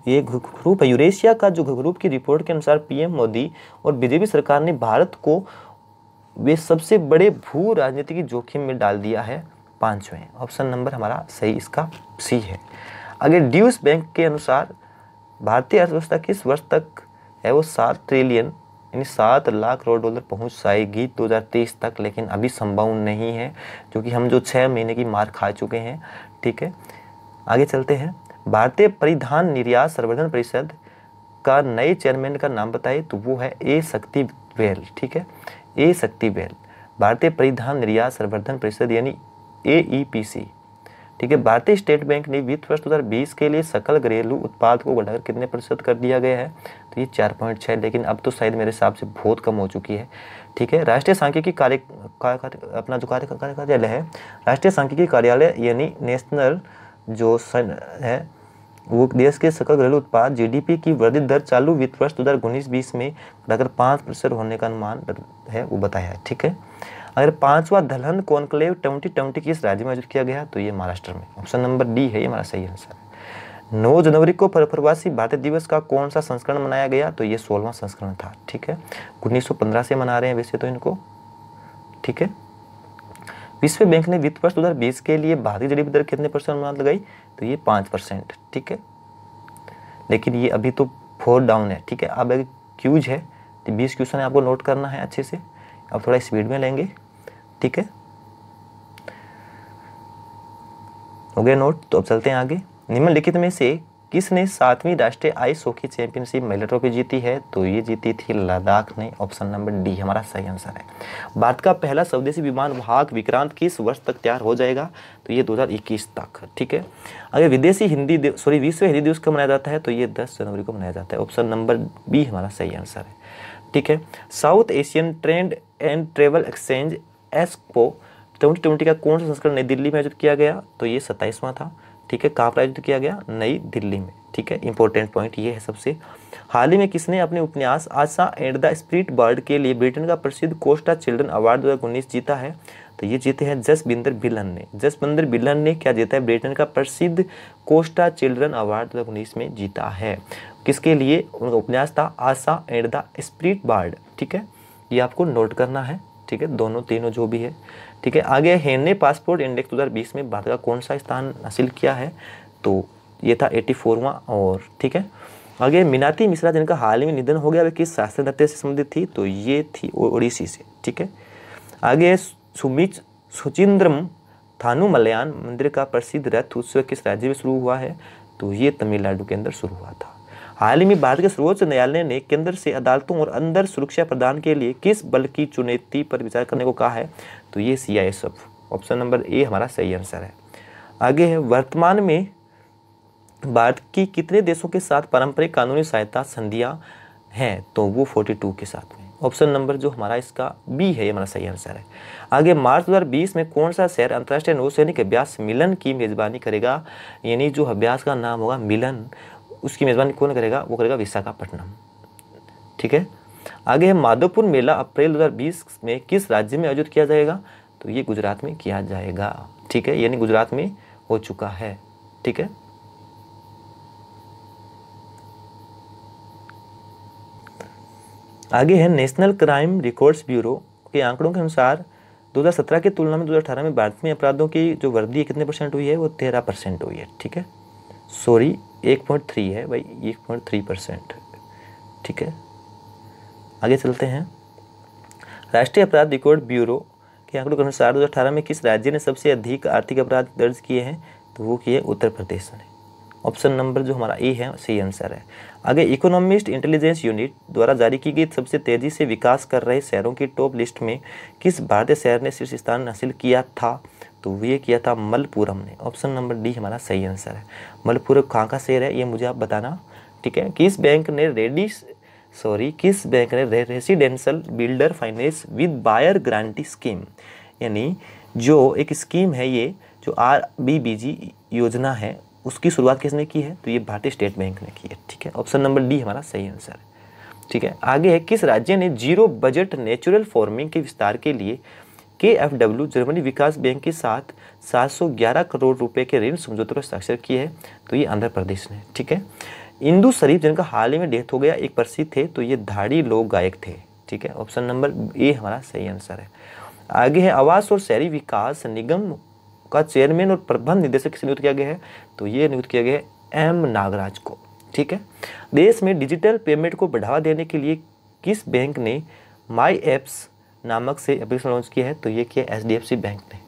एक ग्रुप है यूरेशिया का जो ग्रुप की रिपोर्ट के अनुसार पीएम मोदी और बीजेपी सरकार ने भारत को वे सबसे बड़े भू राजनीति जोखिम में डाल दिया है पांचवें ऑप्शन नंबर हमारा सही इसका सी है अगर ड्यूस बैंक के अनुसार भारतीय अर्थव्यवस्था किस वर्ष तक है वो सात ट्रिलियन यानी सात लाख करोड़ डॉलर पहुंच जाएगी 2023 तक लेकिन अभी संभव नहीं है क्योंकि हम जो छः महीने की मार खा चुके हैं ठीक है आगे चलते हैं भारतीय परिधान निर्यात संवर्धन परिषद का नए चेयरमैन का नाम बताइए तो वो है ए शक्ति वेल ठीक है ए शक्ति वेल भारतीय परिधान निर्यात संवर्धन परिषद यानी ए ई पी सी ठीक है भारतीय स्टेट बैंक ने वित्त वर्ष 2020 के लिए सकल घरेलू उत्पाद को बढ़ाकर कितने प्रतिशत कर दिया गया है तो ये चार पॉइंट छः लेकिन अब तो शायद मेरे हिसाब से बहुत कम हो चुकी है ठीक है राष्ट्रीय सांख्यिकी कार्य अपना जो कार्य कार्यालय है राष्ट्रीय सांख्यिकी कार्यालय यानी नेशनल जो सन है वो देश के सकल घरेलू उत्पाद जीडीपी की वृद्धि दर चालू वित्त वर्ष दो हज़ार उन्नीस बीस में बढ़ाकर पाँच प्रतिशत होने का अनुमान है वो बताया ठीक है अगर पांचवा दलहन कॉन्क्लेव ट्वेंटी ट्वेंटी किस राज्य में आयोजित किया गया तो ये महाराष्ट्र में ऑप्शन नंबर डी है ये हमारा सही आंसर है नौ जनवरी को प्रवासी भारतीय दिवस का कौन सा संस्करण मनाया गया तो ये सोलवा संस्करण था ठीक है उन्नीस से मना रहे हैं वैसे तो इनको ठीक है विश्व बैंक ने वित्त वर्ष बीस के लिए भारतीय जीडीपी दर कितने परसेंट अनुमान लगाई तो ये पाँच परसेंट ठीक है लेकिन ये अभी तो फोर डाउन है ठीक है अब एक क्यूज है तो बीस क्वेश्चन आपको नोट करना है अच्छे से अब थोड़ा स्पीड में लेंगे ठीक है हो गया नोट तो अब चलते हैं आगे निम्नलिखित में से किसने सातवीं राष्ट्रीय आइस हॉकी चैंपियनशिप महिला ट्रॉफी जीती है तो ये जीती थी लद्दाख ने ऑप्शन नंबर डी हमारा सही आंसर है भारत का पहला स्वदेशी विमान भाग विक्रांत किस वर्ष तक तैयार हो जाएगा तो ये 2021 तक ठीक है अगर विदेशी हिंदी सॉरी विश्व हिंदी दिवस को मनाया जाता है तो ये दस जनवरी को मनाया जाता है ऑप्शन नंबर बी हमारा सही आंसर है ठीक है South Asian trend and travel exchange S को ट्वेंटी ट्वेंटी का कौन सा संस्करण नई दिल्ली में आयोजित किया गया तो ये सत्ताईसवां था ठीक है कहाँ पर आयोजित किया गया नई दिल्ली में ठीक है इंपॉर्टेंट पॉइंट ये है सबसे हाल ही में किसने अपने उपन्यास Asha and the spirit bird के लिए ब्रिटेन का प्रसिद्ध कोस्टा चिल्ड्रन अवार्ड दो जीता है तो ये जीते हैं जसबिंदर बिल्हन ने जसबिंदर बिल्हन ने क्या जीता है ब्रिटेन का प्रसिद्ध कोस्टा चिल्ड्रन अवार्ड दो में जीता है किसके लिए उनका उपन्यास था Asha and the spirit bird ठीक है ये आपको नोट करना है ठीक है दोनों तीनों जो भी है ठीक है आगे हेन ने पासपोर्ट इंडेक्स दो में भारत का कौन सा स्थान हासिल किया है तो ये था एटी फोरवा और ठीक है आगे मिनाती मिश्रा जिनका हाल ही में निधन हो गया वे किस शास्त्रीय नृत्य से संबंधित थी तो ये थी ओडिसी से ठीक है आगे सुमित सुचिंद्रम थानु मलयान मंदिर का प्रसिद्ध रथ उत्सव किस राज्य में शुरू हुआ है तो ये तमिलनाडु के अंदर शुरू हुआ था हाल ही में भारत के सर्वोच्च न्यायालय ने केंद्र से अदालतों और अंदर सुरक्षा प्रदान के लिए किस बल की चुनौती पर विचार करने को कहा है तो ये C I S F option number A हमारा सही आंसर है आगे है वर्तमान में भारत की कितने देशों के साथ पारंपरिक कानूनी सहायता संधियाँ हैं तो वो फोर्टी के साथ ऑप्शन नंबर जो हमारा इसका बी है ये हमारा सही आंसर है आगे मार्च 2020 में कौन सा शहर अंतर्राष्ट्रीय नौसैनिक अभ्यास मिलन की मेज़बानी करेगा यानी जो अभ्यास का नाम होगा मिलन उसकी मेज़बानी कौन करेगा वो करेगा विशाखापट्टनम ठीक है आगे है माधोपुर मेला अप्रैल 2020 में किस राज्य में आयोजित किया जाएगा तो ये गुजरात में किया जाएगा ठीक है यानी गुजरात में हो चुका है ठीक है आगे है नेशनल क्राइम रिकॉर्ड्स ब्यूरो के आंकड़ों के अनुसार 2017 की तुलना में 2018 में भारत में अपराधों की जो वृद्धि कितने परसेंट हुई है वो तेरह परसेंट हुई है ठीक है सॉरी एक पॉइंट थ्री है भाई एक पॉइंट थ्री परसेंट ठीक है आगे चलते हैं राष्ट्रीय अपराध रिकॉर्ड ब्यूरो के आंकड़ों के अनुसार 2018 में किस राज्य ने सबसे अधिक आर्थिक अपराध दर्ज किए हैं तो वो किए उत्तर प्रदेश ने ऑप्शन नंबर जो हमारा ए है सही आंसर है आगे इकोनॉमिस्ट इंटेलिजेंस यूनिट द्वारा जारी की गई सबसे तेज़ी से विकास कर रहे शहरों की टॉप लिस्ट में किस भारतीय शहर ने शीर्ष स्थान हासिल किया था तो ये किया था मलपुरम ने ऑप्शन नंबर डी हमारा सही आंसर है मलपुरम कहाँ का शेयर है ये मुझे आप बताना ठीक है किस बैंक ने रेडी सॉरी किस बैंक ने residential builder finance with buyer guarantee scheme यानी जो एक स्कीम है ये जो आर बी बी जी योजना है उसकी शुरुआत किसने की है तो ये भारतीय स्टेट बैंक ने की है ठीक है ऑप्शन नंबर डी हमारा सही आंसर है ठीक है आगे है किस राज्य ने जीरो बजट नेचुरल फार्मिंग के विस्तार के लिए के एफ डब्ल्यू जर्मनी विकास बैंक के साथ 711 करोड़ रुपए के ऋण समझौते पर हस्ताक्षर किए हैं तो ये आंध्र प्रदेश ने ठीक है इंदू शरीफ जिनका हाल ही में डेथ हो गया एक प्रसिद्ध थे तो ये धाड़ी लोक गायक थे ठीक है ऑप्शन नंबर ए हमारा सही आंसर है आगे है आवास और शहरी विकास निगम का चेयरमैन और प्रबंध निदेशक किसे नियुक्त किया गया है तो ये नियुक्त किया गया है एम नागराज को ठीक है देश में डिजिटल पेमेंट को बढ़ावा देने के लिए किस बैंक ने माई एप्स नामक से एप्लीकेशन लॉन्च किया है तो ये किया H D F C bank ने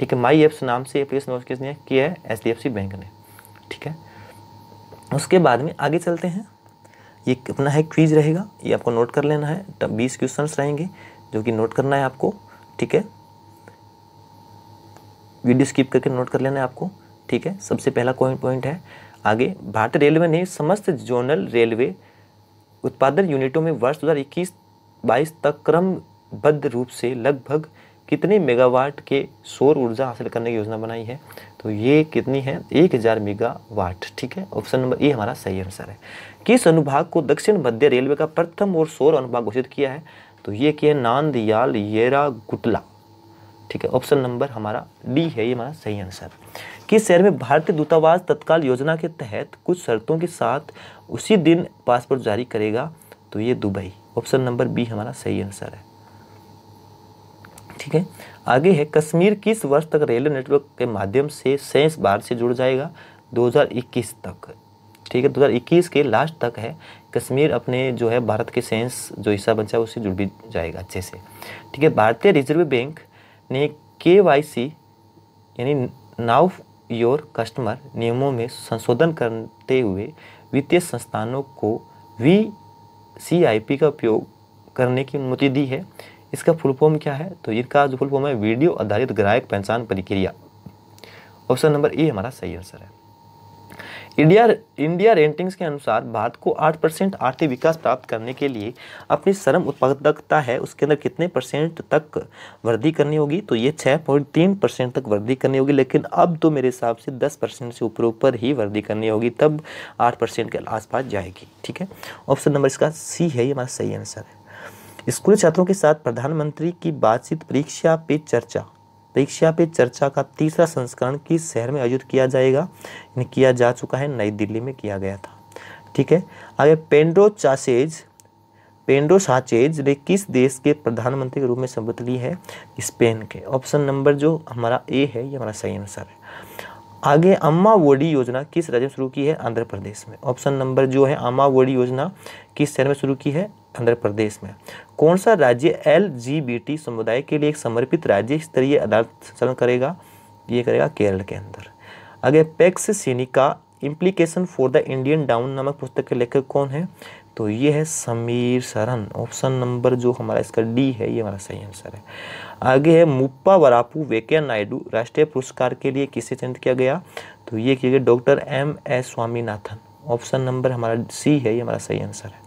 ठीक है माई एप्स नाम से एप्लीकेशन लॉन्च किसने किया है H D F C bank ने ठीक है उसके बाद में आगे चलते हैं ये अपना है क्वीज रहेगा ये आपको नोट कर लेना है तब बीस क्वेश्चन रहेंगे जो कि नोट करना है आपको ठीक है वीडियो स्किप करके नोट कर लेना है आपको ठीक है सबसे पहला पॉइंट पॉइंट है आगे भारतीय रेलवे ने समस्त जोनल रेलवे उत्पादन यूनिटों में वर्ष 2021-22 तक क्रम बद्ध रूप से लगभग कितने मेगावाट के सौर ऊर्जा हासिल करने की योजना बनाई है तो ये कितनी है एक हज़ार मेगावाट ठीक है ऑप्शन नंबर ए हमारा सही आंसर है किस अनुभाग को दक्षिण मध्य रेलवे का प्रथम और सौर अनुभाग घोषित किया है तो ये किया है नांदयाल येरा गुटला ठीक है ऑप्शन नंबर हमारा डी है ये हमारा सही आंसर किस शहर में भारतीय दूतावास तत्काल योजना के तहत कुछ शर्तों के साथ उसी दिन पासपोर्ट जारी करेगा तो ये दुबई ऑप्शन नंबर बी हमारा सही आंसर है ठीक है आगे है कश्मीर किस वर्ष तक रेलवे नेटवर्क के माध्यम से सैंस बार से जुड़ जाएगा 2021 तक ठीक है 2021 के लास्ट तक है कश्मीर अपने जो है भारत के सेंस जो हिस्सा बचा है उससे जुड़ भी जाएगा अच्छे से ठीक है भारतीय रिजर्व बैंक ने के यानी नाउ योर कस्टमर नियमों में संशोधन करते हुए वित्तीय संस्थानों को वी सी आई पी का उपयोग करने की अनुमति दी है इसका फुल फॉर्म क्या है तो इनका जो फुल फॉर्म है वीडियो आधारित ग्राहक पहचान प्रक्रिया ऑप्शन नंबर ए हमारा सही आंसर है इंडिया इंडिया रेंटिंग्स के अनुसार भारत को 8 परसेंट आर्थिक विकास प्राप्त करने के लिए अपनी श्रम उत्पादकता है उसके अंदर कितने परसेंट तक वृद्धि करनी होगी तो ये 6.3 परसेंट तक वृद्धि करनी होगी लेकिन अब तो मेरे हिसाब से 10 परसेंट से ऊपर ऊपर ही वृद्धि करनी होगी तब 8 परसेंट के आसपास जाएगी ठीक है ऑप्शन नंबर इसका सी है ये हमारा सही आंसर है स्कूली छात्रों के साथ प्रधानमंत्री की बातचीत परीक्षा पे चर्चा परीक्षा पे चर्चा का तीसरा संस्करण किस शहर में आयोजित किया जाएगा किया जा चुका है नई दिल्ली में किया गया था ठीक है आगे पेंड्रो चासेज पेंड्रो साचेज ने किस देश के प्रधानमंत्री के रूप में संबोध ली है स्पेन के ऑप्शन नंबर जो हमारा ए है ये हमारा सही आंसर है आगे अम्मा वोडी योजना किस राज्य में शुरू की है आंध्र प्रदेश में ऑप्शन नंबर जो है अम्मा वोडी योजना किस शहर में शुरू की है आंध्र प्रदेश में कौन सा राज्य एल समुदाय के लिए एक समर्पित राज्य स्तरीय अदालत संचालन करेगा ये करेगा केरल के अंदर आगे pax sinica implication for the Indian down नामक पुस्तक के लेखक कौन है तो ये है समीर सरन ऑप्शन नंबर जो हमारा इसका डी है ये हमारा सही आंसर है आगे है मुप्पा वरापू वेंकैया नायडू राष्ट्रीय पुरस्कार के लिए किसे चयनित किया गया तो ये किया गया doctor M S Swaminathan option number हमारा सी है ये हमारा सही आंसर है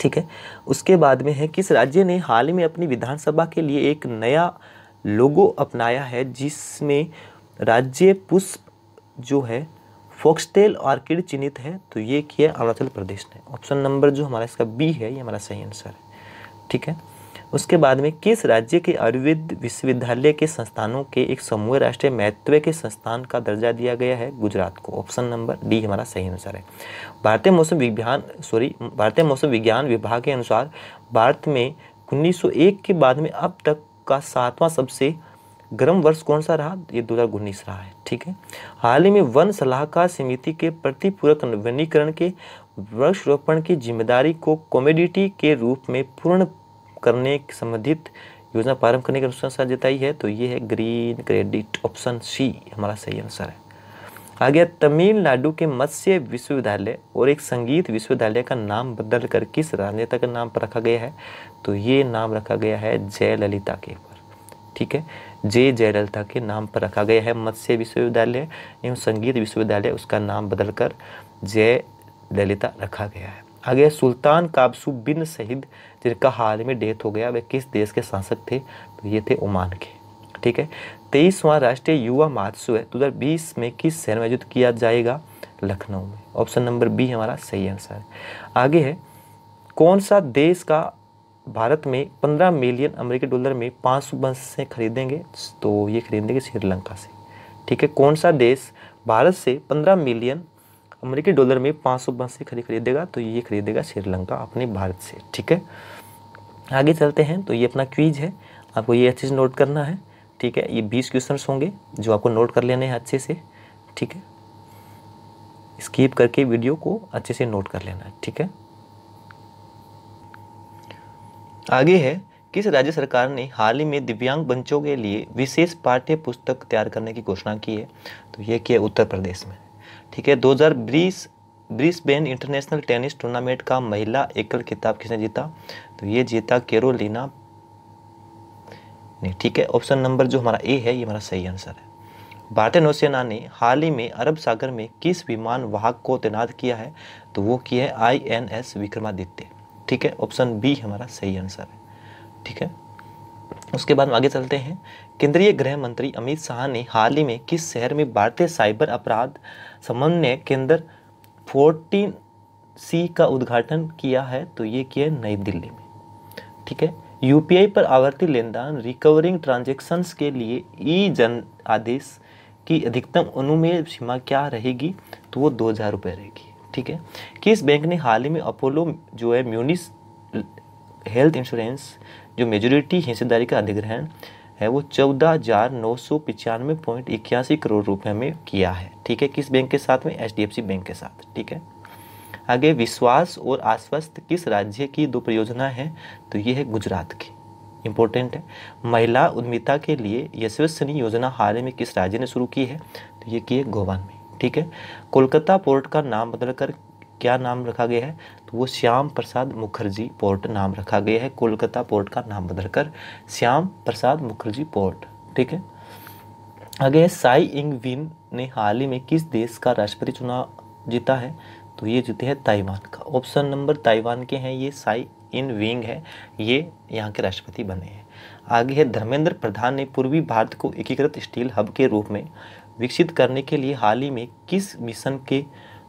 ठीक है उसके बाद में है किस राज्य ने हाल ही में अपनी विधानसभा के लिए एक नया लोगो अपनाया है जिसमें राज्य पुष्प जो है फोक्सटेल ऑर्किड चिन्हित है तो ये किया अरुणाचल प्रदेश ने ऑप्शन नंबर जो हमारा इसका बी है ये हमारा सही आंसर है ठीक है उसके बाद में किस राज्य के आयुर्वेद विश्वविद्यालय के संस्थानों के एक समूह राष्ट्रीय महत्व के संस्थान का दर्जा दिया गया है गुजरात को ऑप्शन नंबर डी हमारा सही आंसर है भारतीय मौसम विज्ञान सॉरी भारतीय मौसम विज्ञान विभाग के अनुसार भारत में 1901 के बाद में अब तक का सातवां सबसे गर्म वर्ष कौन सा रहा ये दो हज़ार उन्नीस रहा है ठीक है हाल ही में वन सलाहकार समिति के प्रतिपूरक वनीकरण के वृक्षरोपण की जिम्मेदारी को कॉमेडिटी के रूप में पूर्ण करने संबंधित योजना प्रारंभ करने की अनुशंसा जताई है तो ये है ग्रीन क्रेडिट ऑप्शन सी हमारा सही आंसर है आ गया तमिलनाडु के मत्स्य विश्वविद्यालय और एक संगीत विश्वविद्यालय का नाम बदल कर किस राजनेता का नाम पर रखा गया है तो ये नाम रखा गया है जयललिता के ऊपर ठीक है जे जयललिता के नाम पर रखा गया है मत्स्य विश्वविद्यालय एवं संगीत विश्वविद्यालय उसका नाम बदलकर जय ललिता रखा गया है आगे सुल्तान काबसू बिन शहीद जिनका हाल में डेथ हो गया वे किस देश के शासक थे तो ये थे ओमान के ठीक है तेईसवां राष्ट्रीय युवा महोत्सव है दो हज़ार बीस में किस शहर में आयोजित किया जाएगा लखनऊ में ऑप्शन नंबर बी हमारा सही आंसर है आगे है कौन सा देश का भारत में पंद्रह मिलियन अमेरिकी डॉलर में पाँच सौ बस से खरीदेंगे तो ये खरीदेंगे श्रीलंका से ठीक है कौन सा देश भारत से पंद्रह मिलियन अमेरिकी डॉलर में पाँच सौ बासी खरीद खरीदेगा तो ये खरीदेगा श्रीलंका अपने भारत से ठीक है आगे चलते हैं तो ये अपना क्वीज है आपको ये अच्छे से नोट करना है ठीक है ये बीस क्वेश्चन होंगे जो आपको नोट कर लेने हैं अच्छे से ठीक है स्कीप करके वीडियो को अच्छे से नोट कर लेना है ठीक है आगे है किस राज्य सरकार ने हाल ही में दिव्यांग बच्चों के लिए विशेष पाठ्य पुस्तक तैयार करने की घोषणा की है तो ये किया उत्तर प्रदेश में ठीक है 2020 ब्रिस्बेन इंटरनेशनल टेनिस टूर्नामेंट का महिला एकल खिताब किसने जीता तो ये जीता केरोलिना नहीं ठीक है ऑप्शन नंबर जो हमारा ए है ये हमारा सही आंसर है भारतीय नौसेना ने हाल ही में अरब सागर में किस विमान वाहक को तैनात किया है तो वो किया है आई एन एस विक्रमादित्य ठीक है ऑप्शन बी हमारा सही आंसर है ठीक है उसके बाद आगे चलते हैं केंद्रीय गृह मंत्री अमित शाह ने हाल ही में किस शहर में भारतीय साइबर अपराध समन्वय ने केंद्र फोर्टीन सी का उद्घाटन किया है तो ये किया नई दिल्ली में ठीक है यूपीआई पर आवर्ती लेनदान रिकवरिंग ट्रांजेक्शन्स के लिए ई जन आदेश की अधिकतम अनुमेय सीमा क्या रहेगी तो वो दो हज़ार रुपये रहेगी ठीक है किस बैंक ने हाल ही में अपोलो जो है म्यूनिस हेल्थ इंश्योरेंस जो मेजोरिटी हिस्सेदारी का अधिग्रहण है वो चौदह हजार नौ सौ पचानवे पॉइंट इक्यासी करोड़ रुपए में किया है ठीक है किस बैंक के साथ में एच बैंक के साथ ठीक है आगे विश्वास और आश्वस्त किस राज्य की दो परियोजना है तो ये है गुजरात की इंपॉर्टेंट है महिला उद्यमिता के लिए यशवस्नी योजना हाल ही में किस राज्य ने शुरू की है तो ये की है गोवा में ठीक है कोलकाता पोर्ट का नाम बदलकर क्या नाम रखा गया है तो वो श्याम प्रसाद मुखर्जी पोर्ट नाम रखा गया है कोलकाता पोर्ट का नाम बदलकर श्याम प्रसाद मुखर्जी पोर्ट ठीक है आगे है साई इंग विन ने हाल ही में किस देश का राष्ट्रपति चुनाव जीता है तो ये जीते हैं ताइवान का ऑप्शन नंबर ताइवान के हैं ये साई इन विंग है ये यहाँ के राष्ट्रपति बने हैं आगे है धर्मेंद्र प्रधान ने पूर्वी भारत को एकीकृत स्टील हब के रूप में विकसित करने के लिए हाल ही में किस मिशन के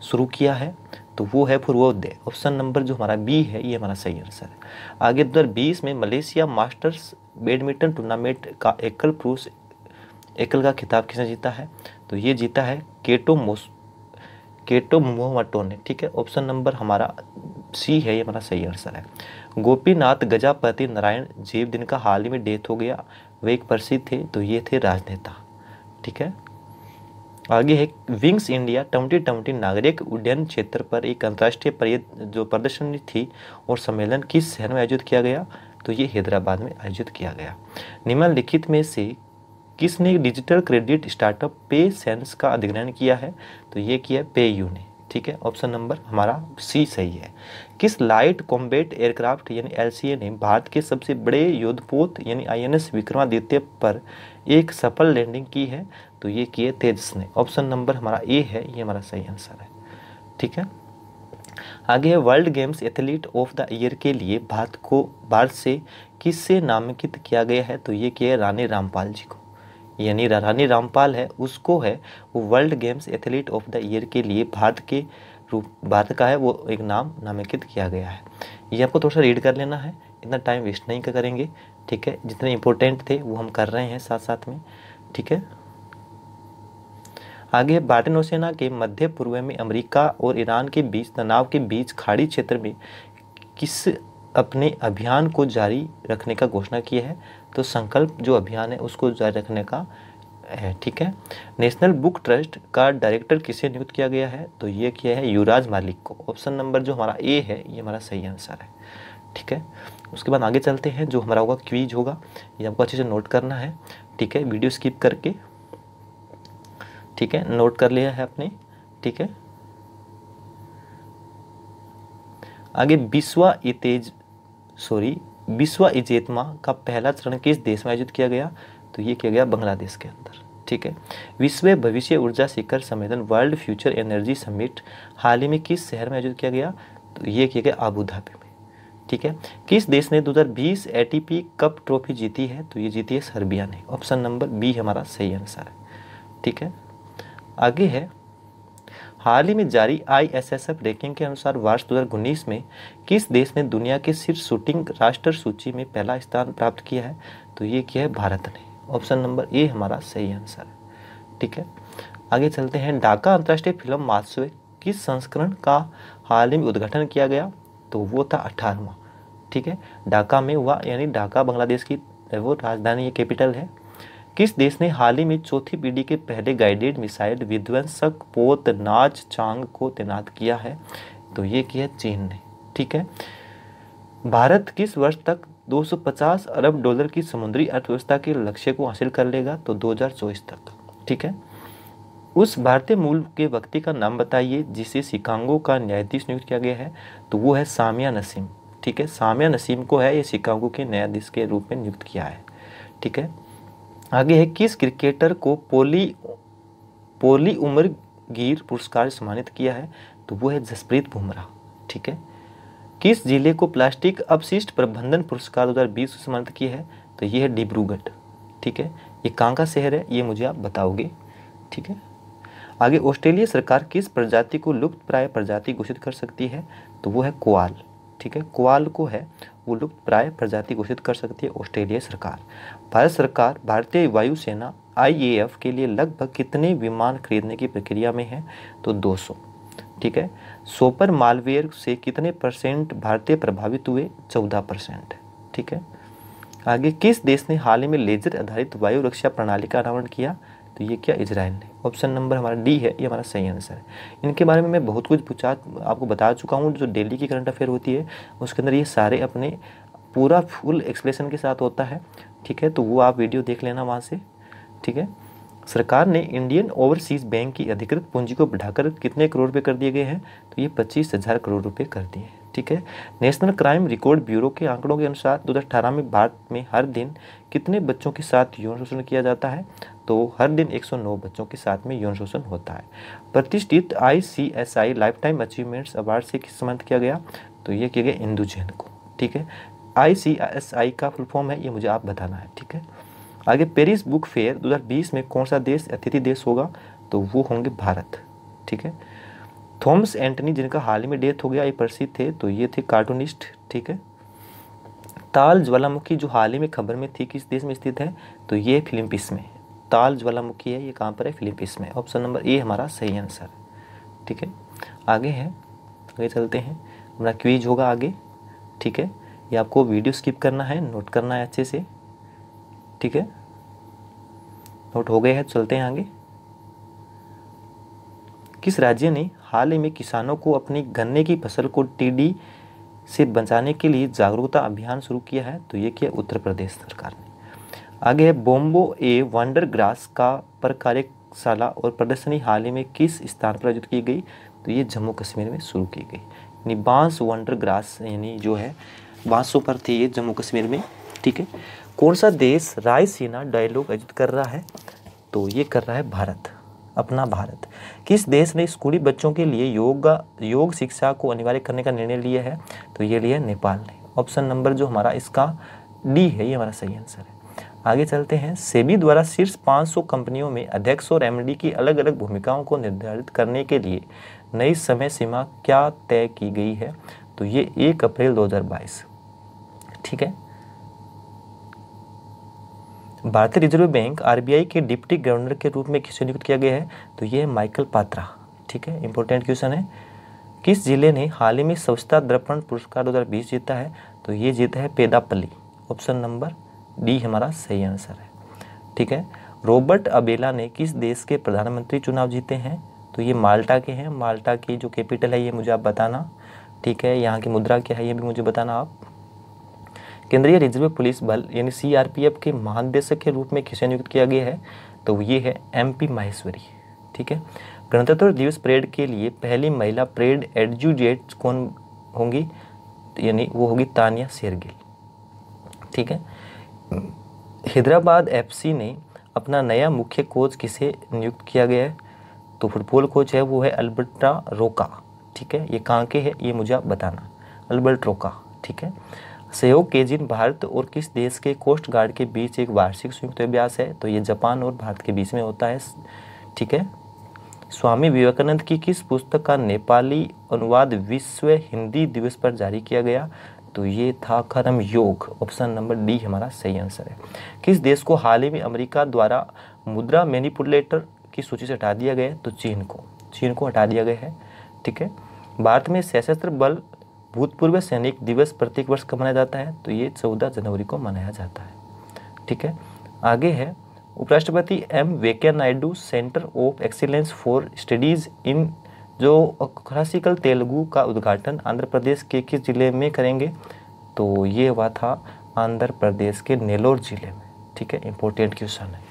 शुरू किया है तो वो है पूर्वोदय ऑप्शन नंबर जो हमारा बी है ये हमारा सही आंसर है आगे दो हज़ार बीस में मलेशिया मास्टर्स बैडमिंटन टूर्नामेंट का एकल पुरुष एकल का खिताब किसने जीता है तो ये जीता है केटो मोस केटो मोहमटो ने ठीक है ऑप्शन नंबर हमारा सी है ये हमारा सही आंसर है गोपीनाथ गजापति नारायण जीव जिनका हाल ही में डेथ हो गया वे एक प्रसिद्ध थे तो ये थे राजनेता ठीक है आगे है विंग्स इंडिया टमटी टमटी नागरिक उड्डयन क्षेत्र पर एक अंतर्राष्ट्रीय जो प्रदर्शनी थी और सम्मेलन किस शहर में आयोजित किया गया तो ये हैदराबाद में आयोजित किया गया निम्नलिखित में से किसने digital credit startup PaySense का अधिग्रहण किया है तो ये किया पे यू ने ठीक है ऑप्शन नंबर हमारा सी सही है किस लाइट कॉम्बेट एयरक्राफ्ट यानी एल ने भारत के सबसे बड़े योद्धपोत यानी आईएनएस विक्रमादित्य पर एक सफल लैंडिंग की है तो ये किए तेजस ने ऑप्शन नंबर हमारा ए है ये हमारा सही आंसर है ठीक है आगे है world games athlete of the year के लिए भारत को भारत से किससे नामांकित किया गया है तो ये किया रानी रामपाल जी को यानी रानी रामपाल है उसको है वो world games athlete of the year के लिए भारत के रूप भारत का है वो एक नाम नामांकित किया गया है ये आपको थोड़ा सा रीड कर लेना है इतना टाइम वेस्ट नहीं करेंगे ठीक है जितने इंपॉर्टेंट थे वो हम कर रहे हैं साथ साथ में ठीक है आगे भारतीय नौसेना के मध्य पूर्व में अमेरिका और ईरान के बीच तनाव के बीच खाड़ी क्षेत्र में किस अपने अभियान को जारी रखने का घोषणा की है तो संकल्प जो अभियान है उसको जारी रखने का है ठीक है नेशनल बुक ट्रस्ट का डायरेक्टर किसे नियुक्त किया गया है तो ये किया है युवराज मालिक को ऑप्शन नंबर जो हमारा ए है ये हमारा सही आंसर है ठीक है उसके बाद आगे चलते हैं जो हमारा होगा क्वीज होगा ये आपको अच्छे से नोट करना है ठीक है वीडियो स्किप करके ठीक है नोट कर लिया है आपने ठीक है आगे विश्वा इतेज सॉरी विश्वा इजेतमा का पहला चरण किस देश में आयोजित किया गया तो ये किया गया बांग्लादेश के अंदर ठीक है विश्व भविष्य ऊर्जा शिखर सम्मेलन वर्ल्ड फ्यूचर एनर्जी समिट हाल ही में किस शहर में आयोजित किया गया तो ये किया गया आबूधाबी में ठीक है किस देश ने 2020 एटीपी कप ट्रॉफी जीती है तो ये जीती है सर्बिया ने ऑप्शन नंबर बी हमारा सही आंसर है ठीक है आगे है हाल ही में जारी I S S F ranking के अनुसार वर्ष उन्नीस में किस देश ने दुनिया के शीर्ष शूटिंग राष्ट्र सूची में पहला स्थान प्राप्त किया है तो ये किया है भारत ने ऑप्शन नंबर ए हमारा सही आंसर है ठीक है आगे चलते हैं ढाका अंतर्राष्ट्रीय फिल्म महोत्सव किस संस्करण का हाल ही में उद्घाटन किया गया तो वो था अठारहवा ठीक है ढाका में हुआ यानी ढाका बांग्लादेश की वो राजधानी कैपिटल है किस देश ने हाल ही में चौथी पीढ़ी के पहले गाइडेड मिसाइल विध्वंसक पोत नाच चांग को तैनात किया है तो ये किया चीन ने ठीक है भारत किस वर्ष तक 250 अरब डॉलर की समुद्री अर्थव्यवस्था के लक्ष्य को हासिल कर लेगा तो 2024 तक ठीक है उस भारतीय मूल के व्यक्ति का नाम बताइए जिसे शिकांगो का न्यायाधीश नियुक्त किया गया है तो वो है सामिया नसीम ठीक है सामिया नसीम को है ये शिकांगो के न्यायाधीश के रूप में नियुक्त किया है ठीक है आगे है किस क्रिकेटर को पोली पोली उमर गिर पुरस्कार सम्मानित किया है तो वो है जसप्रीत बुमराह ठीक है किस जिले को प्लास्टिक अपशिष्ट प्रबंधन पुरस्कार 2020 को सम्मानित किया है तो ये है डिब्रूगढ़ ठीक है ये कहाँ का शहर है ये मुझे आप बताओगे ठीक है आगे ऑस्ट्रेलिया सरकार किस प्रजाति को लुप्त प्राय प्रजाति घोषित कर सकती है तो वो है कोआल ठीक है कोआल को है वो लुप्त प्राय प्रजाति घोषित कर सकती है ऑस्ट्रेलिया सरकार भारत सरकार भारतीय वायुसेना एफ के लिए लगभग कितने विमान खरीदने की प्रक्रिया में है तो 200 ठीक है सोपर मालवेयर से कितने परसेंट भारतीय प्रभावित हुए 14 परसेंट ठीक है आगे किस देश ने हाल ही में लेजर आधारित वायु रक्षा प्रणाली का अनावरण किया तो ये क्या इजराइल ने ऑप्शन नंबर हमारा डी है ये हमारा सही आंसर है इनके बारे में मैं बहुत कुछ पूछा आपको बता चुका हूँ जो डेली की करंट अफेयर होती है उसके अंदर ये सारे अपने पूरा फुल एक्सप्रेशन के साथ होता है ठीक है तो वो आप वीडियो देख लेना वहाँ से ठीक है सरकार ने इंडियन ओवरसीज बैंक की अधिकृत पूंजी को बढ़ाकर कितने करोड़ रुपये कर दिए गए हैं तो ये पच्चीस हज़ार करोड़ रुपये कर दिए हैं ठीक है नेशनल क्राइम रिकॉर्ड ब्यूरो के आंकड़ों के अनुसार 2018 में भारत में हर दिन कितने बच्चों के साथ यौन शोषण किया जाता है तो हर दिन 109 बच्चों के साथ में यौन शोषण होता है प्रतिष्ठित I life time achievements award से किस संबंध किया गया तो ये किया गया इंदू जैन को ठीक है आई सी एस आई का फुल फॉर्म है ये मुझे आप बताना है ठीक है आगे पेरिस बुक फेयर 2020 में कौन सा देश अतिथि देश होगा तो वो होंगे भारत ठीक है थॉम्स एंटनी जिनका हाल ही में डेथ हो गया ये प्रसिद्ध थे तो ये थे कार्टूनिस्ट ठीक है ताल ज्वालामुखी जो हाल ही में खबर में थी किस देश में स्थित है तो ये फिलिपिस में ताल ज्वालामुखी है ये कहाँ पर है फिलिपिस में ऑप्शन नंबर ए हमारा सही आंसर ठीक है आगे है आगे चलते हैं हमारा क्वीज होगा आगे ठीक है ये आपको वीडियो स्किप करना है नोट करना है अच्छे से ठीक है नोट हो गए हैं चलते हैं आगे किस राज्य ने हाल ही में किसानों को अपनी गन्ने की फसल को टीडी से बचाने के लिए जागरूकता अभियान शुरू किया है तो ये किया उत्तर प्रदेश सरकार ने आगे है बोम्बो ए वंडर ग्रास का पर कार्यशाला और प्रदर्शनी हाल ही में किस स्थान पर आयोजित की गई तो ये जम्मू कश्मीर में शुरू की गई यानी बांस वंडर ग्रास यानी जो है बांसों पर थी ये जम्मू कश्मीर में ठीक है कौन सा देश रायसेना डायलॉग आयोजित कर रहा है तो ये कर रहा है भारत अपना भारत किस देश ने स्कूली बच्चों के लिए योग योग शिक्षा को अनिवार्य करने का निर्णय लिया है तो ये लिया है नेपाल ने ऑप्शन नंबर जो हमारा इसका डी है ये हमारा सही आंसर है आगे चलते हैं सेबी द्वारा शीर्ष 500 कंपनियों में अध्यक्ष और एमडी की अलग अलग भूमिकाओं को निर्धारित करने के लिए नई समय सीमा क्या तय की गई है तो ये एक अप्रैल 2022 ठीक है भारतीय रिजर्व बैंक आरबीआई के डिप्टी गवर्नर के रूप में किसे नियुक्त किया गया है तो ये है माइकल पात्रा ठीक है इंपॉर्टेंट क्वेश्चन है किस जिले ने हाल ही में स्वच्छता दर्पण पुरस्कार 2020 जीता है तो ये जीता है पेदापल्ली ऑप्शन नंबर डी हमारा सही आंसर है ठीक है रॉबर्ट अबेला ने किस देश के प्रधानमंत्री चुनाव जीते हैं तो ये माल्टा के हैं माल्टा की जो कैपिटल है ये मुझे आप बताना ठीक है यहाँ की मुद्रा क्या है ये भी मुझे बताना आप केंद्रीय रिजर्व पुलिस बल यानी सीआरपीएफ के महानिदेशक के रूप में किसे नियुक्त किया गया है तो ये है एमपी माहेश्वरी ठीक है गणतंत्र दिवस परेड के लिए पहली महिला परेड एडजुजेट कौन होंगी यानी वो होगी तानिया शेरगिल ठीक है हैदराबाद एफसी ने अपना नया मुख्य कोच किसे नियुक्त किया गया है तो फुटबॉल कोच है वो है अल्बर्टा रोका ठीक है ये कहाँ के है ये मुझे आप बताना अल्बर्ट रोका ठीक है सहयोग के जिन भारत और किस देश के कोस्ट गार्ड के बीच एक वार्षिक संयुक्त अभ्यास है तो ये जापान और भारत के बीच में होता है ठीक है स्वामी विवेकानंद की किस पुस्तक का नेपाली अनुवाद विश्व हिंदी दिवस पर जारी किया गया तो ये था कर्म योग ऑप्शन नंबर डी हमारा सही आंसर है किस देश को हाल ही में अमेरिका द्वारा मुद्रा मैनिपुलेटर की सूची से हटा दिया गया है तो चीन को चीन को हटा दिया गया है ठीक है भारत में सशस्त्र बल भूतपूर्व सैनिक दिवस प्रत्येक वर्ष का मनाया जाता है तो ये चौदह जनवरी को मनाया जाता है ठीक है आगे है उपराष्ट्रपति M Venkaiah Naidu centre of excellence for studies in जो क्लासिकल तेलुगु का उद्घाटन आंध्र प्रदेश के किस ज़िले में करेंगे तो ये हुआ था आंध्र प्रदेश के नेलोर ज़िले में ठीक है इंपॉर्टेंट क्वेश्चन है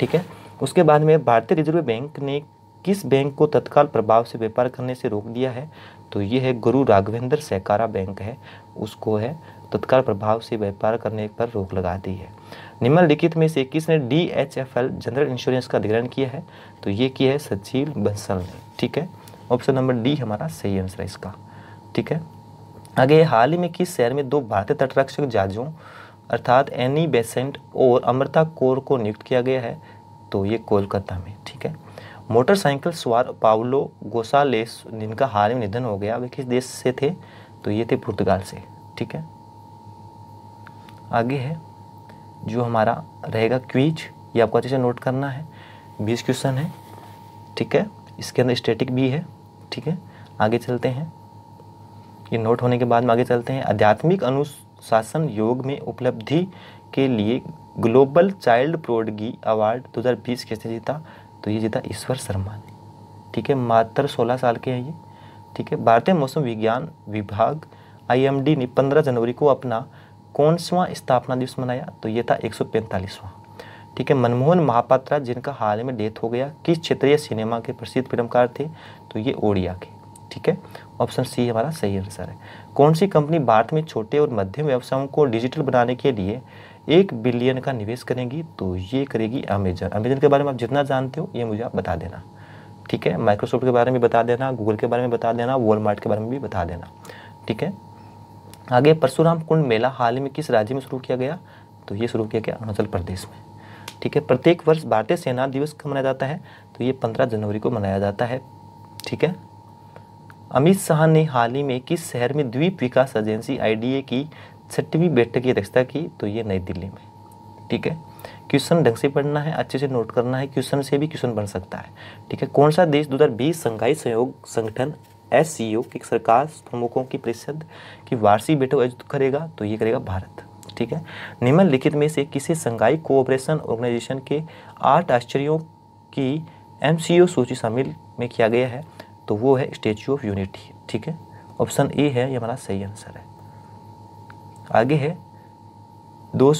ठीक है उसके बाद में भारतीय रिजर्व बैंक ने किस बैंक को तत्काल प्रभाव से व्यापार करने से रोक दिया है तो ये है गुरु राघवेंद्र सहकारा बैंक है उसको है तत्काल प्रभाव से व्यापार करने पर रोक लगा दी है निम्नलिखित में से किसने D H F L general insurance का अधिग्रहण किया है तो ये किया है सचिव बंसल ने ठीक है ऑप्शन नंबर डी हमारा सही आंसर है इसका ठीक है आगे हाल ही में किस शहर में दो भारतीय तटरक्षक जहाज़ों अर्थात एनी बेसेंट और अमृता कोर को नियुक्त किया गया है तो ये कोलकाता में मोटरसाइकिल सवार पावलो गोसालेस जिनका हाल में निधन हो गया वे किस देश से थे तो ये थे पुर्तगाल से ठीक है आगे है जो हमारा रहेगा क्वीज ये आपको अच्छे से नोट करना है बीस क्वेश्चन है ठीक है इसके अंदर स्टेटिक भी है ठीक है आगे चलते हैं ये नोट होने के बाद में आगे चलते हैं आध्यात्मिक अनुशासन योग में उपलब्धि के लिए ग्लोबल चाइल्ड प्रोडगी अवार्ड 2020 किसने जीता तो ये जीता ईश्वर शर्मा ने ठीक है मात्र 16 साल के हैं ये ठीक है भारतीय मौसम विज्ञान विभाग आईएमडी ने 15 जनवरी को अपना कौन सवा स्थापना दिवस मनाया तो ये था एक सौ ठीक है मनमोहन महापात्रा जिनका हाल में डेथ हो गया किस क्षेत्रीय सिनेमा के प्रसिद्ध फिल्मकार थे तो ये ओडिया के ठीक है ऑप्शन सी हमारा सही आंसर है कौन सी कंपनी भारत में छोटे और मध्यम व्यवसायों को डिजिटल बनाने के लिए एक बिलियन का निवेश करेंगी तो ये करेगी अमेजन अमेजन के बारे में आप जितना जानते हो ये मुझे आप बता देना ठीक है माइक्रोसॉफ्ट के बारे में बता देना गूगल के बारे में बता देना वॉलमार्ट के बारे में भी बता देना ठीक है आगे परशुराम कुंड मेला हाल ही में किस राज्य में शुरू किया गया तो ये शुरू किया गया अरुणाचल प्रदेश में ठीक है प्रत्येक वर्ष भारतीय सेना दिवस कब मनाया जाता है तो ये पंद्रह जनवरी को मनाया जाता है ठीक है अमित शाह ने हाल ही में किस शहर में द्वीप विकास एजेंसी आईडीए की छठवीं बैठक की अध्यक्षता की तो ये नई दिल्ली में ठीक है क्वेश्चन ढंग से पढ़ना है अच्छे से नोट करना है क्वेश्चन से भी क्वेश्चन बन सकता है ठीक है कौन सा देश बीस संघाई सहयोग संगठन एस की सरकार प्रमुखों की परिषद की वार्षिक बैठक आयोजित करेगा तो ये करेगा भारत ठीक है निम्नलिखित में से किसी संघाई कोऑपरेशन ऑर्गेनाइजेशन के आठ आश्चर्यों की एम सूची शामिल में किया गया है तो वो है स्टेचू ऑफ यूनिटी ठीक है ऑप्शन ए है ये हमारा सही आंसर है आगे है दो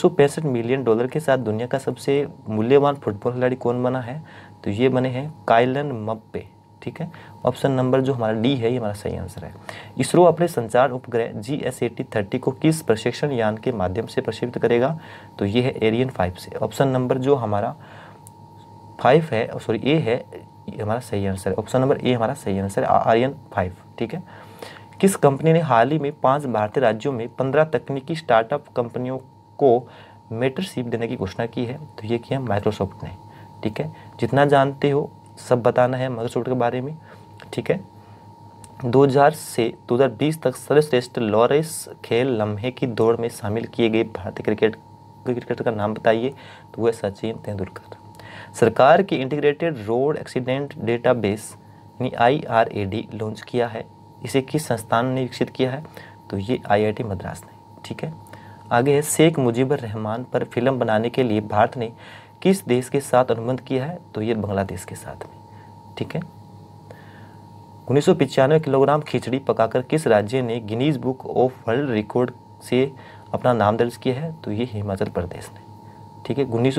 मिलियन डॉलर के साथ दुनिया का सबसे मूल्यवान फुटबॉल खिलाड़ी कौन बना है तो ये बने हैं काइलन मप्पे ठीक है ऑप्शन नंबर जो हमारा डी है ये हमारा सही आंसर है इसरो अपने संचार उपग्रह G S A T thirty को किस प्रशिक्षण यान के माध्यम से प्रक्षेपित करेगा तो ये है एरियन फाइव से ऑप्शन नंबर जो हमारा फाइव है सॉरी ए है ये हमारा सही आंसर है ऑप्शन नंबर ए हमारा सही आंसर है आर्यन फाइव ठीक है किस कंपनी ने हाल ही में पांच भारतीय राज्यों में पंद्रह तकनीकी स्टार्टअप कंपनियों को मेटरशिप देने की घोषणा की है तो ये किया माइक्रोसॉफ्ट ने ठीक है जितना जानते हो सब बताना है माइक्रोसॉफ्ट के बारे में ठीक है 2000 से 2020 तक सर्वश्रेष्ठ लॉरेस खेल लम्हे की दौड़ में शामिल किए गए भारतीय क्रिकेट क्रिकेटर का नाम बताइए तो वह सचिन तेंदुलकर सरकार की इंटीग्रेटेड रोड एक्सीडेंट डेटाबेस यानी आई लॉन्च किया है इसे किस संस्थान ने विकसित किया है तो ये आईआईटी मद्रास ने ठीक है आगे है शेख मुजीबर रहमान पर फिल्म बनाने के लिए भारत ने किस देश के साथ अनुबंध किया है तो ये बांग्लादेश के साथ में ठीक है उन्नीस किलोग्राम खिचड़ी पकाकर किस राज्य ने Guinness book of world record से अपना नाम दर्ज किया है तो ये हिमाचल प्रदेश ने ठीक है उन्नीस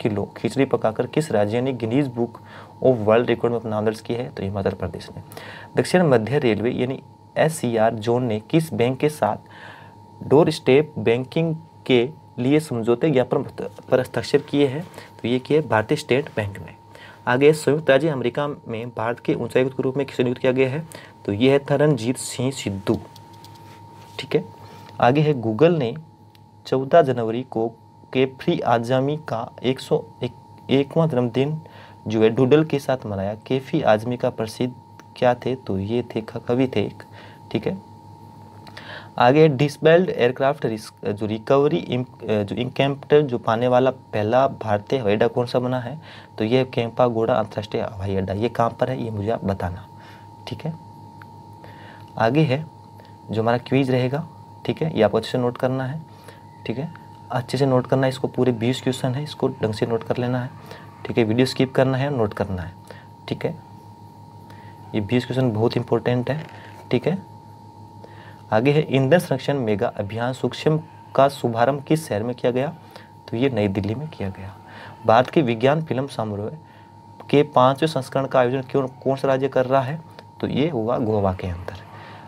किलो खिचड़ी पकाकर किस राज्य ने Guinness book of world record में अपना नाम दर्ज किया है तो हिमाचल प्रदेश ने दक्षिण मध्य रेलवे यानी एस जोन ने किस बैंक के साथ डोर स्टेप बैंकिंग के लिए समझौते ज्ञापन पर हस्ताक्षर किए हैं तो ये किए भारतीय स्टेट बैंक ने आगे संयुक्त राज्य अमेरिका में भारत के ऊंचाई के रूप में किसे नियुक्त किया गया है तो ये है थरणजीत सिंह सिद्धू ठीक है आगे है गूगल ने 14 जनवरी को फ्री आजमी का एक सौ एक, जन्मदिन जो है डूडल के साथ मनाया केफी आजमी का प्रसिद्ध क्या थे तो ये थे कवि थे एक ठीक है आगे डिसबेल्ड एयरक्राफ्ट जो रिकवरी जो इंकैम्प्टर जो पाने वाला पहला भारतीय हवाई अड्डा कौन सा बना है तो ये कैंपा गोड़ा अंतर्राष्ट्रीय हवाई अड्डा ये कहाँ पर है ये मुझे आप बताना ठीक है आगे है जो हमारा क्वीज रहेगा ठीक है ये आपको अच्छे से नोट करना है ठीक है अच्छे से नोट करना है इसको पूरे बीस क्वेश्चन है इसको ढंग से नोट कर लेना है ठीक है वीडियो स्किप करना है नोट करना है ठीक है ये बीस क्वेश्चन बहुत इंपॉर्टेंट है ठीक है आगे है ईंधन संरक्षण मेगा अभियान सूक्ष्म का शुभारंभ किस शहर में किया गया तो ये नई दिल्ली में किया गया भारत के विज्ञान फिल्म समारोह के पाँचवें संस्करण का आयोजन क्यों कौन सा राज्य कर रहा है तो ये हुआ गोवा के अंदर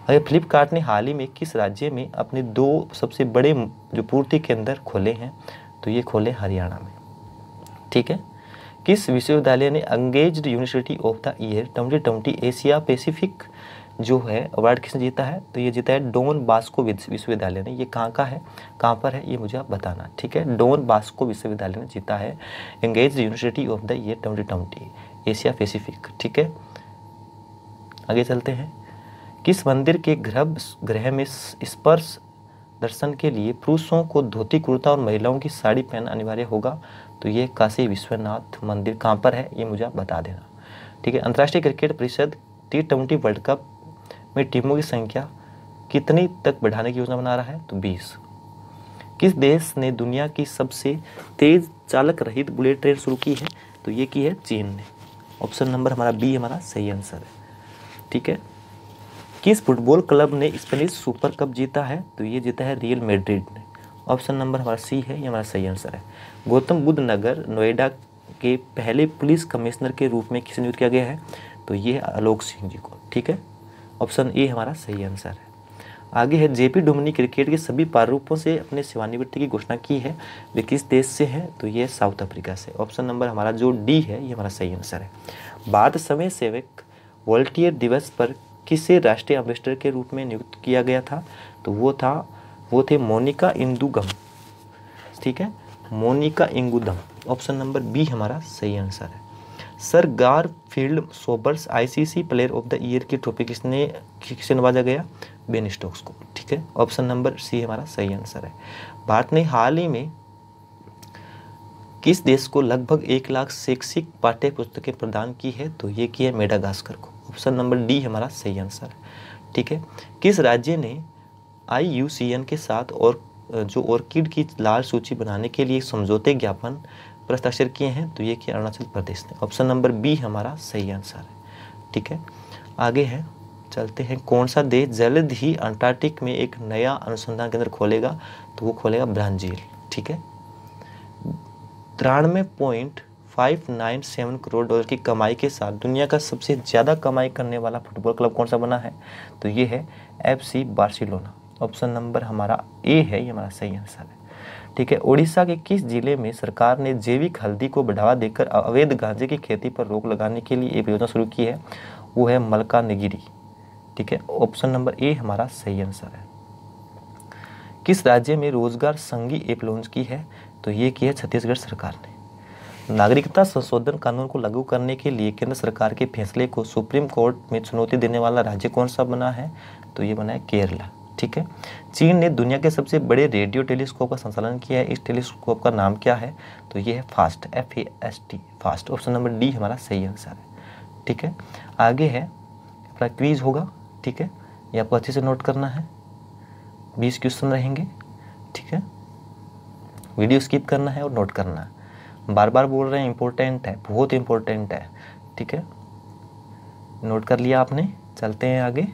अगर फ्लिपकार्ट ने हाल ही में किस राज्य में अपने दो सबसे बड़े जो पूर्ति केंद्र खोले हैं तो ये खोले हरियाणा में ठीक है किस विश्वविद्यालय ने engage university of the year twenty twenty Asia Pacific जो है अवार्ड किसने जीता है तो ये जीता है डोन बास्को विश्वविद्यालय ने ये कहाँ का है कहाँ पर है ये मुझे आप बताना ठीक है डोन बास्को विश्वविद्यालय ने जीता है engage university of the year twenty twenty Asia Pacific ठीक है आगे चलते हैं किस मंदिर के गर्भ ग्रह में स्पर्श दर्शन के लिए पुरुषों को धोती कुर्ता और महिलाओं की साड़ी पहनना अनिवार्य होगा तो ये काशी विश्वनाथ मंदिर कहाँ पर है ये मुझे बता देना ठीक है अंतर्राष्ट्रीय क्रिकेट परिषद टी ट्वेंटी वर्ल्ड कप में टीमों की संख्या कितनी तक बढ़ाने की योजना बना रहा है तो बीस किस देश ने दुनिया की सबसे तेज चालक रहित बुलेट ट्रेन शुरू की है तो ये की है चीन ने ऑप्शन नंबर हमारा बी हमारा सही आंसर है ठीक है किस फुटबॉल क्लब ने स्पेनिश सुपर कप जीता है तो ये जीता है रियल मेड्रिड ने ऑप्शन नंबर हमारा सी है ये हमारा सही आंसर है गौतम बुद्ध नगर नोएडा के पहले पुलिस कमिश्नर के रूप में किसे नियुक्त किया गया है तो ये आलोक सिंह जी को ठीक है ऑप्शन ए हमारा सही आंसर है आगे है जेपी डोमनी क्रिकेट के सभी प्रारूपों से अपने सेवानिवृत्ति की घोषणा की है वे किस देश से है तो ये साउथ अफ्रीका से ऑप्शन नंबर हमारा जो डी है ये हमारा सही आंसर है बाद समय सेवक वॉल्टियर दिवस पर किसे राष्ट्रीय एम्बेसडर के रूप में नियुक्त किया गया था तो वो था वो थे मोनिका इंदुगम ठीक है Monika Ingudam option number B हमारा सही आंसर है sir Garfield Sobers ICC player of the year की ट्रॉफी किसने किसे नवाजा गया बेन स्टोक्स को ठीक है ऑप्शन नंबर सी हमारा सही आंसर है भारत ने हाल ही में किस देश को लगभग एक लाख शैक्षिक पाठ्य पुस्तकें प्रदान की है तो ये किया मेडागास्कर को ऑप्शन नंबर डी हमारा सही आंसर है ठीक है किस राज्य ने आई के साथ और जो ऑर्किड की लाल सूची बनाने के लिए समझौते ज्ञापन प्रस्ताक्षर किए हैं तो ये किया अरुणाचल प्रदेश ने ऑप्शन नंबर बी हमारा सही आंसर है ठीक है आगे है चलते हैं कौन सा देश जल्द ही अंटार्कटिक में एक नया अनुसंधान केंद्र खोलेगा तो वो खोलेगा ब्राजील ठीक है तिरानवे पॉइंट 597 करोड़ डॉलर की कमाई के साथ दुनिया का सबसे ज़्यादा कमाई करने वाला फुटबॉल क्लब कौन सा बना है तो ये है F C Barcelona option number हमारा ए है ये हमारा सही आंसर है ठीक है उड़ीसा के किस जिले में सरकार ने जैविक हल्दी को बढ़ावा देकर अवैध गांजे की खेती पर रोक लगाने के लिए एक योजना शुरू की है वो है मलकानगिरी ठीक है ऑप्शन नंबर ए हमारा सही आंसर है किस राज्य में रोजगार संघी एप लॉन्च की है तो ये किया है छत्तीसगढ़ सरकार ने नागरिकता संशोधन कानून को लागू करने के लिए केंद्र सरकार के फैसले को सुप्रीम कोर्ट में चुनौती देने वाला राज्य कौन सा बना है तो ये बना है केरला ठीक है चीन ने दुनिया के सबसे बड़े रेडियो टेलीस्कोप का संचालन किया है इस टेलीस्कोप का नाम क्या है तो ये है fast F A S T fast option number D हमारा सही आंसर है ठीक है आगे है अपना क्वीज होगा ठीक है ये आपको अच्छे से नोट करना है बीस क्वेश्चन रहेंगे ठीक है वीडियो स्किप करना है और नोट करना है बार बार बोल रहे हैं इम्पोर्टेंट है बहुत इम्पोर्टेंट है ठीक है नोट कर लिया आपने चलते हैं आगे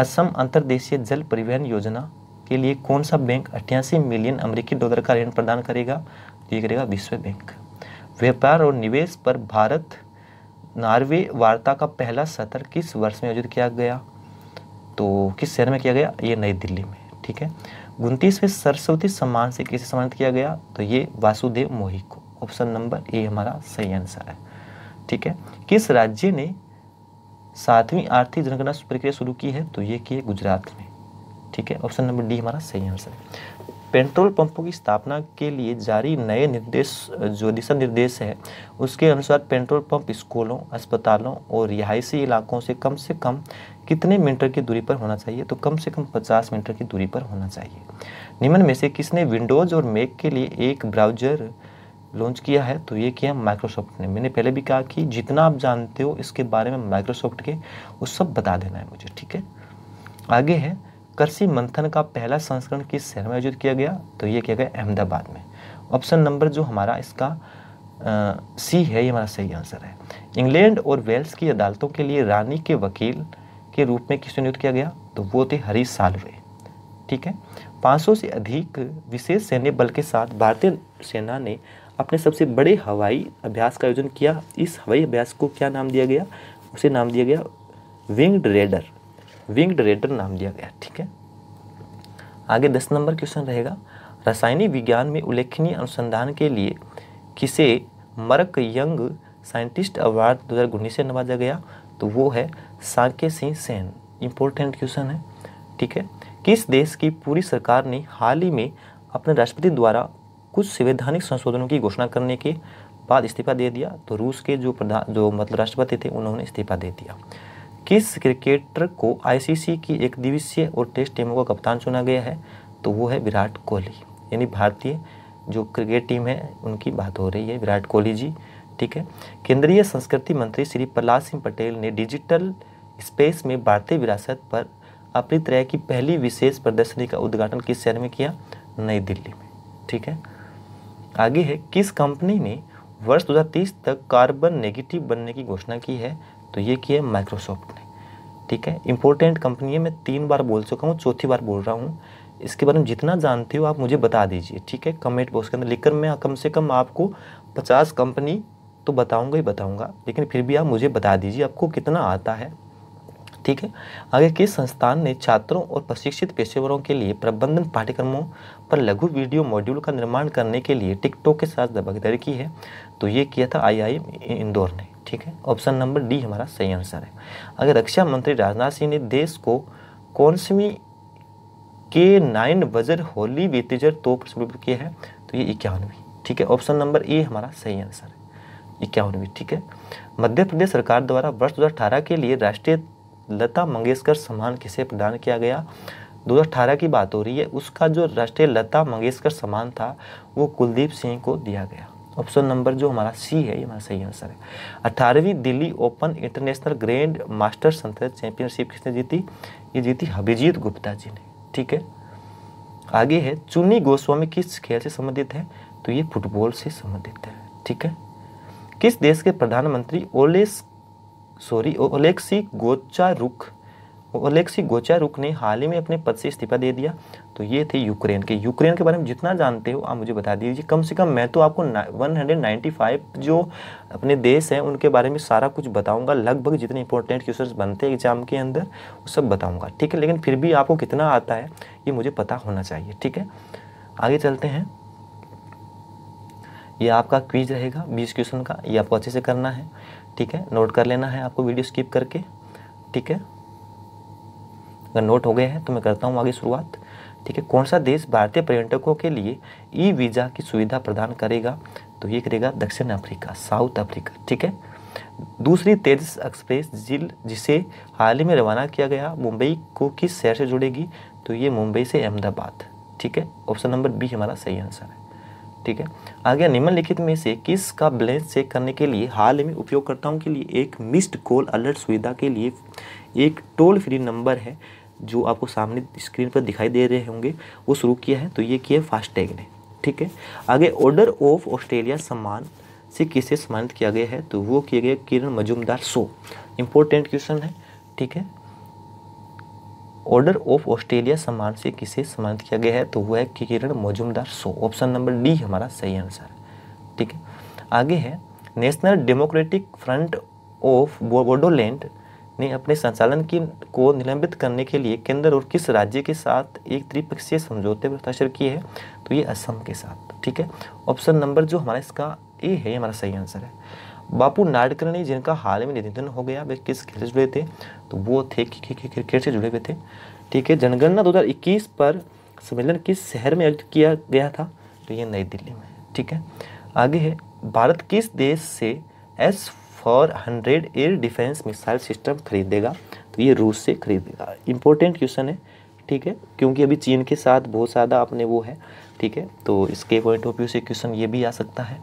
असम अंतर्देशीय जल परिवहन योजना के लिए कौन सा बैंक अट्ठासी मिलियन अमेरिकी डॉलर का ऋण प्रदान करेगा तो ये करेगा विश्व बैंक व्यापार और निवेश पर भारत नार्वे वार्ता का पहला सत्र किस वर्ष में आयोजित किया गया तो किस शहर में किया गया ये नई दिल्ली में ठीक है उनतीसवें सरस्वती सम्मान से किसे सम्मानित किया गया तो ये वासुदेव मोहित को ऑप्शन नंबर ए हमारा सही आंसर है ठीक है किस राज्य ने सातवीं आर्थिक जनगणना प्रक्रिया शुरू की है तो ये की है गुजरात में ठीक है ऑप्शन नंबर डी हमारा सही आंसर है पेट्रोल पंपों की स्थापना के लिए जारी नए निर्देश जो दिशा निर्देश है उसके अनुसार पेट्रोल पंप स्कूलों अस्पतालों और रिहायशी इलाकों से कम से कम कितने मीटर की दूरी पर होना चाहिए तो कम से कम 50 मीटर की दूरी पर होना चाहिए निम्न में से किसने विंडोज़ और मेक के लिए एक ब्राउजर लॉन्च किया है तो ये किया माइक्रोसॉफ्ट ने मैंने पहले भी कहा कि जितना आप जानते हो इसके बारे में माइक्रोसॉफ्ट के वो सब बता देना है मुझे ठीक है आगे है कृषि मंथन का पहला संस्करण किस शहर में आयोजित किया गया तो ये किया गया अहमदाबाद में ऑप्शन नंबर जो हमारा इसका सी है ये हमारा सही आंसर है इंग्लैंड और वेल्स की अदालतों के लिए रानी के वकील के रूप में किसे नियुक्त किया गया तो वो थे हरीश सालवे ठीक है 500 से अधिक विशेष सैन्य बल के साथ भारतीय सेना ने अपने सबसे बड़े हवाई अभ्यास का आयोजन किया इस हवाई अभ्यास को क्या नाम दिया गया उसे नाम दिया गया विंग्ड रेडर विंग्ड रेडर नाम दिया गया ठीक है आगे दस नंबर क्वेश्चन रहेगा रासायनिक विज्ञान में उल्लेखनीय अनुसंधान के लिए किसे मरक यंग साइंटिस्ट अवार्ड दो हज़ार उन्नीस से नवाजा गया तो वो है साके सिंह सेन इम्पोर्टेंट क्वेश्चन है ठीक है किस देश की पूरी सरकार ने हाल ही में अपने राष्ट्रपति द्वारा कुछ संवैधानिक संशोधनों की घोषणा करने के बाद इस्तीफा दे दिया तो रूस के जो प्रधान जो मतलब राष्ट्रपति थे उन्होंने इस्तीफा दे दिया किस क्रिकेटर को आईसीसी की एक दिवसीय और टेस्ट टीमों का कप्तान चुना गया है तो वो है विराट कोहली यानी भारतीय जो क्रिकेट टीम है उनकी बात हो रही है विराट कोहली जी ठीक है केंद्रीय संस्कृति मंत्री श्री प्रहलाद सिंह पटेल ने डिजिटल स्पेस में भारतीय विरासत पर अपनी तरह की पहली विशेष प्रदर्शनी का उद्घाटन किस शहर में किया नई दिल्ली में ठीक है आगे है किस कंपनी ने वर्ष 2030 तक कार्बन नेगेटिव बनने की घोषणा की है तो ये की है माइक्रोसॉफ्ट ने ठीक है इंपॉर्टेंट कंपनी है मैं तीन बार बोल चुका हूँ चौथी बार बोल रहा हूँ इसके बारे में जितना जानते हो आप मुझे बता दीजिए ठीक है कमेंट बॉक्स के अंदर लिखकर मैं कम से कम आपको पचास कंपनी तो बताऊँगा ही बताऊँगा लेकिन फिर भी आप मुझे बता दीजिए आपको कितना आता है ठीक है आगे किस संस्थान ने छात्रों और प्रशिक्षित पेशेवरों के लिए प्रबंधन पाठ्यक्रमों पर लघु वीडियो मॉड्यूल का निर्माण करने के लिए टिकटॉक के साथ दबागदारी की है तो ये किया था आई इंदौर ने ठीक है ऑप्शन नंबर डी हमारा सही आंसर है अगर रक्षा मंत्री राजनाथ सिंह ने देश को कौनसवी के नाइन वजर होली बेतजर तो समर्पित किया है तो ये इक्यावनवीं ठीक है ऑप्शन नंबर ए हमारा सही आंसर है इक्यानवी ठीक है मध्य प्रदेश सरकार द्वारा वर्ष 2018 के लिए राष्ट्रीय लता मंगेशकर सम्मान किसे प्रदान किया गया 2018 की बात हो रही है उसका जो राष्ट्रीय लता मंगेशकर सम्मान था वो कुलदीप सिंह को दिया गया ऑप्शन नंबर जो हमारा सी है ये हमारा सही आंसर है अठारहवीं Delhi open international grand master संसद चैंपियनशिप किसने जीती ये जीती अभिजीत गुप्ता जी ने ठीक है आगे है चुन्नी गोस्वामी किस खेल से संबंधित है तो ये फुटबॉल से संबंधित है ठीक है किस देश के प्रधानमंत्री ओलेस sorry Oleksiy Honcharuk Oleksiy Honcharuk ने हाल ही में अपने पद से इस्तीफा दे दिया तो ये थे यूक्रेन के यूक्रेन के बारे में जितना जानते हो आप मुझे बता दीजिए कम से कम मैं तो आपको 195 जो अपने देश हैं उनके बारे में सारा कुछ बताऊंगा लगभग जितने इंपॉर्टेंट क्वेश्चन बनते हैं एग्जाम के अंदर वो सब बताऊँगा ठीक है लेकिन फिर भी आपको कितना आता है ये मुझे पता होना चाहिए ठीक है आगे चलते हैं ये आपका क्वीज रहेगा बीस क्वेश्चन का ये आपको अच्छे से करना है ठीक है नोट कर लेना है आपको वीडियो स्किप करके ठीक है अगर नोट हो गए हैं तो मैं करता हूँ आगे शुरुआत ठीक है कौन सा देश भारतीय पर्यटकों के लिए ई वीज़ा की सुविधा प्रदान करेगा तो ये करेगा दक्षिण अफ्रीका साउथ अफ्रीका ठीक है दूसरी तेजस एक्सप्रेस जिल जिसे हाल ही में रवाना किया गया मुंबई को किस शहर से जुड़ेगी तो ये मुंबई से अहमदाबाद ठीक है ऑप्शन नंबर बी हमारा सही आंसर है ठीक है आगे निम्नलिखित में से किस का बैलेंस चेक करने के लिए हाल ही में उपयोगकर्ताओं के लिए एक मिस्ड कॉल अलर्ट सुविधा के लिए एक टोल फ्री नंबर है जो आपको सामने स्क्रीन पर दिखाई दे रहे होंगे वो शुरू किया है तो ये किया फास्टैग ने ठीक है आगे ऑर्डर ऑफ ऑस्ट्रेलिया सम्मान से किसे सम्मानित किया गया है तो वो किया गया Kiran Mazumdar so important question है ठीक है ऑर्डर ऑफ ऑस्ट्रेलिया सम्मान से किसे सम्मानित किया गया है तो वह है Kiran Mazumdar so option number D हमारा सही आंसर है ठीक है आगे है national democratic front of Bodoland ने अपने संचालन की को निलंबित करने के लिए केंद्र और किस राज्य के साथ एक त्रिपक्षीय समझौते पर हस्ताक्षर किए हैं तो ये असम के साथ ठीक है ऑप्शन नंबर जो हमारा इसका ए है हमारा सही आंसर है बापू नाडकर्णी जिनका हाल में निधन हो गया वे किस खेल से जुड़े थे तो वो थे क्रिकेट से जुड़े हुए थे ठीक है जनगणना 2021 पर सम्मेलन किस शहर में आयोजित किया गया था तो ये नई दिल्ली में ठीक है आगे है भारत किस देश से S four hundred air defence missile system खरीदेगा तो ये रूस से खरीदेगा इंपॉर्टेंट क्वेश्चन है ठीक है क्योंकि अभी चीन के साथ बहुत ज़्यादा अपने वो है ठीक है तो इसके पॉइंट ऑफ व्यू से क्वेश्चन ये भी आ सकता है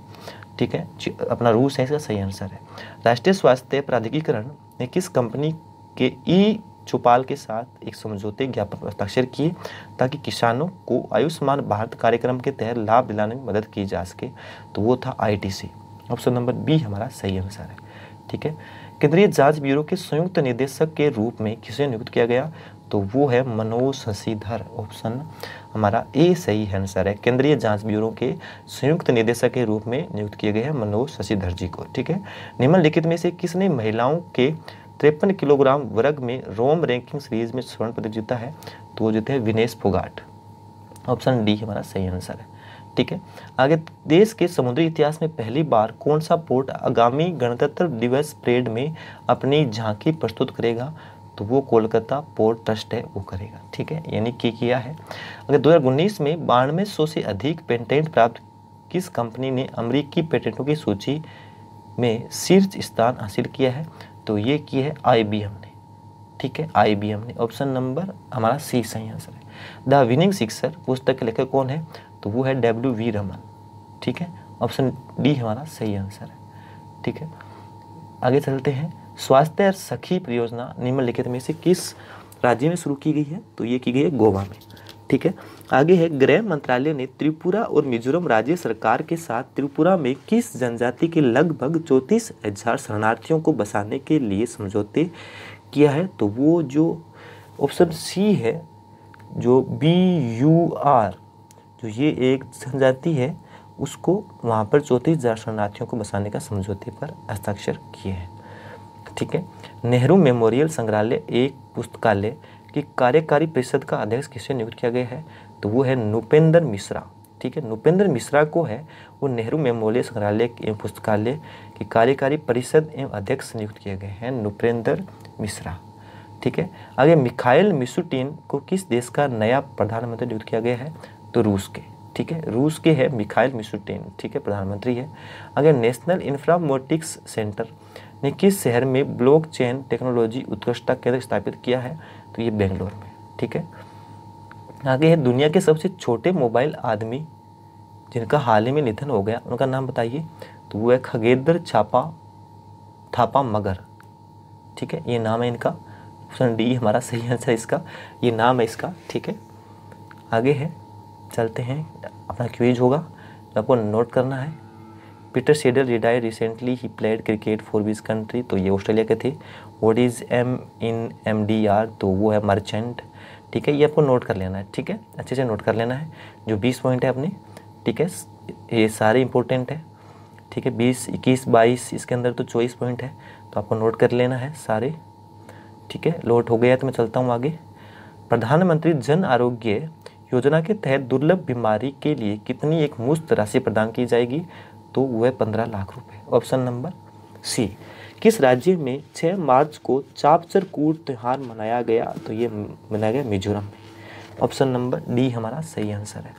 ठीक है अपना रूस है इसका सही आंसर है राष्ट्रीय स्वास्थ्य प्राधिकरण ने किस कंपनी के ई चौपाल के साथ एक समझौते ज्ञापन हस्ताक्षर किए ताकि किसानों को आयुष्मान भारत कार्यक्रम के तहत लाभ दिलाने में मदद की जा सके तो वो था आईटीसी ऑप्शन नंबर बी हमारा सही आंसर है ठीक है केंद्रीय जांच ब्यूरो के संयुक्त निदेशक के रूप में किसे नियुक्त किया गया तो वो है मनोज शशिधर ऑप्शन हमारा ए सही आंसर है केंद्रीय जांच ब्यूरो के संयुक्त निदेशक के रूप में नियुक्त किए गए हैं मनोज शशिधर जी को ठीक है निम्नलिखित में से किसने महिलाओं के तिरपन किलोग्राम वर्ग में रोम रैंकिंग सीरीज में स्वर्ण पदक जीता है तो वो जीते हैं विनेश फोगाट ऑप्शन डी हमारा सही आंसर है ठीक है आगे देश के समुद्री इतिहास में पहली बार कौन सा पोर्ट आगामी गणतंत्र दिवस परेड में अपनी झांकी प्रस्तुत करेगा तो वो कोलकाता पोर्ट ट्रस्ट है वो करेगा ठीक है यानी की किया है अगर दो में बानवे सौ से अधिक पेटेंट प्राप्त किस कंपनी ने अमरीकी पेटेंटों की सूची में शीर्ष स्थान हासिल किया है तो ये की है आई ने ठीक है आई ने ऑप्शन नंबर हमारा सी सही आंसर है द विनिंग सिक्सर पुस्तक के लेखक कौन है तो वो है डब्ल्यू वी रमन ठीक है ऑप्शन डी हमारा सही आंसर है ठीक है आगे चलते हैं स्वास्थ्य सखी परियोजना निम्नलिखित में से किस राज्य में शुरू की गई है तो ये की गई है गोवा में ठीक है आगे है गृह मंत्रालय ने त्रिपुरा और मिजोरम राज्य सरकार के साथ त्रिपुरा में किस जनजाति के लगभग चौंतीस हजार शरणार्थियों को बसाने के लिए समझौते किया है तो वो जो ऑप्शन सी है जो बी यू आर जो ये एक जनजाति है उसको वहाँ पर चौंतीस हजार शरणार्थियों को बसाने का समझौते पर हस्ताक्षर किए हैं ठीक है नेहरू मेमोरियल संग्रहालय एक पुस्तकालय की कार्यकारी परिषद का अध्यक्ष किसे नियुक्त किया गया है तो वो है नुपेंद्र मिश्रा ठीक है नुपेंद्र मिश्रा को है वो नेहरू मेमोरियल संग्रहालय एवं पुस्तकालय की कार्यकारी परिषद एवं अध्यक्ष नियुक्त किए गए हैं नुपेंद्र मिश्रा ठीक है आगे मिखाइल मिशुटिन को किस देश का नया प्रधानमंत्री नियुक्त किया गया है तो रूस के ठीक है रूस के है मिखाइल मिशुटिन ठीक है प्रधानमंत्री है आगे नेशनल इंफ्रामोटिक्स सेंटर ने किस शहर में ब्लॉकचेन टेक्नोलॉजी उत्कृष्टता केंद्र स्थापित किया है तो ये बेंगलोर में ठीक है आगे है दुनिया के सबसे छोटे मोबाइल आदमी जिनका हाल ही में निधन हो गया उनका नाम बताइए तो वो है खगेदर छापा थापा मगर ठीक है ये नाम है इनका ऑप्शन डी हमारा सही आंसर है इसका ये नाम है इसका ठीक है आगे है चलते हैं अपना क्यूज होगा आपको नोट करना है पीटर शेडर रिटायर रिसेंटली ही played cricket for which country तो ये ऑस्ट्रेलिया के थे what is M N M D R तो वो है मर्चेंट ठीक है ये आपको नोट कर लेना है ठीक है अच्छे से नोट कर लेना है जो बीस पॉइंट है अपने ठीक है ये सारे इंपॉर्टेंट है ठीक है बीस इक्कीस बाईस इसके अंदर तो चौबीस पॉइंट है तो आपको नोट कर लेना है सारे ठीक है लोट हो गया तो मैं चलता हूँ आगे प्रधानमंत्री जन आरोग्य योजना के तहत दुर्लभ बीमारी के लिए कितनी एक मुफ्त राशि प्रदान की जाएगी तो वह पंद्रह लाख रुपए ऑप्शन नंबर सी किस राज्य में छः मार्च को चापचर कूट त्यौहार मनाया गया तो ये मनाया गया मिजोरम में ऑप्शन नंबर डी हमारा सही आंसर है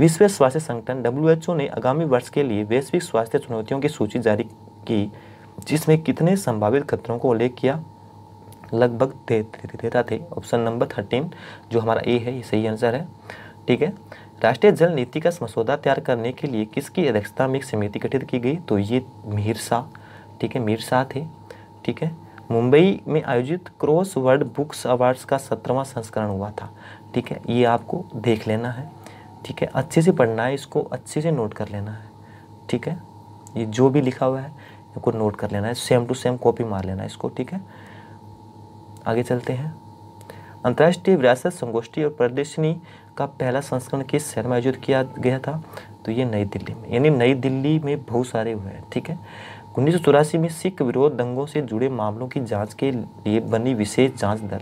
विश्व स्वास्थ्य संगठन डब्ल्यू ने आगामी वर्ष के लिए वैश्विक स्वास्थ्य चुनौतियों की सूची जारी की जिसमें कितने संभावित खतरों को उल्लेख किया लगभग तेरह थे ऑप्शन नंबर थर्टीन जो हमारा ए है ये सही आंसर है ठीक है राष्ट्रीय जल नीति का मसौदा तैयार करने के लिए किसकी अध्यक्षता में एक समिति गठित की गई तो ये मीर शाह ठीक है मीर शाह थे ठीक है मुंबई में आयोजित क्रॉस वर्ल्ड बुक्स अवार्ड्स का सत्रहवा संस्करण हुआ था ठीक है ये आपको देख लेना है ठीक है अच्छे से पढ़ना है इसको अच्छे से नोट कर लेना है ठीक है ये जो भी लिखा हुआ है इसको नोट कर लेना है सेम टू सेम कॉपी मार लेना है इसको ठीक है आगे चलते हैं अंतर्राष्ट्रीय विरासत संगोष्ठी और प्रदर्शनी का पहला संस्करण किस शहर में आयोजित किया गया था तो ये नई दिल्ली में यानी नई दिल्ली में बहुत सारे हुए हैं ठीक है उन्नीस में सिख विरोध दंगों से जुड़े मामलों की जांच के लिए बनी विशेष जांच दल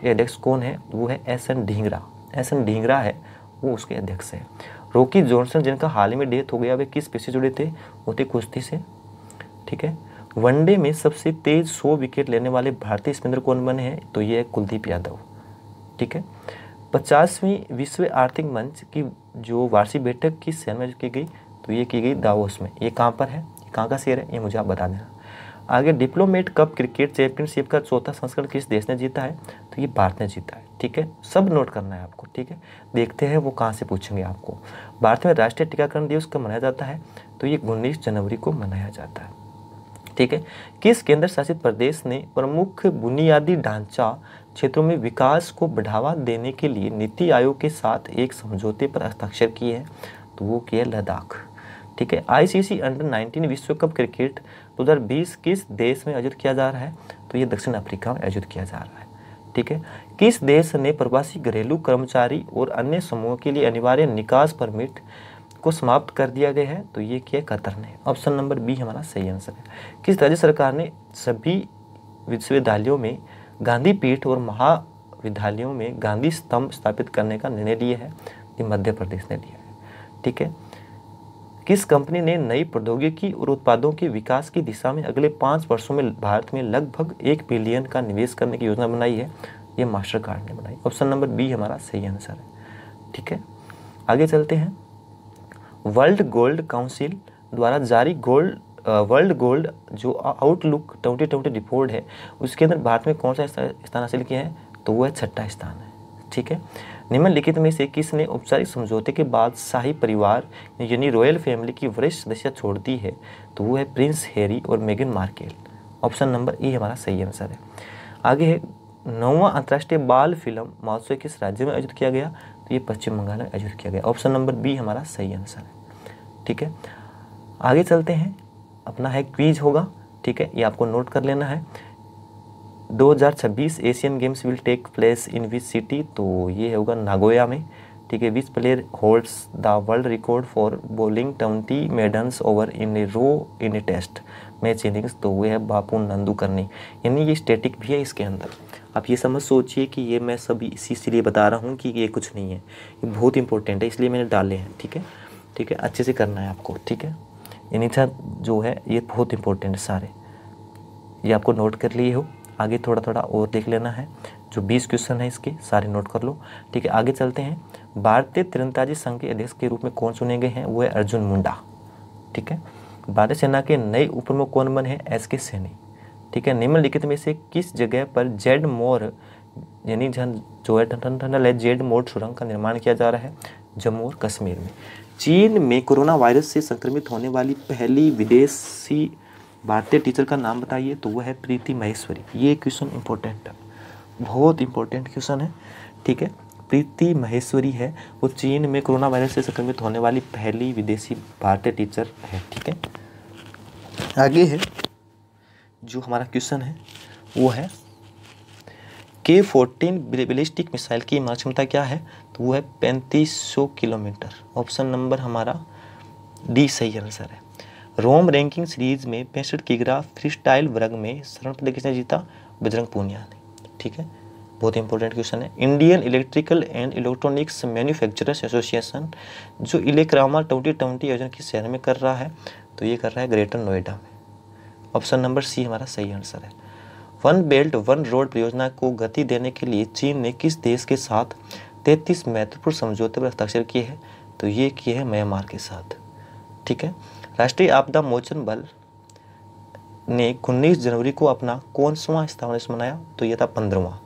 के अध्यक्ष कौन है वो है S N Dhingra S N Dhingra है वो उसके अध्यक्ष हैं रोकी जॉनसन जिनका हाल ही में डेथ हो गया वे किस पेशे जुड़े थे वो थे कुश्ती से ठीक है वनडे में सबसे तेज सौ विकेट लेने वाले भारतीय स्पिनर कौन बने हैं तो ये है कुलदीप यादव ठीक है पचासवीं विश्व आर्थिक मंच की जो वार्षिक बैठक की शहर में की गई तो ये की गई दावोस में ये कहाँ पर है कहाँ का शेर है ये मुझे आप बता देना आगे डिप्लोमेट कप क्रिकेट चैंपियनशिप का चौथा संस्करण किस देश ने जीता है तो ये भारत ने जीता है ठीक है सब नोट करना है आपको ठीक है देखते हैं वो कहाँ से पूछेंगे आपको भारत में राष्ट्रीय टीकाकरण दिवस कब मनाया जाता है तो ये उन्नीस जनवरी को मनाया जाता है ठीक है किस केंद्र शासित प्रदेश ने प्रमुख बुनियादी ढांचा क्षेत्रों में विकास को बढ़ावा देने के लिए नीति आयोग के साथ एक समझौते पर हस्ताक्षर किए हैं तो वो किया लद्दाख ठीक है आईसीसी अंडर 19 विश्व कप क्रिकेट 2020 किस देश में आयोजित किया जा रहा है तो ये दक्षिण अफ्रीका में आयोजित किया जा रहा है ठीक है किस देश ने प्रवासी घरेलू कर्मचारी और अन्य समूहों के लिए अनिवार्य निकास परमिट को समाप्त कर दिया गया है तो ये किया कतर ने ऑप्शन नंबर बी हमारा सही आंसर है किस राज्य सरकार ने सभी विश्वविद्यालयों में गांधी पीठ और महाविद्यालयों में गांधी स्तंभ स्थापित करने का निर्णय लिया है ये मध्य प्रदेश ने लिया है ठीक है किस कंपनी ने नई प्रौद्योगिकी और उत्पादों के विकास की दिशा में अगले पाँच वर्षों में भारत में लगभग एक बिलियन का निवेश करने की योजना बनाई है ये मास्टर कार्ड ने बनाई ऑप्शन नंबर बी हमारा सही आंसर है ठीक है आगे चलते हैं वर्ल्ड गोल्ड काउंसिल द्वारा जारी गोल्ड वर्ल्ड गोल्ड जो आउटलुक ट्वेंटी ट्वेंटी रिपोर्ट है उसके अंदर भारत में कौन सा स्थान हासिल किया है तो वो है छठा स्थान है ठीक है निम्नलिखित में से किसने औपचारिक समझौते के बाद शाही परिवार यानी रॉयल फैमिली की वरिष्ठ सदस्य छोड़ दी है तो वो है प्रिंस हैरी और मेगन मार्केल ऑप्शन नंबर ए हमारा सही आंसर है आगे है नौवा अंतर्राष्ट्रीय बाल फिल्म महोत्सव किस राज्य में आयोजित किया गया तो ये पश्चिम बंगाल में आयोजित किया गया ऑप्शन नंबर बी हमारा सही आंसर है ठीक है आगे चलते हैं अपना है क्वीज होगा ठीक है ये आपको नोट कर लेना है 2026 Asian games will take place in which city तो ये होगा नागोया में ठीक है which player holds the world record for bowling twenty maidens over in a row in a test match innings तो वो है बापू नंदू करनी यानी ये स्टैटिक भी है इसके अंदर आप ये समझ सोचिए कि ये मैं सब इसी इसलिए बता रहा हूँ कि ये कुछ नहीं है ये बहुत इंपॉर्टेंट है इसलिए मैंने डाले हैं ठीक है ठीक है अच्छे से करना है आपको ठीक है यानी जो है ये बहुत इंपॉर्टेंट है सारे ये आपको नोट कर लिए हो आगे थोड़ा थोड़ा और देख लेना है जो 20 क्वेश्चन है इसके सारे नोट कर लो ठीक है आगे चलते हैं भारतीय तिरंदाजी संघ के अध्यक्ष के रूप में कौन सुने गए हैं वो है अर्जुन मुंडा ठीक है भारतीय सेना के नए उपप्रमुख कौन बने हैं एस के सैनी ठीक है निम्नलिखित में से किस जगह पर जेड मोर यानी जो है जेड मोर सुरंग का निर्माण किया जा रहा है जम्मू और कश्मीर में चीन में कोरोना वायरस से संक्रमित होने वाली पहली विदेशी भारतीय टीचर का नाम बताइए तो वह है प्रीति महेश्वरी ये क्वेश्चन इंपॉर्टेंट है बहुत इंपॉर्टेंट क्वेश्चन है ठीक है प्रीति महेश्वरी है वो चीन में कोरोना वायरस से संक्रमित होने वाली पहली विदेशी भारतीय टीचर है ठीक है आगे है जो हमारा क्वेश्चन है वो है के फोर्टीन बिलिस्टिक मिसाइल की मार क्षमता क्या है तो वो है सौ किलोमीटर ऑप्शन नंबर हमारा डी सही आंसर है रोम रैंकिंग सीरीज में पैंसठ किग्रा फ्री स्टाइल वर्ग में स्वर्ण पद किसने जीता बजरंग पूनिया ने ठीक है बहुत इंपॉर्टेंट क्वेश्चन है Indian electrical and electronics manufacturers association जो इलेक्रामा ट्वेंटी ट्वेंटी आयोजन किस शहर में कर रहा है तो ये कर रहा है ग्रेटर नोएडा में ऑप्शन नंबर सी हमारा सही आंसर है वन बेल्ट वन रोड परियोजना को गति देने के लिए चीन ने किस देश के साथ तैतीस महत्वपूर्ण समझौते पर हस्ताक्षर किए हैं तो ये किए हैं म्यांमार के साथ ठीक है राष्ट्रीय आपदा मोचन बल ने उन्नीस जनवरी को अपना कौन सवा स्थापना दिवस मनाया तो यह था पंद्रवा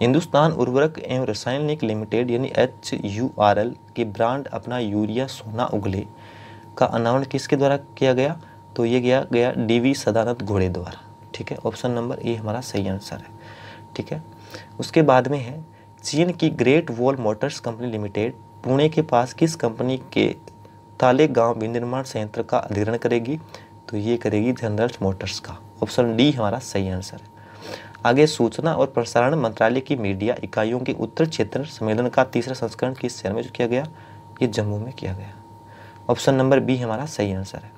हिंदुस्तान उर्वरक एवं रसायनिक लिमिटेड यानी एच यू आर एल के ब्रांड अपना यूरिया सोना उगले का अनावरण किसके द्वारा किया गया तो ये किया गया डी वी सदानंद घोड़े द्वारा ठीक है ऑप्शन नंबर ए हमारा सही आंसर है ठीक है उसके बाद में है चीन की great wall motors company limited Pune के पास किस कंपनी के ताले गांव विनिर्माण संयंत्र का अधिग्रहण करेगी तो ये करेगी जनरल मोटर्स का ऑप्शन डी हमारा सही आंसर है आगे सूचना और प्रसारण मंत्रालय की मीडिया इकाइयों के उत्तर क्षेत्र सम्मेलन का तीसरा संस्करण किस शहर में किया गया ये जम्मू में किया गया ऑप्शन नंबर बी हमारा सही आंसर है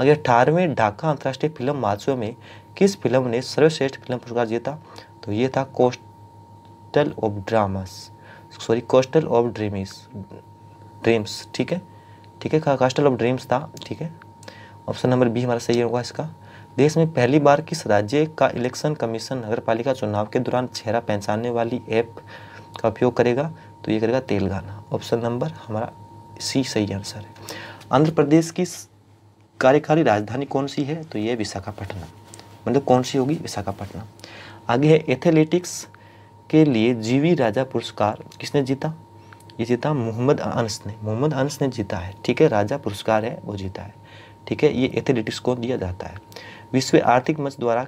अगर अठारहवें ढाका अंतर्राष्ट्रीय फिल्म महोत्सव में किस फिल्म ने सर्वश्रेष्ठ फिल्म पुरस्कार जीता तो ये था coastal of dramas sorry coastal of dreams dreams ठीक है ठीक है कास्टल ऑफ ड्रीम्स था ठीक है ऑप्शन नंबर बी हमारा सही होगा इसका देश में पहली बार किस राज्य का इलेक्शन कमीशन नगर पालिका चुनाव के दौरान चेहरा पहचानने वाली ऐप का उपयोग करेगा तो ये करेगा तेलंगाना ऑप्शन नंबर हमारा सी सही आंसर है आंध्र प्रदेश की कार्यकारी राजधानी कौन सी है तो ये विशाखापट्टनम मतलब कौन सी होगी विशाखापट्टनम आगे है एथलेटिक्स के लिए जीवी राजा पुरस्कार किसने जीता ये जीता मोहम्मद अनस ने मोहम्मद अनस ने जीता है ठीक है राजा पुरस्कार है वो जीता है ठीक है ये एथलेटिक्स को दिया जाता है विश्व आर्थिक मंच द्वारा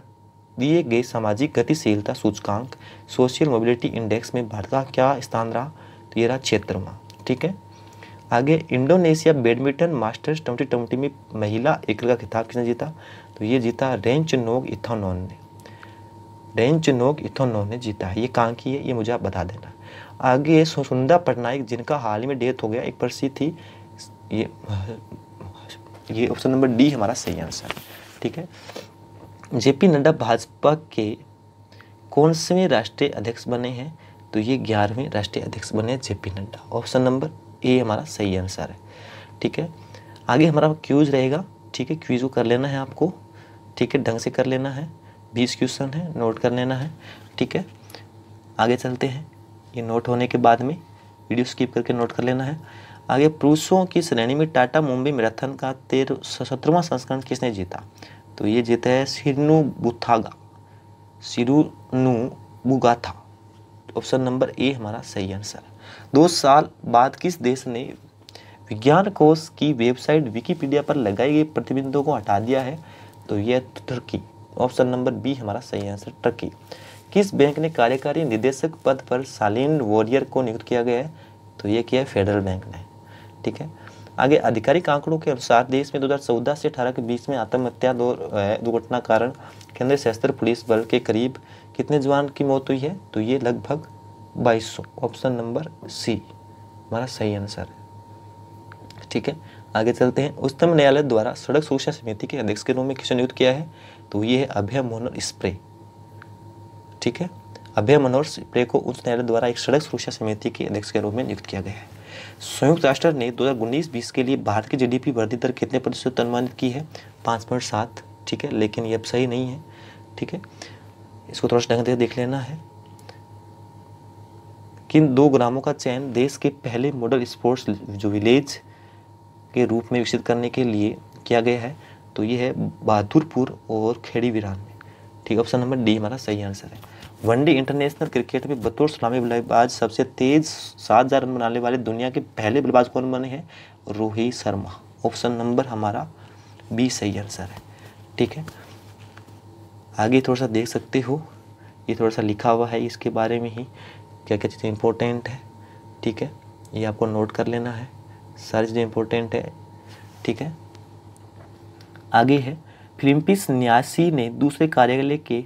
दिए गए सामाजिक गतिशीलता सूचकांक सोशल मोबिलिटी इंडेक्स में भारत का क्या स्थान रहा तो ये रहा क्षेत्रवा ठीक है आगे Indonesia badminton masters twenty twenty में महिला एकल का खिताब किसने जीता तो ये जीता रेंच नोग इथोनोन ने रेंच नोग इथोनोन ने जीता है ये कहाँ की है ये मुझे आप बता देना आगे ये सुंदा पटनायक जिनका हाल ही में डेथ हो गया एक पर्सी थी ये ये ऑप्शन नंबर डी हमारा सही आंसर ठीक है जेपी नड्डा भाजपा के कौन से राष्ट्रीय अध्यक्ष बने हैं तो ये ग्यारहवें राष्ट्रीय अध्यक्ष बने J P Nadda option number A हमारा सही आंसर है ठीक है आगे हमारा क्यूज रहेगा ठीक है क्यूज को कर लेना है आपको ठीक है ढंग से कर लेना है बीस क्वेश्चन है नोट कर लेना है ठीक है आगे चलते हैं ये नोट होने के बाद में वीडियो स्किप करके नोट कर लेना है आगे पुरुषों की श्रेणी में टाटा मुंबई मैराथन का तेरह सत्रहवा संस्करण किसने जीता तो ये जीता है सिरनु बुथागा सिरुनु बुगाथा ऑप्शन नंबर ए हमारा सही आंसर दो साल बाद किस देश ने विज्ञान कोष की वेबसाइट विकीपीडिया पर लगाई गई प्रतिबंधों को हटा दिया है तो ये तुर्की ऑप्शन नंबर बी हमारा सही आंसर टर्की किस बैंक ने कार्यकारी निदेशक पद पर शालीन वॉरियर को नियुक्त किया गया है तो ये किया है फेडरल बैंक ने ठीक है आगे आधिकारिक आंकड़ों के अनुसार देश में 2014 से 18 के बीच में आत्महत्या दुर्घटना कारण केंद्रीय सशस्त्र पुलिस बल के करीब कितने जवान की मौत हुई है तो ये लगभग बाईस ऑप्शन नंबर सी हमारा सही आंसर है ठीक है आगे चलते हैं उच्चतम न्यायालय द्वारा सड़क सुरक्षा समिति के अध्यक्ष के रूप में किसे नियुक्त किया है तो ये है अभय मनोहर स्प्रे ठीक है अभय मनोहर स्प्रे को उच्च न्यायालय द्वारा एक सड़क सुरक्षा समिति के अध्यक्ष के रूप में नियुक्त किया गया है संयुक्त राष्ट्र ने दो हज़ार के लिए भारत की जीडीपी वृद्धि दर कितने प्रतिशत अनुमानित की है पाँच ठीक है लेकिन ये अब सही नहीं है ठीक है इसको थोड़ा सा ढंग देख लेना है किन दो ग्रामों का चयन देश के पहले मॉडल स्पोर्ट्स जो विलेज के रूप में विकसित करने के लिए किया गया है तो ये है बहादुरपुर और खेड़ी विरान में ठीक ऑप्शन नंबर डी हमारा सही आंसर है वनडे इंटरनेशनल क्रिकेट में बतौर सलामी बल्लेबाज सबसे तेज सात हज़ार रन बनाने वाले दुनिया के पहले बल्लेबाज कौन बने हैं रोहित शर्मा ऑप्शन नंबर हमारा बी सही आंसर है ठीक है आगे थोड़ा सा देख सकते हो ये थोड़ा सा लिखा हुआ है इसके बारे में ही क्या क्या चीज़ें इंपॉर्टेंट है ठीक है ये आपको नोट कर लेना है सारी चीज़ें इम्पोर्टेंट है ठीक है आगे है फिलिपिस न्यासी ने दूसरे कार्यालय के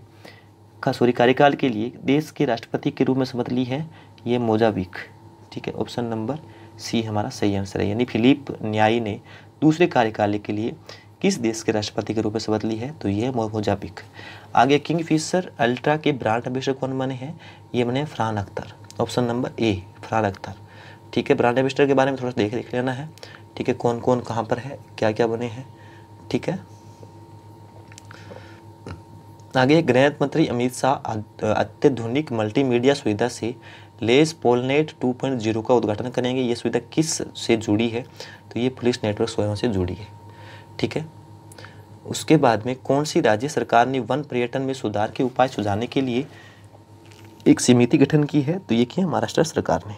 का सॉरी कार्यकाल के लिए देश के राष्ट्रपति के रूप में शपथ ली है ये मोजाबिक ठीक है ऑप्शन नंबर सी हमारा सही आंसर है यानी फिलिप न्यायी ने दूसरे कार्यकाल के लिए किस देश के राष्ट्रपति के रूप में शपथ ली है तो ये मोजाबिक आगे किंग फिशर अल्ट्रा के ब्रांड अभिषेक कौन बने हैं ये बने Farhan Akhtar option number A Farhan Akhtar ठीक है ब्रांड एम्बेसडर के बारे में थोड़ा देख देख लेना है ठीक है कौन कौन कहाँ पर है क्या क्या बने हैं ठीक है आगे गृह मंत्री अमित शाह अत्याधुनिक मल्टीमीडिया सुविधा से लेस पोलनेट 2.0 का उद्घाटन करेंगे ये सुविधा किस से जुड़ी है तो ये पुलिस नेटवर्क स्वयं से जुड़ी है ठीक है उसके बाद में कौन सी राज्य सरकार ने वन पर्यटन में सुधार के उपाय सुझाने के लिए एक समिति गठन की है तो ये किया महाराष्ट्र सरकार ने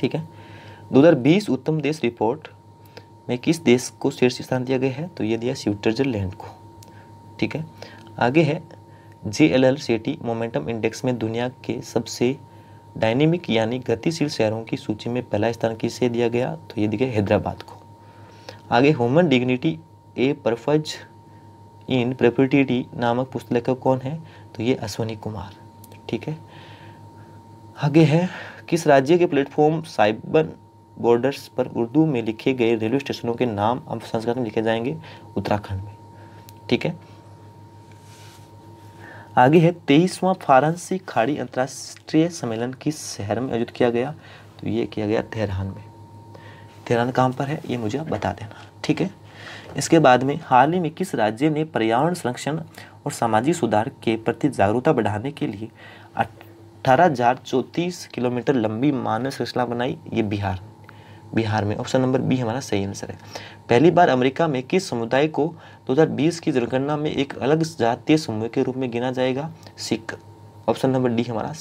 ठीक है 2020 उत्तम देश रिपोर्ट में किस देश को शीर्ष स्थान दिया गया है तो ये दिया स्विट्जरलैंड को ठीक है आगे है J L L city momentum index में दुनिया के सबसे डायनेमिक यानी गतिशील शहरों की सूची में पहला स्थान किसे दिया गया तो ये दिया हैदराबाद को आगे ह्यूमन डिग्निटी ए परफज इन प्रेपिटिटी नामक पुस्तक लेखक कौन है तो ये अश्वनी कुमार ठीक है आगे है किस राज्य के प्लेटफॉर्म साइबन बॉर्डर्स पर उर्दू में लिखे गए रेलवे स्टेशनों के नाम अब संस्कृत में लिखे जाएंगे उत्तराखंड में ठीक है आगे है तेईसवां फारंसी खाड़ी अंतर्राष्ट्रीय सम्मेलन किस शहर में आयोजित किया गया तो ये किया गया तेहरान में तेहरान कहाँ पर है ये मुझे आप बता देना ठीक है इसके बाद में हाल ही में किस राज्य ने पर्यावरण संरक्षण और सामाजिक सुधार के प्रति जागरूकता बढ़ाने के लिए अठारह किलोमीटर लंबी मानव श्रृंखला बनाई ये बिहार बिहार में ऑप्शन नंबर बी हमारा सही आंसर है पहली बार अमेरिका में किस समुदाय को 2020 की जनगणना में एक अलग जातीय समूह के रूप में गिना जाएगा सिख ऑप्शन नंबर डी हमारा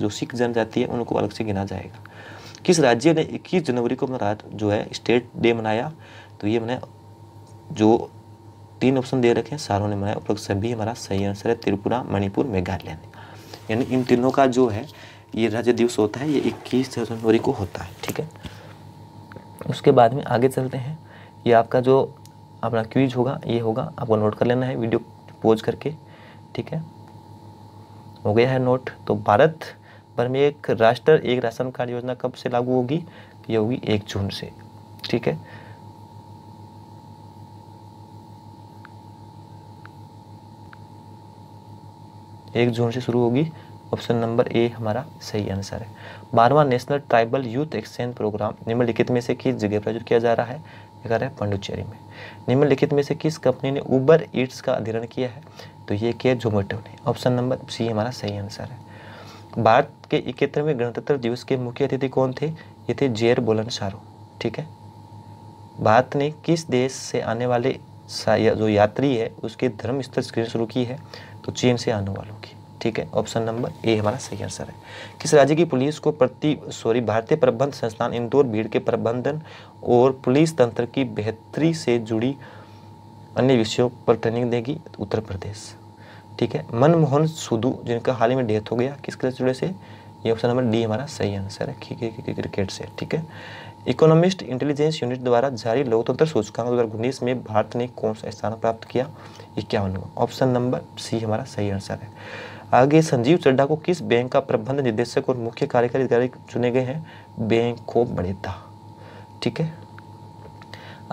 जो सिख जनजाति है उनको अलग से गिना जाएगा किस राज्य ने 21 जनवरी को अपना जो है स्टेट डे मनाया तो ये मैंने जो तीन ऑप्शन दे रखे हैं सारों ने मनाया सभी हमारा सही आंसर है त्रिपुरा मणिपुर मेघालय ने यानी इन तीनों का जो है ये राज्य दिवस होता है ये इक्कीस जनवरी को होता है ठीक है उसके बाद में आगे चलते हैं ये आपका जो अपना क्विज होगा ये होगा आपको नोट कर लेना है वीडियो पोज करके ठीक है हो गया है नोट तो भारत भर में एक राष्ट्र एक राशन कार्ड योजना कब से लागू होगी ये होगी एक जून से ठीक है एक जून से शुरू होगी ऑप्शन नंबर ए हमारा सही आंसर है बारहवां national tribal youth exchange programme निम्नलिखित में से किस जगह पर आयोजित किया जा रहा है कर है पांडुचेरी में निम्नलिखित में से किस कंपनी ने उबर ईट्स का अधिग्रहण किया है तो ये के जोमेटो ने ऑप्शन नंबर सी हमारा सही आंसर है भारत के इकहत्तरवें गणतंत्र दिवस के मुख्य अतिथि कौन थे ये थे जेर बोलन शारो ठीक है भारत ने किस देश से आने वाले जो यात्री है उसके धर्म स्थल स्क्रीन शुरू की है तो चीन से आने वालों की ठीक है ऑप्शन नंबर ए हमारा सही आंसर है किस राज्य की पुलिस को प्रति सॉरी भारतीय प्रबंध संस्थान इंदौर भीड़ के प्रबंधन और पुलिस तंत्र की बेहतरी से जुड़ी अन्य विषयों पर ट्रेनिंग देगी उत्तर प्रदेश ठीक है मनमोहन सुधु जिनका हाल ही में डेथ हो गया किस जुड़े से ये ऑप्शन नंबर डी हमारा सही आंसर है क्रिकेट से ठीक है इकोनॉमिस्ट इंटेलिजेंस यूनिट द्वारा जारी लोकतंत्र सूचकांक दो में भारत ने कौन सा स्थान प्राप्त किया इक्यावन ऑप्शन नंबर सी हमारा सही आंसर है आगे संजीव चड्डा को किस बैंक का प्रबंध निदेशक और मुख्य कार्यकारी अधिकारी चुने गए हैं बैंक को बड़ौदा ठीक है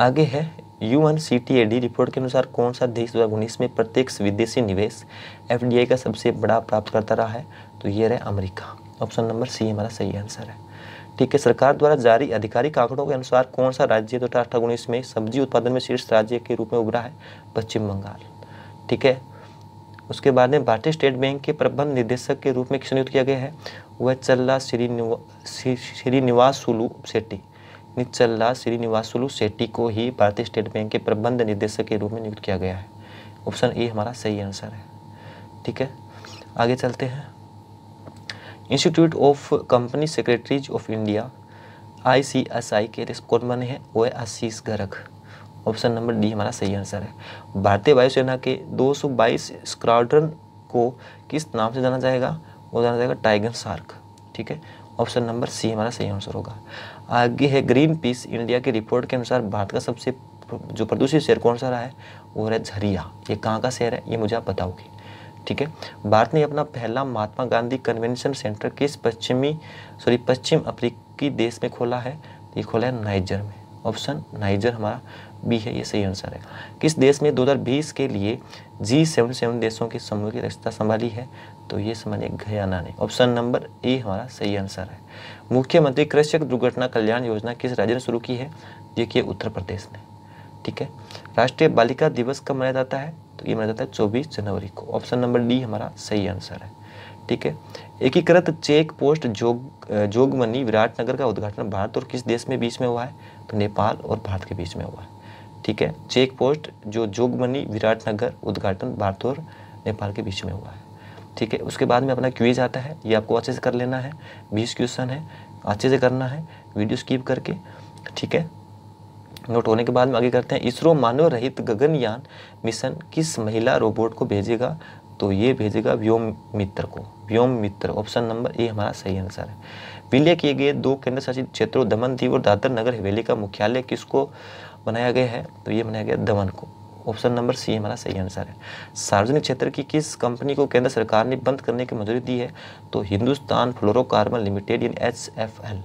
आगे है U N C T report के अनुसार कौन सा देश दो हज़ार उन्नीस में प्रत्यक्ष विदेशी निवेश एफ डी आई का सबसे बड़ा प्राप्त करता रहा है तो ये रहे अमेरिका ऑप्शन नंबर सी हमारा सही आंसर है ठीक है सरकार द्वारा जारी आधिकारिक आंकड़ों के अनुसार कौन सा राज्य दो हज़ार अठारह उन्नीस में सब्जी उत्पादन में शीर्ष राज्य के रूप में उभरा है पश्चिम बंगाल ठीक है उसके बाद में भारतीय स्टेट बैंक के प्रबंध निदेशक के रूप में नियुक्त किया गया है वह चल्ला श्रीनिवा श्रीनिवास सुलू सेट्टी निचल्ला सुलू सेट्टी को ही भारतीय स्टेट बैंक के प्रबंध निदेशक के रूप में नियुक्त किया गया है ऑप्शन ए हमारा सही आंसर है ठीक है आगे चलते हैं institute of company secretaries of India I C S I के कौन बने हैं वो है Ashish Garg option number D हमारा सही आंसर है भारतीय वायुसेना के 222 स्क्वाड्रन को किस नाम से जाना जाएगा वो जाना जाएगा टाइगर सार्क ठीक है ऑप्शन नंबर सी हमारा सही आंसर होगा आगे है ग्रीन पीस इंडिया की रिपोर्ट के अनुसार भारत का सबसे जो प्रदूषित शहर कौन सा रहा है वो है झरिया ये कहाँ का शहर है ये मुझे आप बताओगे ठीक है भारत ने अपना पहला महात्मा गांधी कन्वेंशन सेंटर किस पश्चिमी सॉरी पश्चिम अफ्रीकी देश में खोला है ये खोला है नाइजर में ऑप्शन नाइजर हमारा बी है ये सही आंसर है किस देश में 2020 के लिए जी सेवन सेवन देशों के समूह की रक्षता संभाली है तो ये समझिए घयाना ने ऑप्शन नंबर ए हमारा सही आंसर है मुख्यमंत्री कृषक दुर्घटना कल्याण योजना किस राज्य ने शुरू की है ये उत्तर प्रदेश ने ठीक है राष्ट्रीय बालिका दिवस कब मनाया जाता है तो ये माना जाता है चौबीस जनवरी को ऑप्शन नंबर डी हमारा सही आंसर है ठीक है एकीकृत चेक पोस्ट जोग जोगमनी विराटनगर का उद्घाटन भारत और किस देश में बीच में हुआ है तो नेपाल और भारत के बीच में हुआ है ठीक है चेक पोस्ट जो जोगमनी विराटनगर उद्घाटन भारत और नेपाल के बीच में हुआ है ठीक है उसके बाद में अपना क्यूज आता है ये आपको अच्छे से कर लेना है बीस क्वेश्चन है अच्छे से करना है वीडियो स्कीप करके ठीक है नोट होने के बाद में आगे करते हैं इसरो मानव रहित गगनयान मिशन किस महिला रोबोट को भेजेगा तो ये भेजेगा व्योम मित्र को व्योम मित्र ऑप्शन नंबर ए हमारा सही आंसर है विलय किए गए दो केंद्र शासित क्षेत्रों दमन दीव और दादर नगर हवेली का मुख्यालय किसको बनाया गया है तो ये बनाया गया दमन को ऑप्शन नंबर सी हमारा सही आंसर है सार्वजनिक क्षेत्र की किस कंपनी को केंद्र सरकार ने बंद करने की मंजूरी दी है तो हिंदुस्तान फ्लोरोकार्बन लिमिटेड इन H F L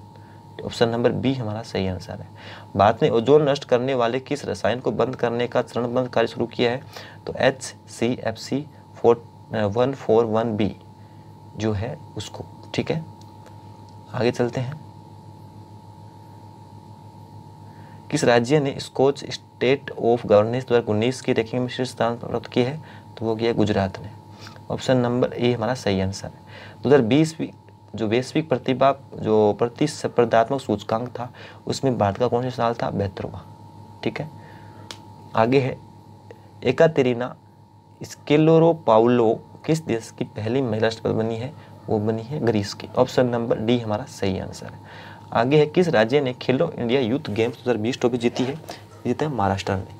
option number B हमारा सही आंसर है भारत ने ओजोन नष्ट करने वाले किस रसायन को बंद करने का चरणबंद कार्य शुरू किया है तो H C F C four one four one B जो है उसको ठीक है आगे चलते हैं किस राज्य ने स्कोच स्टेट ऑफ गवर्नेंस दो हज़ार उन्नीस की रैंकिंग में शीर्ष स्थान प्राप्त किया है तो वो किया गुजरात ने ऑप्शन नंबर ए हमारा सही आंसर है दो हज़ार बीस जो वैश्विक प्रतिभा जो प्रतिस्पर्धात्मक सूचकांक था उसमें भारत का कौन सा साल था हुआ ठीक है आगे है एकातेरिना स्केलोरो पाउलो किस देश की पहली महिला राष्ट्रपति बनी है वो बनी है ग्रीस की ऑप्शन नंबर डी हमारा सही आंसर है आगे है किस राज्य ने खेलो इंडिया यूथ गेम्स दो हज़ार ट्रॉफी जीती है जीता है महाराष्ट्र ने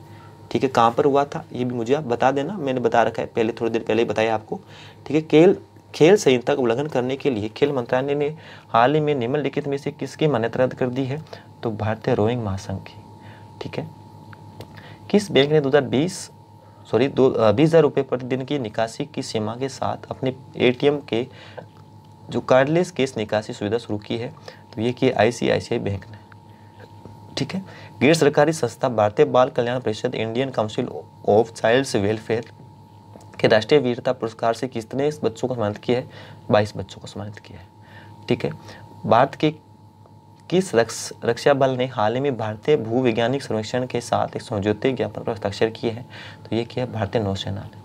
ठीक है कहाँ पर हुआ था ये भी मुझे आप बता देना मैंने बता रखा है पहले थोड़ी देर पहले ही बताया आपको ठीक है केल खेल संहिता का उल्लंघन करने के लिए खेल मंत्रालय ने हाल ही में निम्नलिखित में से किसकी मान्यता रद्द कर दी है तो भारतीय रोइंग महासंघ की ठीक है किस बैंक ने 2020 सॉरी दो बीस हज़ार रुपये प्रतिदिन की निकासी की सीमा के साथ अपने एटीएम के जो कार्डलेस केस निकासी सुविधा शुरू की है तो ये की आई बैंक ने ठीक है गैर सरकारी संस्था भारतीय बाल कल्याण परिषद Indian council of childs welfare के राष्ट्रीय वीरता पुरस्कार से किसने इस बच्चों को सम्मानित किया है बाईस बच्चों को सम्मानित किया है ठीक है भारत के किस रक्ष रक्षा बल ने हाल ही में भारतीय भूवैज्ञानिक संरक्षण के साथ एक समझौते ज्ञापन पर हस्ताक्षर किए हैं तो ये किया है भारतीय नौसेना ने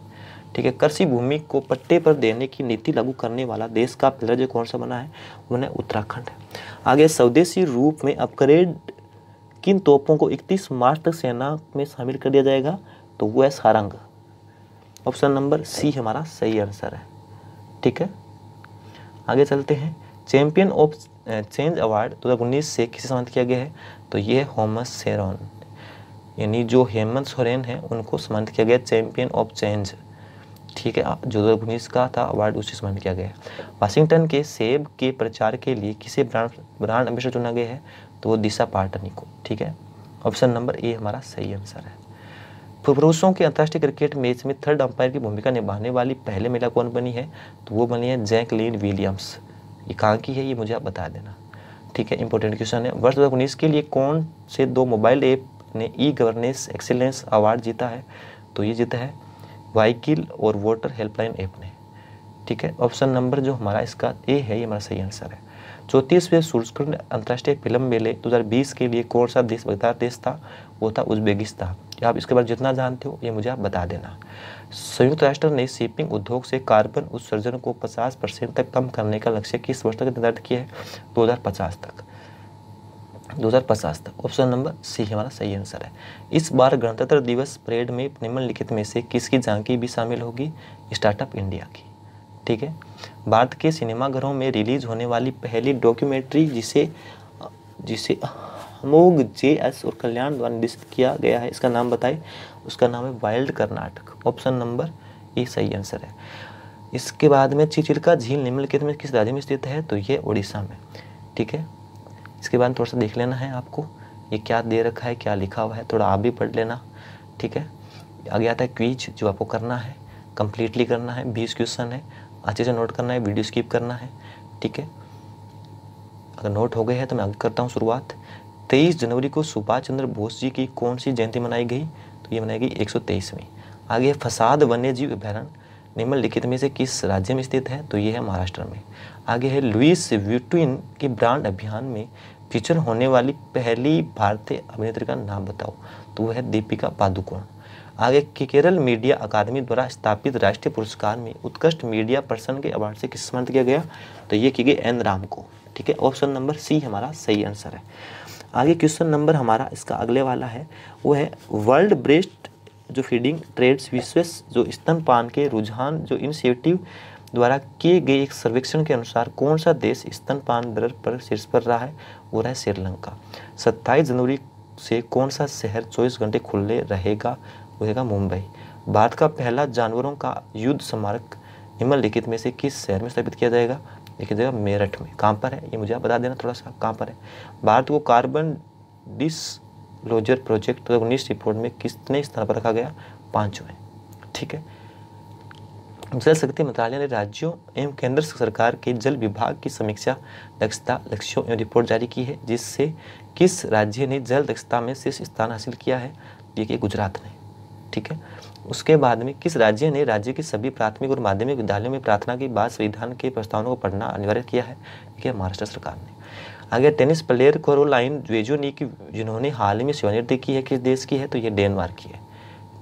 ठीक है कृषि भूमि को पट्टे पर देने की नीति लागू करने वाला देश का पिलर जो कौन सा बना है वो है उत्तराखंड आगे स्वदेशी रूप में अपग्रेड किन तोपों को इकतीस मार्च तक सेना में शामिल कर दिया जाएगा तो वो है सारंग ऑप्शन नंबर सी हमारा सही आंसर है ठीक है आगे चलते हैं चैम्पियन ऑफ चेंज अवार्ड दो हज़ार उन्नीस से किसे सम्मानित किया गया है तो ये है होमस सेरोन यानी जो हेमंत सोरेन है उनको सम्मानित किया गया चैंपियन ऑफ चेंज ठीक है जो दो उन्नीस का था अवार्ड उसे सम्मानित किया गया है वाशिंगटन के सेब के प्रचार के लिए किसे ब्रांड ब्रांड एम्बेसडर चुना गया है तो वो दिशा पार्टनी को ठीक है ऑप्शन नंबर ए हमारा सही आंसर है पुरुषों के अंतर्राष्ट्रीय क्रिकेट मैच में थर्ड अंपायर की भूमिका निभाने वाली पहले महिला कौन बनी है तो वो बनी है जैकलीन विलियम्स ये कहाँ की है ये मुझे आप बता देना ठीक है इंपॉर्टेंट क्वेश्चन है वर्ष दो के लिए कौन से दो मोबाइल ऐप ने ई गवर्नेंस एक्सीलेंस अवार्ड जीता है तो ये जीता है वाइकिल और वोटर हेल्पलाइन ऐप ने ठीक है ऑप्शन नंबर जो हमारा इसका ए है ये हमारा सही आंसर है चौंतीसवें सूर्यकुंड अंतर्राष्ट्रीय फिल्म मेले 2020 के लिए कौन सा देश बगदार देश था वो था उज्बेकिस्तान या आप इसके बारे में जितना जानते हो ये मुझे आप बता देना संयुक्त राष्ट्र ने शिपिंग उद्योग से कार्बन उत्सर्जन को 50 परसेंट तक कम करने का लक्ष्य किस वर्ष तक निर्धारित किया है 2050 तक 2050 तक ऑप्शन नंबर सी हमारा सही आंसर है इस बार गणतंत्र दिवस परेड में निम्नलिखित में से किसकी झांकी भी शामिल होगी स्टार्टअप इंडिया की ठीक है भारत के सिनेमाघरों में रिलीज होने वाली पहली डॉक्यूमेंट्री जिसे जिसे हमोग जे एस और कल्याण द्वारा निर्देशित किया गया है इसका नाम बताइए उसका नाम है वाइल्ड कर्नाटक ऑप्शन नंबर ये सही आंसर है इसके बाद में चिचिलका झील निम्नलिखित में किस राज्य में स्थित है तो ये उड़ीसा में ठीक है इसके बाद थोड़ा सा देख लेना है आपको ये क्या दे रखा है क्या लिखा हुआ है थोड़ा आप भी पढ़ लेना ठीक है आगे आता है क्वीज जो आपको करना है कंप्लीटली करना है बीस क्वेश्चन है अच्छे से नोट करना है वीडियो स्किप करना है ठीक है अगर नोट हो गए हैं तो मैं आगे करता हूँ शुरुआत तेईस जनवरी को सुभाष चंद्र बोस जी की कौन सी जयंती मनाई गई तो ये मनाई गई एक सौ आगे फसाद वन्य जीव अभ्यारण निम्नलिखित में से किस राज्य में स्थित है तो ये है महाराष्ट्र में आगे है लुइस व्यूटिन के ब्रांड अभियान में फीचर होने वाली पहली भारतीय अभिनेत्री का नाम बताओ तो वह है दीपिका पादुकोण आगे के केरल मीडिया अकादमी द्वारा स्थापित राष्ट्रीय पुरस्कार में उत्कृष्ट मीडिया पर्सन के अवार्ड से किस किया गया तो ये की गई एन राम को ठीक है ऑप्शन नंबर सी हमारा सही आंसर है आगे क्वेश्चन नंबर हमारा इसका अगले वाला है वो है वर्ल्ड ब्रेस्ट जो फीडिंग ट्रेड्स विश्व जो स्तनपान के रुझान जो इनिशिएटिव द्वारा किए गए एक सर्वेक्षण के अनुसार कौन सा देश स्तनपान दर पर शीर्ष पर रहा है वो रहा है श्रीलंका सत्ताईस जनवरी से कौन सा शहर चौबीस घंटे खुले रहेगा वो रहेगा मुंबई भारत का पहला जानवरों का युद्ध स्मारक निम्नलिखित में से किस शहर में स्थापित किया जाएगा लिखी जगह मेरठ में कहाँ पर है ये मुझे आप बता देना थोड़ा सा कहाँ पर है भारत को कार्बन डिसलोजर प्रोजेक्ट दो हज़ार उन्नीस रिपोर्ट में कितने स्थान पर रखा गया पाँचवें ठीक है जल शक्ति मंत्रालय ने राज्यों एवं केंद्र सरकार के जल विभाग की समीक्षा दक्षता लक्ष्यों एवं रिपोर्ट जारी की है जिससे किस राज्य ने जल दक्षता में शीर्ष स्थान हासिल किया है ये कि गुजरात ने ठीक है उसके बाद में किस राज्य ने राज्य के सभी प्राथमिक और माध्यमिक विद्यालयों में प्रार्थना के बाद संविधान के प्रस्तावों को पढ़ना अनिवार्य किया है देखिए महाराष्ट्र सरकार ने आगे टेनिस प्लेयर कोरोलाइन द्वेजो ने की जिन्होंने हाल ही में सेवानिवृत्ति की है किस देश की है तो ये डेनमार्क की है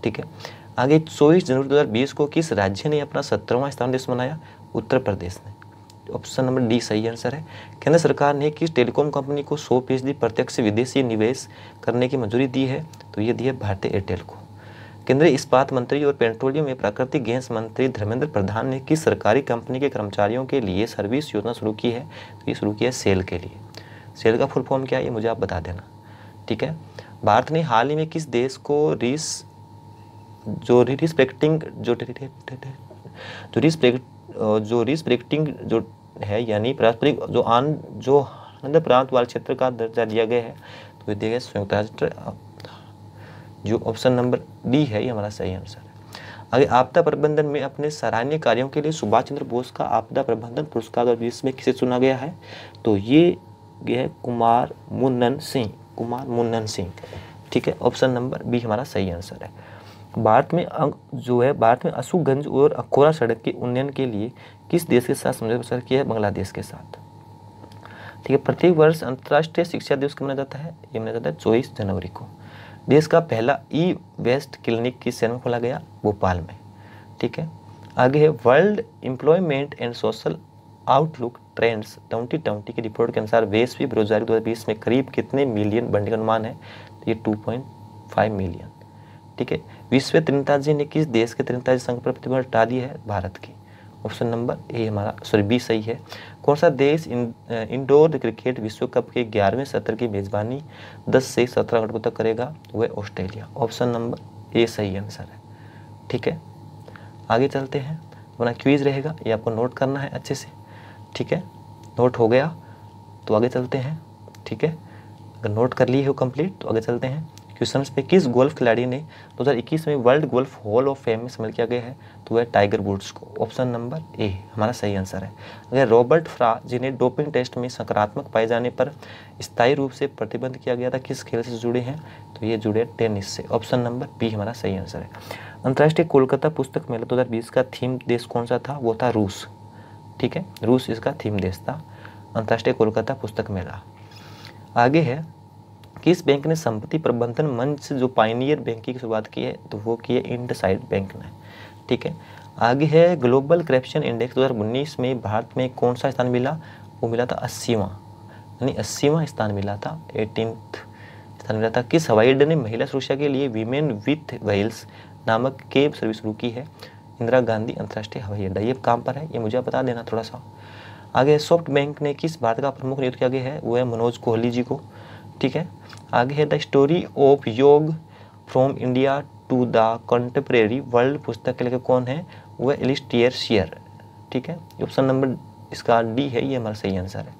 ठीक है आगे चौबीस जनवरी बीस को किस राज्य ने अपना सत्रहवां स्थान देश मनाया उत्तर प्रदेश ने ऑप्शन नंबर डी सही आंसर है केंद्र सरकार ने किस टेलीकॉम कंपनी को सौ फीसदी प्रत्यक्ष विदेशी निवेश करने की मंजूरी दी है तो ये दी है भारतीय एयरटेल को केंद्रीय इस्पात मंत्री और पेट्रोलियम एवं प्राकृतिक गैस मंत्री धर्मेंद्र प्रधान ने किस सरकारी कंपनी के कर्मचारियों के लिए सर्विस योजना शुरू की है तो ये शुरू किया है सेल के लिए सेल का फुल फॉर्म क्या है ये मुझे आप बता देना ठीक है भारत ने हाल ही में किस देश को रिस जो रिस्पेक्टिंग जो जो रिस्पेक्ट जो रिस्पेक्टिंग जो है यानी पारस्परिक जो आन जो प्रांत वाले क्षेत्र का दर्जा दिया गया है तो ये दिया गया संयुक्त राष्ट्र जो ऑप्शन नंबर डी है ये हमारा सही आंसर है आगे आपदा प्रबंधन में अपने सराहनीय कार्यों के लिए सुभाष चंद्र बोस का आपदा प्रबंधन पुरस्कार दो में किसे चुना गया है तो ये है कुमार मुन्नन सिंह कुमार मुन्नन सिंह ठीक है ऑप्शन नंबर बी हमारा सही आंसर है भारत में जो है भारत में अशोकगंज और अखोरा सड़क के उन्नयन के लिए किस देश के साथ समझौता किया है बांग्लादेश के साथ ठीक है प्रत्येक वर्ष अंतर्राष्ट्रीय शिक्षा दिवस मनाया जाता है ये मनाया जाता है चौबीस जनवरी को देश का पहला ई वेस्ट क्लिनिक किस शहर में खोला गया भोपाल में ठीक है आगे है world employment and social outlook trends twenty twenty की रिपोर्ट के अनुसार वैश्विक बेरोजगारी दो हज़ार बीस में करीब कितने मिलियन बनने का अनुमान है तो ये टू पॉइंट फाइव मिलियन ठीक है विश्व त्रिनताजी ने किस देश के त्रिनेताजी संघ पर प्रतिबंध हटा दिया है भारत की ऑप्शन नंबर ए हमारा सॉरी बी सही है कौन सा देश इंडोर क्रिकेट विश्व कप के ग्यारहवें सत्र की मेज़बानी 10 से 17 घंटों तक करेगा वह ऑस्ट्रेलिया ऑप्शन नंबर ए सही आंसर है ठीक है आगे चलते हैं अपना क्वीज रहेगा ये आपको नोट करना है अच्छे से ठीक है नोट हो गया तो आगे चलते हैं ठीक है अगर नोट कर लिए हो कंप्लीट तो आगे चलते हैं क्वेश्चन पे किस गोल्फ खिलाड़ी ने 2021 में world golf hall of fame में शामिल किया गया है तो वह टाइगर वुड्स को ऑप्शन नंबर ए हमारा सही आंसर है अगर रॉबर्ट फ्रा जिन्हें डोपिंग टेस्ट में सकारात्मक पाए जाने पर स्थायी रूप से प्रतिबंध किया गया था किस खेल से जुड़े हैं तो ये जुड़े टेनिस से ऑप्शन नंबर बी हमारा सही आंसर है अंतर्राष्ट्रीय कोलकाता पुस्तक मेला बीस का थीम देश कौन सा था वो था रूस ठीक है रूस इसका थीम देश था अंतर्राष्ट्रीय कोलकाता पुस्तक मेला आगे है किस बैंक ने संपत्ति प्रबंधन मंच जो पाइनियर बैंक की शुरुआत की है तो वो की है इंड साइड बैंक ने ठीक है आगे है ग्लोबल करप्शन इंडेक्स दो में भारत में कौन सा स्थान मिला वो मिला था अस्सीवा यानी अस्सीवा स्थान मिला था एटीन स्थान मिला था किस हवाई अड्डे ने महिला सुरक्षा के लिए वीमेन विथ वेल्स नामक केब सर्विस शुरू की है इंदिरा गांधी अंतर्राष्ट्रीय हवाई अड्डा ये काम पर है ये मुझे बता देना थोड़ा सा आगे सॉफ्ट बैंक ने किस भारत का प्रमुख नियुक्त किया गया है वो है मनोज कोहली जी को ठीक है आगे है the story of yoga from India to the contemporary world पुस्तक के लेखक कौन है वह एलिस्टियर शियर ठीक है ऑप्शन नंबर इसका डी है ये हमारा सही आंसर है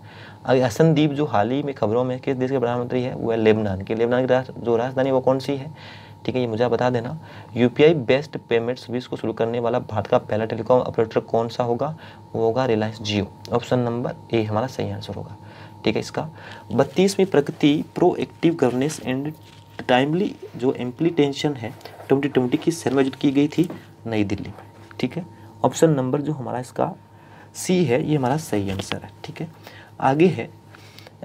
अगर हसनदीप जो हाल ही में खबरों में किस देश के प्रधानमंत्री है वह लेबनान की लेबनान की जो राजधानी वो कौन सी है ठीक है ये मुझे बता देना यूपीआई बेस्ट पेमेंट सर्विस को शुरू करने वाला भारत का पहला टेलीकॉम ऑपरेटर कौन सा होगा वो होगा Reliance Jio option number A हमारा सही आंसर होगा ठीक है इसका बत्तीसवीं प्रकृति प्रोएक्टिव गवर्नेंस एंड टाइमली जो एम्प्लीटेंशन है ट्वेंटी ट्वेंटी की सर्वायोजित की गई थी नई दिल्ली में ठीक है ऑप्शन नंबर जो हमारा इसका सी है ये हमारा सही आंसर है ठीक है आगे है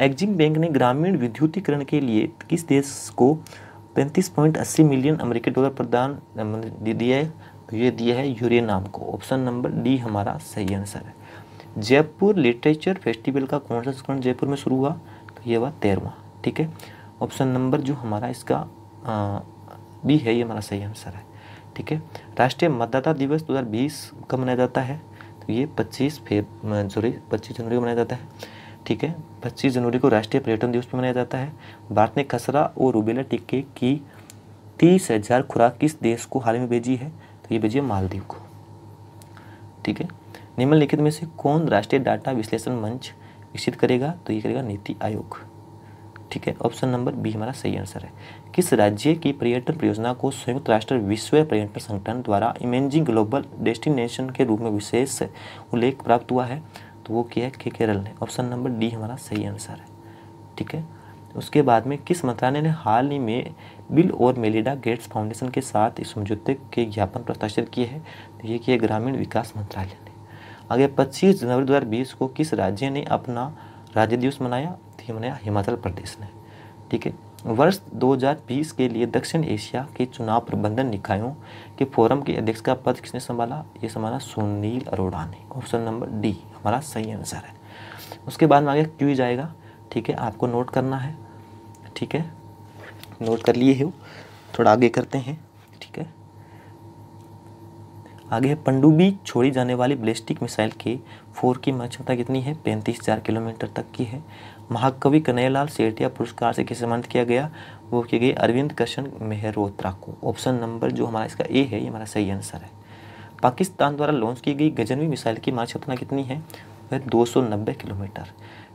एग्जिम बैंक ने ग्रामीण विद्युतीकरण के लिए किस देश को पैंतीस पॉइंट अस्सी मिलियन अमेरिकी डॉलर प्रदान दिया है तो ये दिया है यूरे नाम को ऑप्शन नंबर डी हमारा सही आंसर है जयपुर लिटरेचर फेस्टिवल का कौन सा संस्करण जयपुर में शुरू हुआ तो ये हुआ तेरहवा ठीक है ऑप्शन नंबर जो हमारा इसका बी है ये हमारा सही आंसर है ठीक है राष्ट्रीय मतदाता दिवस 2020 का मनाया जाता है तो ये 25 फेब सॉरी पच्चीस जनवरी को मनाया जाता है ठीक है पच्चीस जनवरी को राष्ट्रीय पर्यटन दिवस पर मनाया जाता है भारत ने खसरा और रूबेला टीके की तीस हज़ार खुराक किस देश को हाल में भेजी है तो ये भेजिए मालदीव को ठीक है निम्नलिखित में से कौन राष्ट्रीय डाटा विश्लेषण मंच विकसित करेगा तो ये करेगा नीति आयोग ठीक है ऑप्शन नंबर बी हमारा सही आंसर है किस राज्य की पर्यटन परियोजना को संयुक्त राष्ट्र विश्व पर्यटन संगठन द्वारा इमेजिंग ग्लोबल डेस्टिनेशन के रूप में विशेष उल्लेख प्राप्त हुआ है तो वो किया है के केरल ने ऑप्शन नंबर डी हमारा सही आंसर है ठीक है उसके बाद में किस मंत्रालय ने हाल ही में बिल और मेलिडा गेट्स फाउंडेशन के साथ इस समझौते के ज्ञापन प्रस्ताशित किए हैं तो ये किए ग्रामीण विकास मंत्रालय आगे 25 जनवरी 2020 को किस राज्य ने अपना राज्य दिवस मनाया थी मनाया हिमाचल प्रदेश ने ठीक है वर्ष 2020 के लिए दक्षिण एशिया के चुनाव प्रबंधन निकायों के फोरम के अध्यक्ष का पद किसने संभाला ये संभाला सुनील अरोड़ा ने ऑप्शन नंबर डी हमारा सही आंसर है उसके बाद में आगे क्यूज आएगा ठीक है आपको नोट करना है ठीक है नोट कर लिए हो थोड़ा आगे करते हैं आगे है पंडुबी छोड़ी जाने वाली ब्लिस्टिक मिसाइल के फोर की क्षमता कितनी है पैंतीस हज़ार किलोमीटर तक की है महाकवि कन्हैयालाल सेठिया पुरस्कार से किस सम्मानित किया गया वो किए गए अरविंद कृष्ण मेहरोत्रा को ऑप्शन नंबर जो हमारा इसका ए है ये हमारा सही आंसर है पाकिस्तान द्वारा लॉन्च की गई गजनवी मिसाइल की मार्च क्षमता कितनी है वह दो किलोमीटर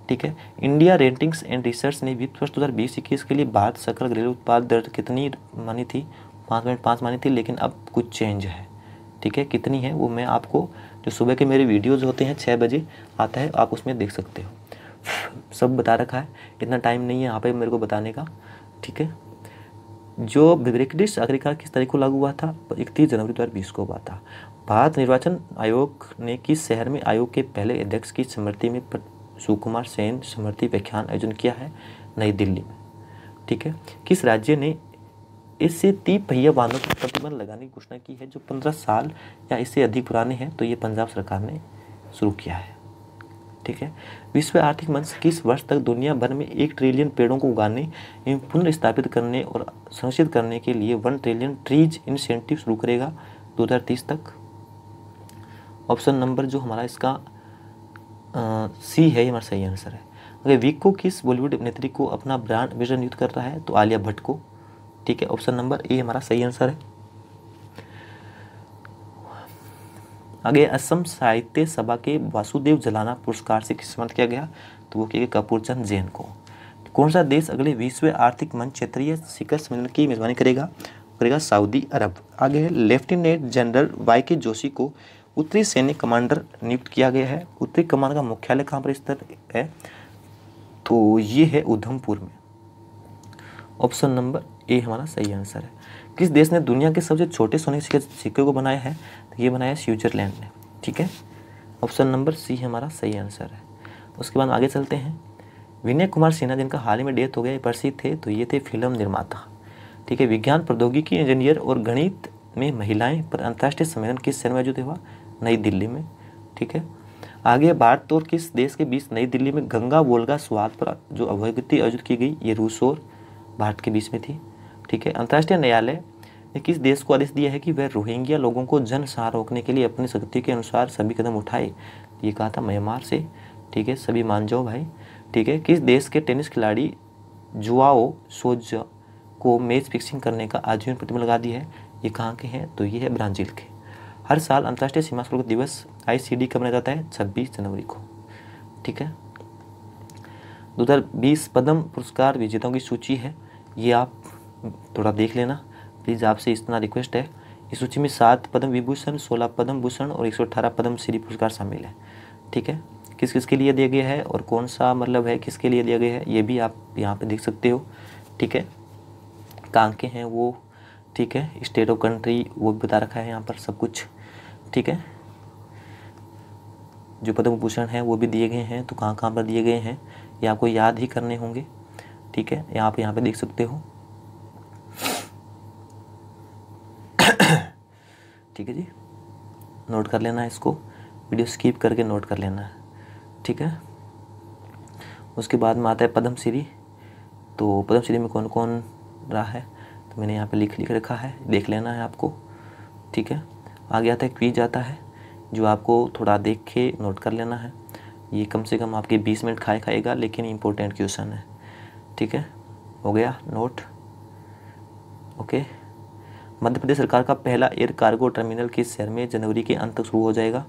ठीक है इंडिया रेटिंग्स एंड रिसर्च ने वित्त वर्ष दो हज़ार बीस इक्कीस के लिए भारत सकल घरेलू उत्पाद दर कितनी मानी थी पाँच पॉइंट पाँच मानी थी लेकिन अब कुछ चेंज है ठीक है कितनी है वो मैं आपको जो सुबह के मेरे वीडियोज़ होते हैं छः बजे आता है आप उसमें देख सकते हो सब बता रखा है इतना टाइम नहीं है यहाँ पर मेरे को बताने का ठीक है जो ब्रिटिश आखिरकार किस तारीख को लागू हुआ था इकतीस जनवरी दो हज़ार बीस को हुआ था भारत निर्वाचन आयोग ने किस शहर में आयोग के पहले अध्यक्ष की स्मृति में सुकुमार सेन स्मृति व्याख्यान आयोजन किया है नई दिल्ली में ठीक है किस राज्य ने इससे तीन पहिया वाहनों पर प्रतिबंध लगाने की घोषणा की है जो पंद्रह साल या इससे अधिक पुराने हैं तो ये पंजाब सरकार ने शुरू किया है ठीक है विश्व आर्थिक मंच किस वर्ष तक दुनिया भर में एक ट्रिलियन पेड़ों को उगाने एवं पुनर्स्थापित करने और संरक्षित करने के लिए वन ट्रिलियन ट्रीज इंसेंटिव शुरू करेगा दो तक ऑप्शन नंबर जो हमारा इसका आ, सी है ये हमारा सही आंसर है अगर वीक को किस बॉलीवुड अभिनेत्री को अपना ब्रांड विजन युद्ध कर रहा है तो आलिया भट्ट को ठीक है ऑप्शन नंबर ए हमारा सही आंसर है आगे असम साहित्य सभा के वासुदेव जलाना पुरस्कार से किस्मत किया गया तो वो किया गया कपूरचंद जैन को कौन सा देश अगले विश्व आर्थिक मंच क्षेत्रीय शिखर सम्मेलन की मेजबानी करेगा करेगा सऊदी अरब आगे लेफ्टिनेंट जनरल वाई के जोशी को उत्तरी सैन्य कमांडर नियुक्त किया गया है उत्तरी कमान का मुख्यालय कहाँ पर स्थित है तो ये है उधमपुर में ऑप्शन नंबर ए हमारा सही आंसर है किस देश ने दुनिया के सबसे छोटे सोने के सिक्के को बनाया है तो ये बनाया है स्विट्जरलैंड ने ठीक है ऑप्शन नंबर सी हमारा सही आंसर है उसके बाद आगे चलते हैं विनय कुमार सिन्हा जिनका हाल ही में डेथ हो गया प्रसिद्ध थे तो ये थे फिल्म निर्माता ठीक है विज्ञान प्रौद्योगिकी इंजीनियर और गणित में महिलाएं पर अंतर्राष्ट्रीय सम्मेलन किस शहर में आयोजित हुआ नई दिल्ली में ठीक है आगे भारत और किस देश के बीच नई दिल्ली में गंगा वोल्गा स्वाद पर जो अभिगति आयोजित की गई ये रूस और भारत के बीच में थी ठीक है अंतर्राष्ट्रीय न्यायालय ने किस देश को आदेश दिया है कि वह रोहिंग्या लोगों को जनसार रोकने के लिए अपनी शक्ति के अनुसार सभी कदम उठाए ये कहा था म्यांमार से ठीक है सभी मान जाओ भाई ठीक है किस देश के टेनिस खिलाड़ी जुआओ सोज को मैच फिक्सिंग करने का आजीवन प्रतिबंध लगा दिया है ये कहाँ के हैं तो ये है ब्राज़ील के हर साल अंतर्राष्ट्रीय सीमा सुरक्षा दिवस आईसीडी कब मनाया जाता है छब्बीस जनवरी को ठीक है दो हज़ार बीस पद्म पुरस्कार विजेताओं की सूची है ये आप थोड़ा देख लेना प्लीज़ आपसे इतना रिक्वेस्ट है इस सूची में सात पद्म विभूषण सोलह पद्म भूषण और एक सौ अठारह पद्म श्री पुरस्कार शामिल है ठीक है किस किस के लिए दिया गया है और कौन सा मतलब है किसके लिए दिया गया है ये भी आप यहाँ पे देख सकते हो ठीक है कहाँ के हैं वो ठीक है स्टेट ऑफ कंट्री वो भी बता रखा है यहाँ पर सब कुछ ठीक है जो पद्म भूषण है वो भी दिए गए हैं तो कहाँ कहाँ पर दिए गए हैं ये आपको याद ही करने होंगे ठीक है यहाँ पे यहाँ पे देख सकते हो ठीक है जी नोट कर लेना है इसको वीडियो स्किप करके नोट कर लेना है ठीक है उसके बाद में आता है पद्म श्री तो पद्म श्री में कौन कौन रहा है तो मैंने यहाँ पे लिख लिख रखा है देख लेना है आपको ठीक है आगे आता है क्वीज आता है जो आपको थोड़ा देख के नोट कर लेना है ये कम से कम आपके बीस मिनट खाए खाएगा लेकिन इम्पोर्टेंट क्वेश्चन है ठीक है हो गया नोट ओके मध्य प्रदेश सरकार का पहला एयर कार्गो टर्मिनल किस शहर में जनवरी के अंत तक शुरू हो जाएगा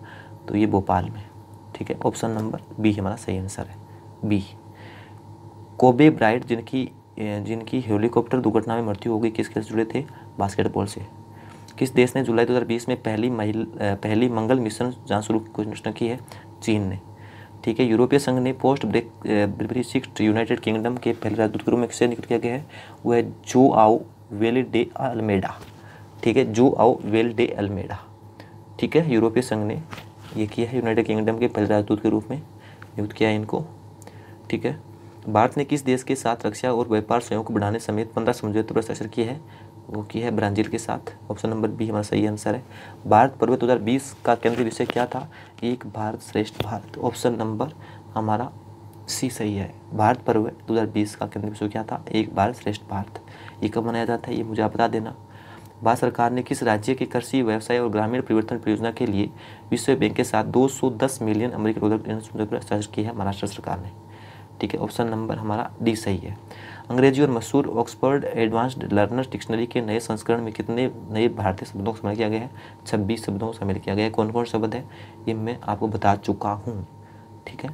तो ये भोपाल में ठीक है ऑप्शन नंबर बी हमारा सही आंसर है बी कोबे ब्राइट जिनकी जिनकी हेलीकॉप्टर दुर्घटना में मृत्यु हो किस खेल से जुड़े थे बास्केटबॉल से किस देश ने जुलाई 2020 में पहली महिला पहली मंगल मिशन जांच शुरू घोषणा की है चीन ने ठीक है यूरोपीय संघ ने पोस्ट ब्रेक ब्रिबरी सिक्स यूनाइटेड किंगडम के पहले राजदूत के रूप में किसे नियुक्त किया गया है वह है जो आओ वेल डे अल्मेडा ठीक है जो आओ वेल डे अल्मेडा ठीक है यूरोपीय संघ ने ये किया है यूनाइटेड किंगडम के पहले राजदूत के रूप में नियुक्त किया है इनको ठीक है भारत ने किस देश के साथ रक्षा और व्यापार सहयोग को बढ़ाने समेत पंद्रह समझौते पर हस्ताक्षर किए हैं वो की है ब्राज़ील के साथ ऑप्शन नंबर बी हमारा सही आंसर है भारत पर्व 2020 का केंद्रीय विषय क्या था एक भारत श्रेष्ठ भारत ऑप्शन नंबर हमारा सी सही है भारत पर्व 2020 का केंद्रीय विषय क्या था एक भारत श्रेष्ठ भारत ये कब मनाया जाता है ये मुझे आप बता देना भारत सरकार ने किस राज्य के कृषि व्यवसाय और ग्रामीण परिवर्तन परियोजना के लिए विश्व बैंक के साथ 210 मिलियन अमेरिकी डॉलर की है महाराष्ट्र सरकार ने ठीक है ऑप्शन नंबर हमारा डी सही है अंग्रेजी और मशहूर ऑक्सफर्ड एडवांस्ड लर्नर डिक्शनरी के नए संस्करण में कितने नए भारतीय शब्दों को शामिल किया गया है छब्बीस शब्दों को शामिल किया गया है कौन कौन शब्द है ये मैं आपको बता चुका हूँ ठीक है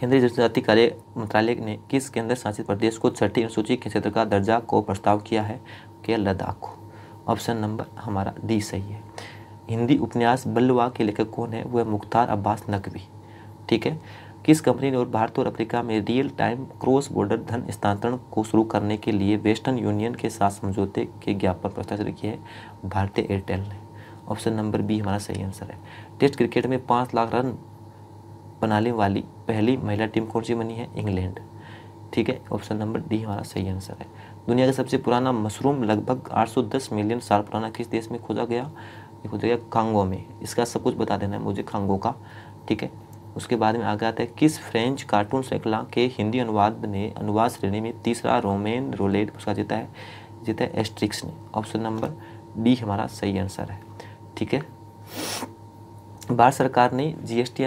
केंद्रीय जनजाति कार्य मंत्रालय ने किस केंद्र शासित प्रदेश को छठी अनुसूची के क्षेत्र का दर्जा को प्रस्ताव किया है के लद्दाख को ऑप्शन नंबर हमारा डी सही है हिंदी उपन्यास बल्लवा के लेखक कौन है वह मुख्तार अब्बास नकवी ठीक है किस कंपनी ने और भारत और अफ्रीका में रियल टाइम क्रॉस बॉर्डर धन स्थानांतरण को शुरू करने के लिए वेस्टर्न यूनियन के साथ समझौते के ज्ञापन प्रस्ताव हस्ताक्षर किया है भारतीय एयरटेल ने ऑप्शन नंबर बी हमारा सही आंसर है टेस्ट क्रिकेट में पाँच लाख रन बनाने वाली पहली महिला टीम कौन सी बनी है इंग्लैंड ठीक है ऑप्शन नंबर डी हमारा सही आंसर है दुनिया का सबसे पुराना मशरूम लगभग 810 मिलियन साल पुराना किस देश में खोजा गया खोजा गया कांगो में इसका सब कुछ बता देना है मुझे कांगो का ठीक है उसके बाद में आगे आता है किस फ्रेंच कार्टून श्रृंखला के हिंदी अनुवाद ने अनुवाद श्रेणी में तीसरा रोमेन रोलेट पुरस्कार जीता है जीता है एस्ट्रिक्स ने ऑप्शन नंबर डी हमारा सही आंसर है ठीक है भारत सरकार ने जीएसटी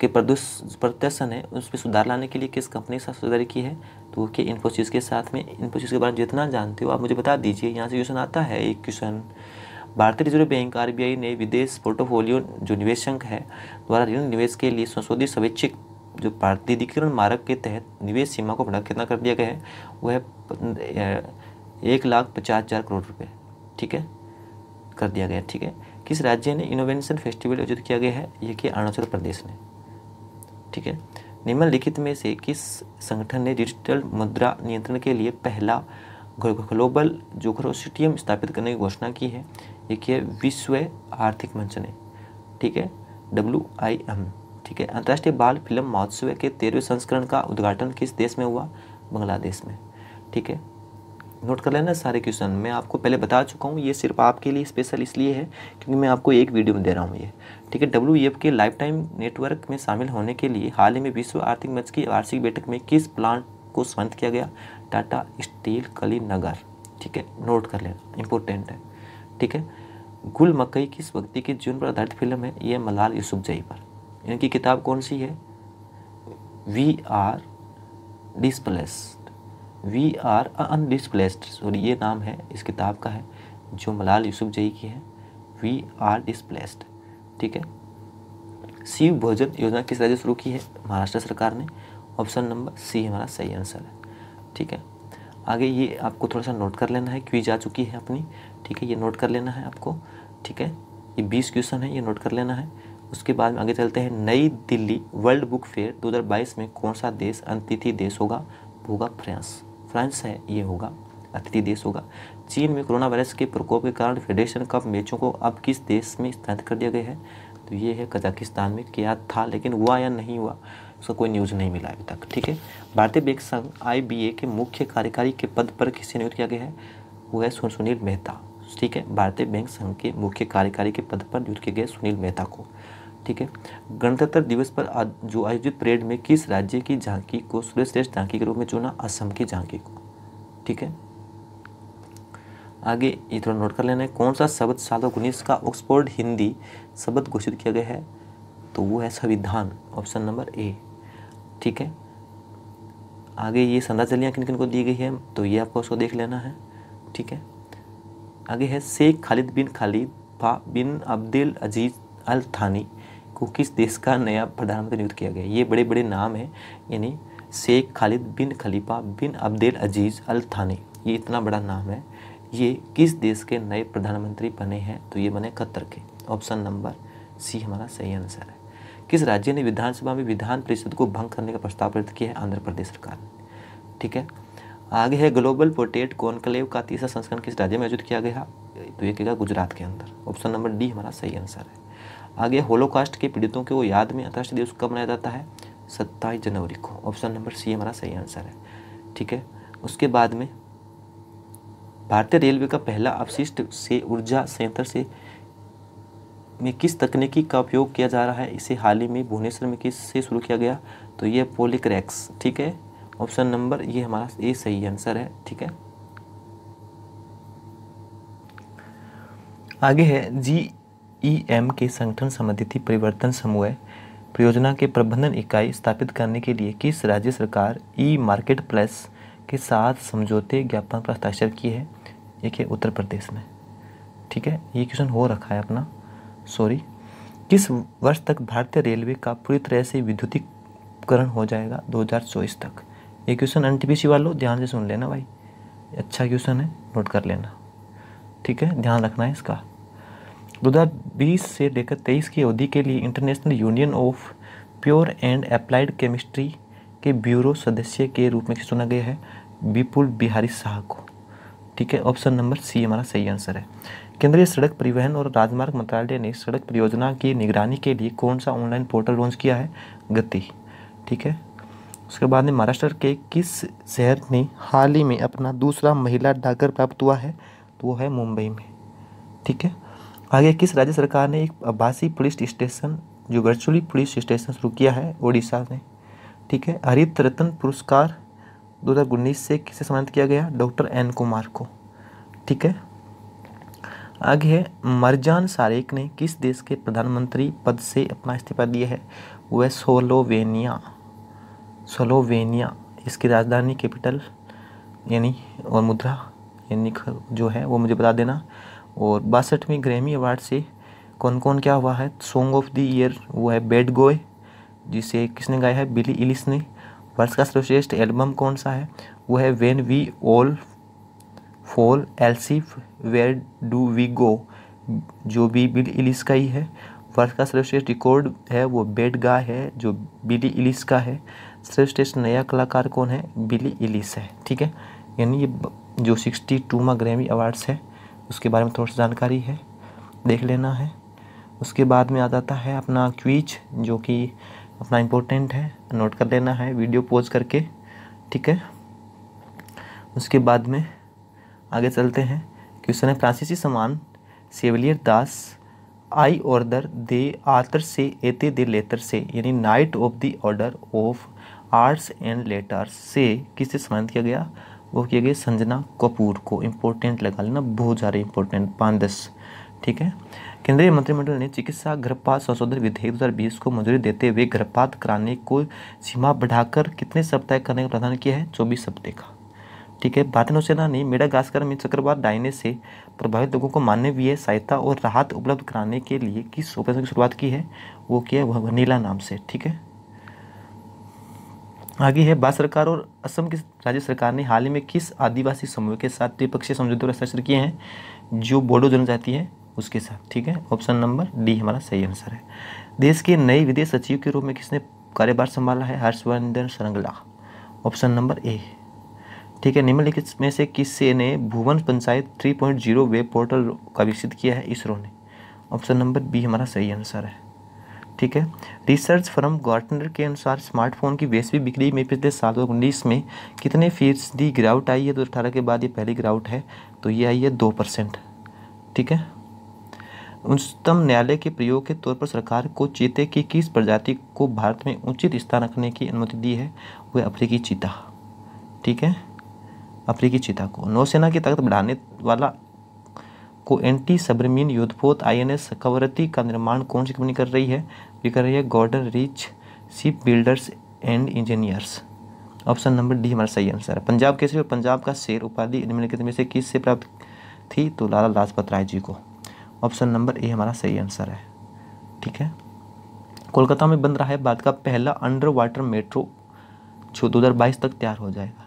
के प्रदूष प्रदर्शन है उस पर सुधार लाने के लिए किस कंपनी के साथ की है तो वो इन्फोसिस के साथ में इन्फोसिस के बारे में जितना जानते हो आप मुझे बता दीजिए यहाँ से क्वेश्चन आता है एक क्वेश्चन भारतीय रिजर्व बैंक आर ने विदेश पोर्टफोलियो जो निवेशक है द्वारा ऋण निवेश के लिए संशोधित स्वैच्छिक जो प्राधिकरण मार्ग के तहत निवेश सीमा को बढ़ा कितना कर दिया गया है वह है एक लाख पचास हज़ार करोड़ रुपये ठीक है कर दिया गया ठीक है किस राज्य ने इनोवेशन फेस्टिवल आयोजित किया गया है यह कि अरुणाचल प्रदेश ने ठीक है निम्नलिखित में से किस संगठन ने डिजिटल मुद्रा नियंत्रण के लिए पहला ग्लोबल जोखरोसिटियम स्थापित करने की घोषणा की है देखिए विश्व आर्थिक मंच ने ठीक है डब्ल्यू आई एम ठीक है अंतर्राष्ट्रीय बाल फिल्म महोत्सव के तेरहवें संस्करण का उद्घाटन किस देश में हुआ बांग्लादेश में ठीक है नोट कर लेना सारे क्वेश्चन मैं आपको पहले बता चुका हूँ ये सिर्फ आपके लिए स्पेशल इसलिए है क्योंकि मैं आपको एक वीडियो में दे रहा हूँ ये ठीक है डब्ल्यू के लाइफ टाइम नेटवर्क में शामिल होने के लिए हाल ही में विश्व आर्थिक मंच की वार्षिक बैठक में किस प्लांट को शांत किया गया टाटा स्टील कली नगर ठीक है नोट कर लेना इंपॉर्टेंट है ठीक है गुल मकई किस व्यक्ति के जीवन पर आधारित फिल्म है यह मलाल यूसुफजई पर इनकी किताब कौन सी है we are displaced we are undisplaced sorry ये नाम है इस किताब का है जो मलाल यूसुफजई की है वी आर डिसप्लेस्ड ठीक है शिव भोजन योजना किस राज्य शुरू की है महाराष्ट्र सरकार ने ऑप्शन नंबर सी हमारा सही आंसर है ठीक है आगे ये आपको थोड़ा सा नोट कर लेना है क्वीज आ चुकी है अपनी ठीक है ये नोट कर लेना है आपको ठीक है ये बीस क्वेश्चन है ये नोट कर लेना है उसके बाद में आगे चलते हैं नई दिल्ली वर्ल्ड बुक फेयर 2022 में कौन सा देश अतिथि देश होगा होगा फ्रांस फ्रांस है ये होगा अतिथि देश होगा चीन में कोरोना वायरस के प्रकोप के कारण फेडरेशन कप मैचों को अब किस देश में स्थापित कर दिया गया है तो ये है कजाकिस्तान में क्या था लेकिन हुआ या नहीं हुआ उसका कोई न्यूज़ नहीं मिला अभी तक ठीक है भारतीय बैंक संघ आई के मुख्य कार्यकारी के पद पर किसे नियुक्त किया गया है वो है सुनील मेहता ठीक है भारतीय बैंक संघ के मुख्य कार्यकारी के पद पर नियुक्त किए गए सुनील मेहता को ठीक है गणतंत्र दिवस पर जो आयोजित परेड में किस राज्य की झांकी को सर्वश्रेष्ठ झांकी के रूप में चुना असम की झांकी को ठीक है आगे ये थोड़ा नोट कर लेना है कौन सा शब्द साल उन्नीस का ऑक्सफोर्ड हिंदी शब्द घोषित किया गया है तो वो है संविधान ऑप्शन नंबर ए ठीक है आगे ये संदाचलियाँ किन किन को दी गई है तो ये आपको उसको देख लेना है ठीक है आगे है शेख खालिद बिन फा बिन अब्दुल अजीज अल थानी को किस देश का नया प्रधानमंत्री नियुक्त किया गया ये बड़े बड़े नाम हैं यानी शेख खालिद बिन खलीफा बिन अब्दुल अजीज़ अल थानी ये इतना बड़ा नाम है ये किस देश के नए प्रधानमंत्री बने हैं तो ये बने कतर के ऑप्शन नंबर सी हमारा सही आंसर है किस राज्य ने विधानसभा में विधान परिषद को भंग करने का प्रस्ताव पारित किया है आंध्र प्रदेश सरकार ने ठीक है आगे है ग्लोबल पोटेट कॉन्क्लेव का तीसरा संस्करण किस राज्य में आयोजित किया गया तो ये कहेगा गुजरात के अंदर ऑप्शन नंबर डी हमारा सही आंसर है आगे होलोकास्ट के पीड़ितों के वो याद में अंतर्राष्ट्रीय दिवस कब मनाया जाता है सत्ताईस जनवरी को ऑप्शन नंबर सी हमारा सही आंसर है ठीक है उसके बाद में भारतीय रेलवे का पहला अवशिष्ट से ऊर्जा संयंत्र से में किस तकनीकी का उपयोग किया जा रहा है इसे हाल ही में भुवनेश्वर में किस से शुरू किया गया तो ये पोलिक्रैक्स ठीक है ऑप्शन नंबर ये हमारा ए सही आंसर है ठीक है आगे है जी ई एम के संगठन संबंधित परिवर्तन समूह परियोजना के प्रबंधन इकाई स्थापित करने के लिए किस राज्य सरकार ई मार्केट प्लेस के साथ समझौते ज्ञापन पर हस्ताक्षर किए है एक है उत्तर प्रदेश में ठीक है ये क्वेश्चन हो रखा है अपना सॉरी किस वर्ष तक भारतीय रेलवे का पूरी तरह से विद्युतीकरण हो जाएगा 2024 तक ये क्वेश्चन एन वालों ध्यान से सुन लेना भाई अच्छा क्वेश्चन है नोट कर लेना ठीक है ध्यान रखना है इसका 2020 से लेकर 23 की अवधि के लिए international union of pure and applied chemistry के ब्यूरो सदस्य के रूप में चुना गया है विपुल बिहारी शाह को ठीक है ऑप्शन नंबर सी हमारा सही आंसर है केंद्रीय सड़क परिवहन और राजमार्ग मंत्रालय ने सड़क परियोजना की निगरानी के लिए कौन सा ऑनलाइन पोर्टल लॉन्च किया है गति ठीक है उसके बाद में महाराष्ट्र के किस शहर ने हाल ही में अपना दूसरा महिला डाकघर प्राप्त हुआ है तो वो है मुंबई में ठीक है आगे किस राज्य सरकार ने एक आभासी पुलिस स्टेशन जो वर्चुअली पुलिस स्टेशन शुरू किया है ओडिशा ने ठीक है हरित रत्न पुरस्कार उन्नीस से किसे सम्मानित किया गया डॉक्टर एन कुमार को ठीक है आगे है मरजान सारेक ने किस देश के प्रधानमंत्री पद से अपना इस्तीफा दिया है वह सोलोवेनिया स्लोवेनिया इसकी राजधानी कैपिटल यानी और मुद्रा यानी जो है वो मुझे बता देना और बासठवीं ग्रैमी अवार्ड से कौन कौन क्या हुआ है सॉन्ग ऑफ द ईयर वो है बेड गोए जिसे किसने गाया है बिली इलिस ने वर्ष का सर्वश्रेष्ठ एल्बम कौन सा है वो है वेन वी ऑल फॉल एलसी वेर डू वी गो जो भी बिली इलिस का ही है वर्ष का सर्वश्रेष्ठ रिकॉर्ड है वो बेड गा है जो बिली इलिस का है सर्वश्रेष्ठ नया कलाकार कौन है बिली इलिस है ठीक है यानी ये जो सिक्सटी टूमा ग्रैमी अवार्ड्स है उसके बारे में थोड़ा सा जानकारी है देख लेना है उसके बाद में आ जाता है अपना क्वीच जो कि अपना इम्पोर्टेंट है नोट कर लेना है वीडियो पोज करके ठीक है उसके बाद में आगे चलते हैं क्वेश्चन है फ्रांसीसी समान सेवलियर दास आई ऑर्डर दे आतर से एते दे लेतर से यानी knight of the order of arts and letters से किससे सम्मानित किया गया वो किया गया संजना कपूर को इम्पोर्टेंट लगा लेना बहुत ज़्यादा इम्पोर्टेंट पाँच दस ठीक है केंद्रीय मंत्रिमंडल ने चिकित्सा गर्भपात संशोधन विधेयक 2020 को मंजूरी देते हुए गर्भपात कराने को सीमा बढ़ाकर कितने सप्ताह करने का प्रावधान किया है चौबीस सप्ताह का ठीक है भारतीय नौसेना ने मेडागास्कर में चक्रवात डायने से प्रभावित लोगों को मानवीय सहायता और राहत उपलब्ध कराने के लिए किस ऑपरेशन की शुरुआत की है वो किया है वनीला नाम से ठीक है आगे है भारत सरकार और असम की राज्य सरकार ने हाल ही में किस आदिवासी समूह के साथ द्विपक्षीय समझौते पर हस्ताक्षर किए हैं जो बोडो जनजाति है उसके साथ ठीक है ऑप्शन नंबर डी हमारा सही आंसर है देश के नए विदेश सचिव के रूप में किसने कार्यभार संभाला है Harsh Vardhan Shringla option number A ठीक है निम्नलिखित में से किससे ने भुवन पंचायत 3.0 वेब पोर्टल का विकसित किया है इसरो ने ऑप्शन नंबर बी हमारा सही आंसर है ठीक है रिसर्च फ्रॉम गार्टनर के अनुसार स्मार्टफोन की वैश्विक बिक्री में पिछले साल दो उन्नीस में कितने फीसदी गिरावट आई है दो अठारह के बाद ये पहली गिरावट है तो ये आई है दो परसेंट ठीक है उच्चतम न्यायालय के प्रयोग के तौर पर सरकार को चीते की किस प्रजाति को भारत में उचित स्थान रखने की अनुमति दी है वह अफ्रीकी चीता ठीक है अफ्रीकी चीता को नौसेना की ताकत बढ़ाने वाला को एंटी सबरमीन युद्धपोत आईएनएस कवरती का निर्माण कौन सी कंपनी कर रही है ये कर रही है garden reach shipbuilders and engineers option number D हमारा सही आंसर है पंजाब कैसे और पंजाब का शेर उपाधि निम्नलिखित में से किस से प्राप्त थी तो लाला लाजपत राय जी को ऑप्शन नंबर ए हमारा सही आंसर है ठीक है कोलकाता में बन रहा है भारत का पहला अंडर वाटर मेट्रो जो दो तक तैयार हो जाएगा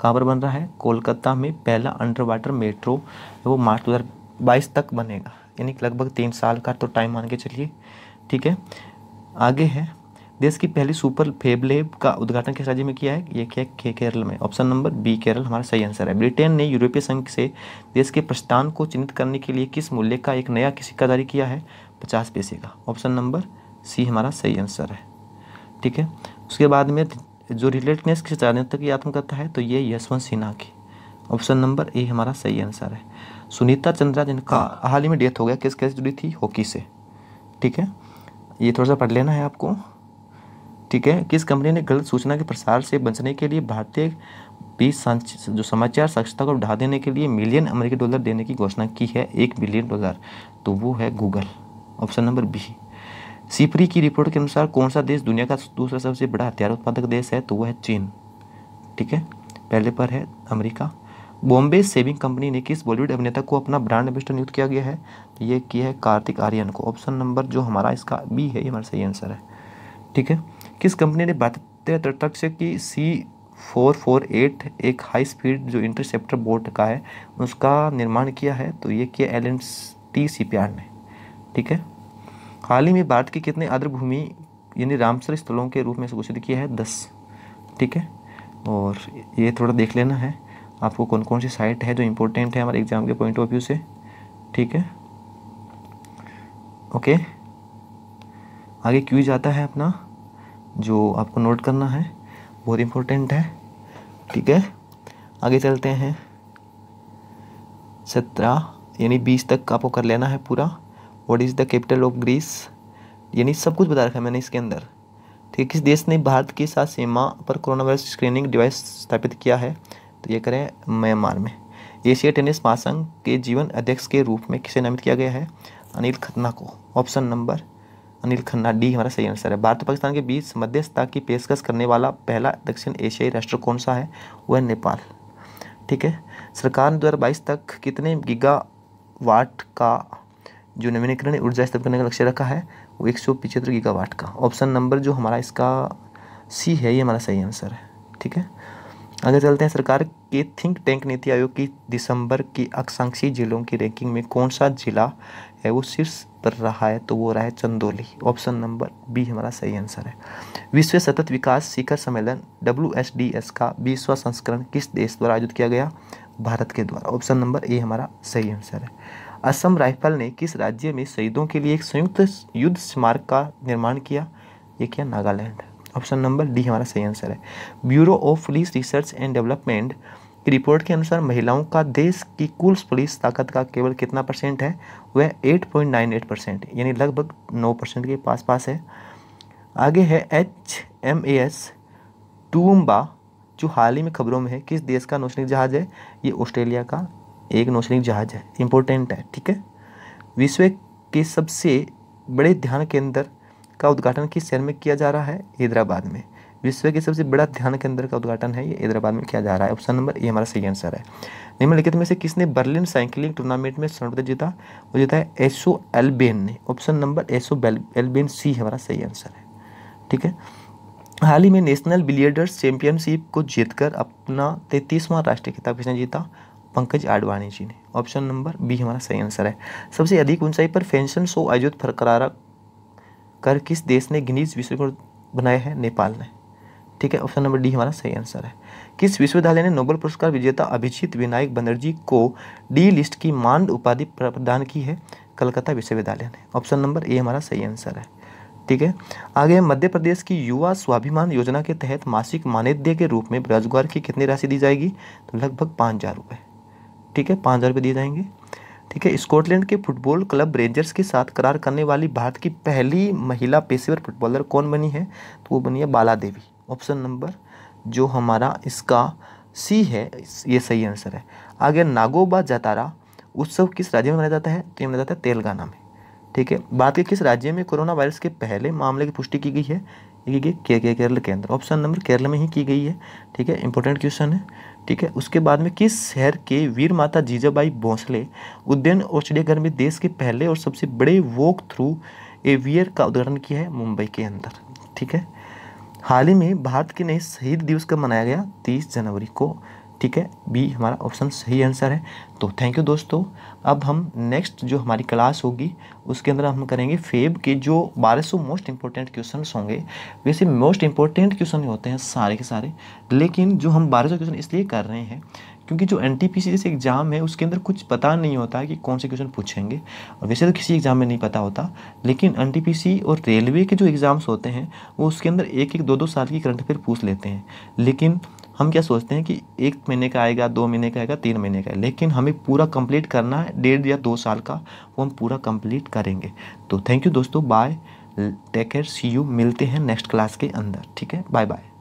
कहाँ पर बन रहा है कोलकाता में पहला अंडर वाटर मेट्रो वो मार्च दो बाईस तक बनेगा यानी कि लगभग तीन साल का तो टाइम मान के चलिए ठीक है आगे है देश की पहली सुपर फेब लेब का उद्घाटन किस राज्य में किया है ये किया के केरल में ऑप्शन नंबर बी केरल हमारा सही आंसर है ब्रिटेन ने यूरोपीय संघ से देश के प्रस्थान को चिन्हित करने के लिए किस मूल्य का एक नया सिक्का जारी किया है पचास पैसे का ऑप्शन नंबर सी हमारा सही आंसर है ठीक है उसके बाद में जो रिलेटनेस किस राजनीतिक की आत्मकथा है तो ये यशवंत सिन्हा की ऑप्शन नंबर ए हमारा सही आंसर है सुनीता चंद्रा जिनका हाँ। हाल ही में डेथ हो गया किस कैसे जुड़ी थी हॉकी से ठीक है ये थोड़ा सा पढ़ लेना है आपको ठीक है किस कंपनी ने गलत सूचना के प्रसार से बचने के लिए भारतीय बीस जो समाचार साक्षरता को बढ़ा देने के लिए मिलियन अमेरिकी डॉलर देने की घोषणा की है एक मिलियन डॉलर तो वो है Google option number B SIPRI की रिपोर्ट के अनुसार कौन सा देश दुनिया का दूसरा सबसे बड़ा हथियार उत्पादक देश है तो वह है चीन ठीक है पहले पर है अमेरिका बॉम्बे सेविंग कंपनी ने किस बॉलीवुड अभिनेता को अपना ब्रांड एम्बेस्टर नियुक्त किया गया है ये किया है कार्तिक आर्यन को ऑप्शन नंबर जो हमारा इसका बी है ये हमारा सही आंसर है ठीक है किस कंपनी ने भारतीय तटक्ष की सी फोर फोर एट एक हाई स्पीड जो इंटरसेप्टर बोट का है उसका निर्माण किया है तो ये किया L and T C P R ने ठीक है हाल ही में भारत की कितने आर्द्र भूमि यानी रामसर स्थलों के रूप में घोषित किया है दस ठीक है और ये थोड़ा देख लेना है आपको कौन कौन सी साइट है जो इम्पोर्टेंट है हमारे एग्ज़ाम के पॉइंट ऑफ व्यू से ठीक है ओके आगे क्यूज आता है अपना जो आपको नोट करना है बहुत इम्पोर्टेंट है ठीक है आगे चलते हैं सत्रह यानी बीस तक आपको कर लेना है पूरा what is the capital of Greece यानी सब कुछ बता रखा है मैंने इसके अंदर ठीक है किस देश ने भारत के साथ सीमा पर कोरोना वायरस स्क्रीनिंग डिवाइस स्थापित किया है तो ये करें म्यांमार में एशिया टेनिस महासंघ के जीवन अध्यक्ष के रूप में किसे नामित किया गया है अनिल खन्ना को option number Anil Khanna D हमारा सही आंसर है भारत पाकिस्तान के बीच मध्यस्थता की पेशकश करने वाला पहला दक्षिण एशियाई राष्ट्र कौन सा है वह नेपाल ठीक है सरकार ने दो तक कितने गीगा वाट का जो नवीनीकरण ऊर्जा स्थापित करने का लक्ष्य रखा है वो एक सौ पिछहत्तर गीगावाट का ऑप्शन नंबर जो हमारा इसका सी है ये हमारा सही आंसर है ठीक है आगे चलते हैं सरकार के थिंक टैंक नीति आयोग की दिसंबर की आकांक्षी जिलों की रैंकिंग में कौन सा जिला है वो शीर्ष पर रहा है तो वो रहा है चंदोली ऑप्शन नंबर बी हमारा सही आंसर है विश्व सतत विकास शिखर सम्मेलन डब्ल्यू का बीसवा संस्करण किस देश द्वारा आयोजित किया गया भारत के द्वारा ऑप्शन नंबर ए हमारा सही आंसर है असम राइफल ने किस राज्य में शहीदों के लिए एक संयुक्त युद्ध स्मारक का निर्माण किया ये किया नागालैंड ऑप्शन नंबर डी हमारा सही आंसर है bureau of police research and development की रिपोर्ट के अनुसार महिलाओं का देश की कुल पुलिस ताकत का केवल कितना परसेंट है वह 8.98 परसेंट यानी लगभग 9 परसेंट के पास पास है आगे है H M A S Toowoomba जो हाल ही में खबरों में है किस देश का नौसैनिक जहाज़ है ये ऑस्ट्रेलिया का एक नौसैनिक जहाज़ है इम्पोर्टेंट है ठीक है विश्व के सबसे बड़े ध्यान केंद्र का उद्घाटन किस शहर में किया जा रहा है हैदराबाद में विश्व के सबसे बड़ा ध्यान केंद्र का उद्घाटन है ये हैदराबाद में किया जा रहा है ऑप्शन नंबर ए हमारा सही आंसर है निम्नलिखित में से किसने बर्लिन साइकिलिंग टूर्नामेंट में स्वर्ण पदक जीता वो जीता है एसो एलबेन ने ऑप्शन नंबर एसो एलबेन सी हमारा सही आंसर है ठीक है हाल ही में नेशनल बिलियर्डर्स चैंपियनशिप को जीतकर अपना तैंतीसवां राष्ट्रीय खिताब किसने जीता पंकज आडवाणी जी ने ऑप्शन नंबर बी हमारा सही आंसर है सबसे अधिक ऊंचाई पर फैंशन शो आयोजित फरकरारा कर किस देश ने गिनीज विश्व रिकॉर्ड बनाया है नेपाल ने ठीक है ऑप्शन नंबर डी हमारा सही आंसर है किस विश्वविद्यालय ने नोबेल पुरस्कार विजेता अभिजीत विनायक बनर्जी को डी लिस्ट की मांड उपाधि प्रदान की है कलकत्ता विश्वविद्यालय ने ऑप्शन नंबर ए हमारा सही आंसर है ठीक है आगे मध्य प्रदेश की युवा स्वाभिमान योजना के तहत मासिक मानदेय के रूप में बेरोजगार की कितनी राशि दी जाएगी तो लगभग पाँच हज़ार रुपये ठीक है पाँच हज़ार रुपये दिए जाएंगे ठीक है स्कॉटलैंड के फुटबॉल क्लब रेंजर्स के साथ करार करने वाली भारत की पहली महिला पेशेवर फुटबॉलर कौन बनी है तो वो बनी है बाला देवी ऑप्शन नंबर जो हमारा इसका सी है ये सही आंसर है आगे नागोबा जतारा उत्सव किस राज्य में मनाया जाता है तो ये मनाया जाता है तेलंगाना में ठीक है भारत के किस राज्य में कोरोना वायरस के पहले मामले की पुष्टि की गई है ये केरल के अंदर ऑप्शन नंबर केरल में ही की गई है ठीक है इंपॉर्टेंट क्वेश्चन है ठीक है उसके बाद में किस शहर के वीर माता जीजाबाई भोंसले उद्यान और चिड़ियाघर में देश के पहले और सबसे बड़े वॉक थ्रू एवियर का उदाहरण किया है मुंबई के अंदर ठीक है हाल ही में भारत के नए शहीद दिवस का मनाया गया तीस जनवरी को ठीक है बी हमारा ऑप्शन सही आंसर है तो थैंक यू दोस्तों अब हम नेक्स्ट जो हमारी क्लास होगी उसके अंदर हम करेंगे फेब के जो 1200 मोस्ट इंपॉर्टेंट क्वेश्चन होंगे वैसे मोस्ट इंपॉर्टेंट क्वेश्चन होते हैं सारे के सारे लेकिन जो हम 1200 क्वेश्चन इसलिए कर रहे हैं क्योंकि जो एन जैसे एग्ज़ाम है उसके अंदर कुछ पता नहीं होता है कि कौन से क्वेश्चन पूछेंगे और वैसे तो किसी एग्ज़ाम में नहीं पता होता लेकिन एन और रेलवे के जो एग्ज़ाम्स होते हैं वो उसके अंदर एक एक दो दो साल की करंट अफेयर पूछ लेते हैं लेकिन हम क्या सोचते हैं कि एक महीने का आएगा दो महीने का आएगा तीन महीने का है लेकिन हमें पूरा कंप्लीट करना है डेढ़ या दो साल का वो हम पूरा कंप्लीट करेंगे तो थैंक यू दोस्तों bye take care see you मिलते हैं नेक्स्ट क्लास के अंदर ठीक है बाय बाय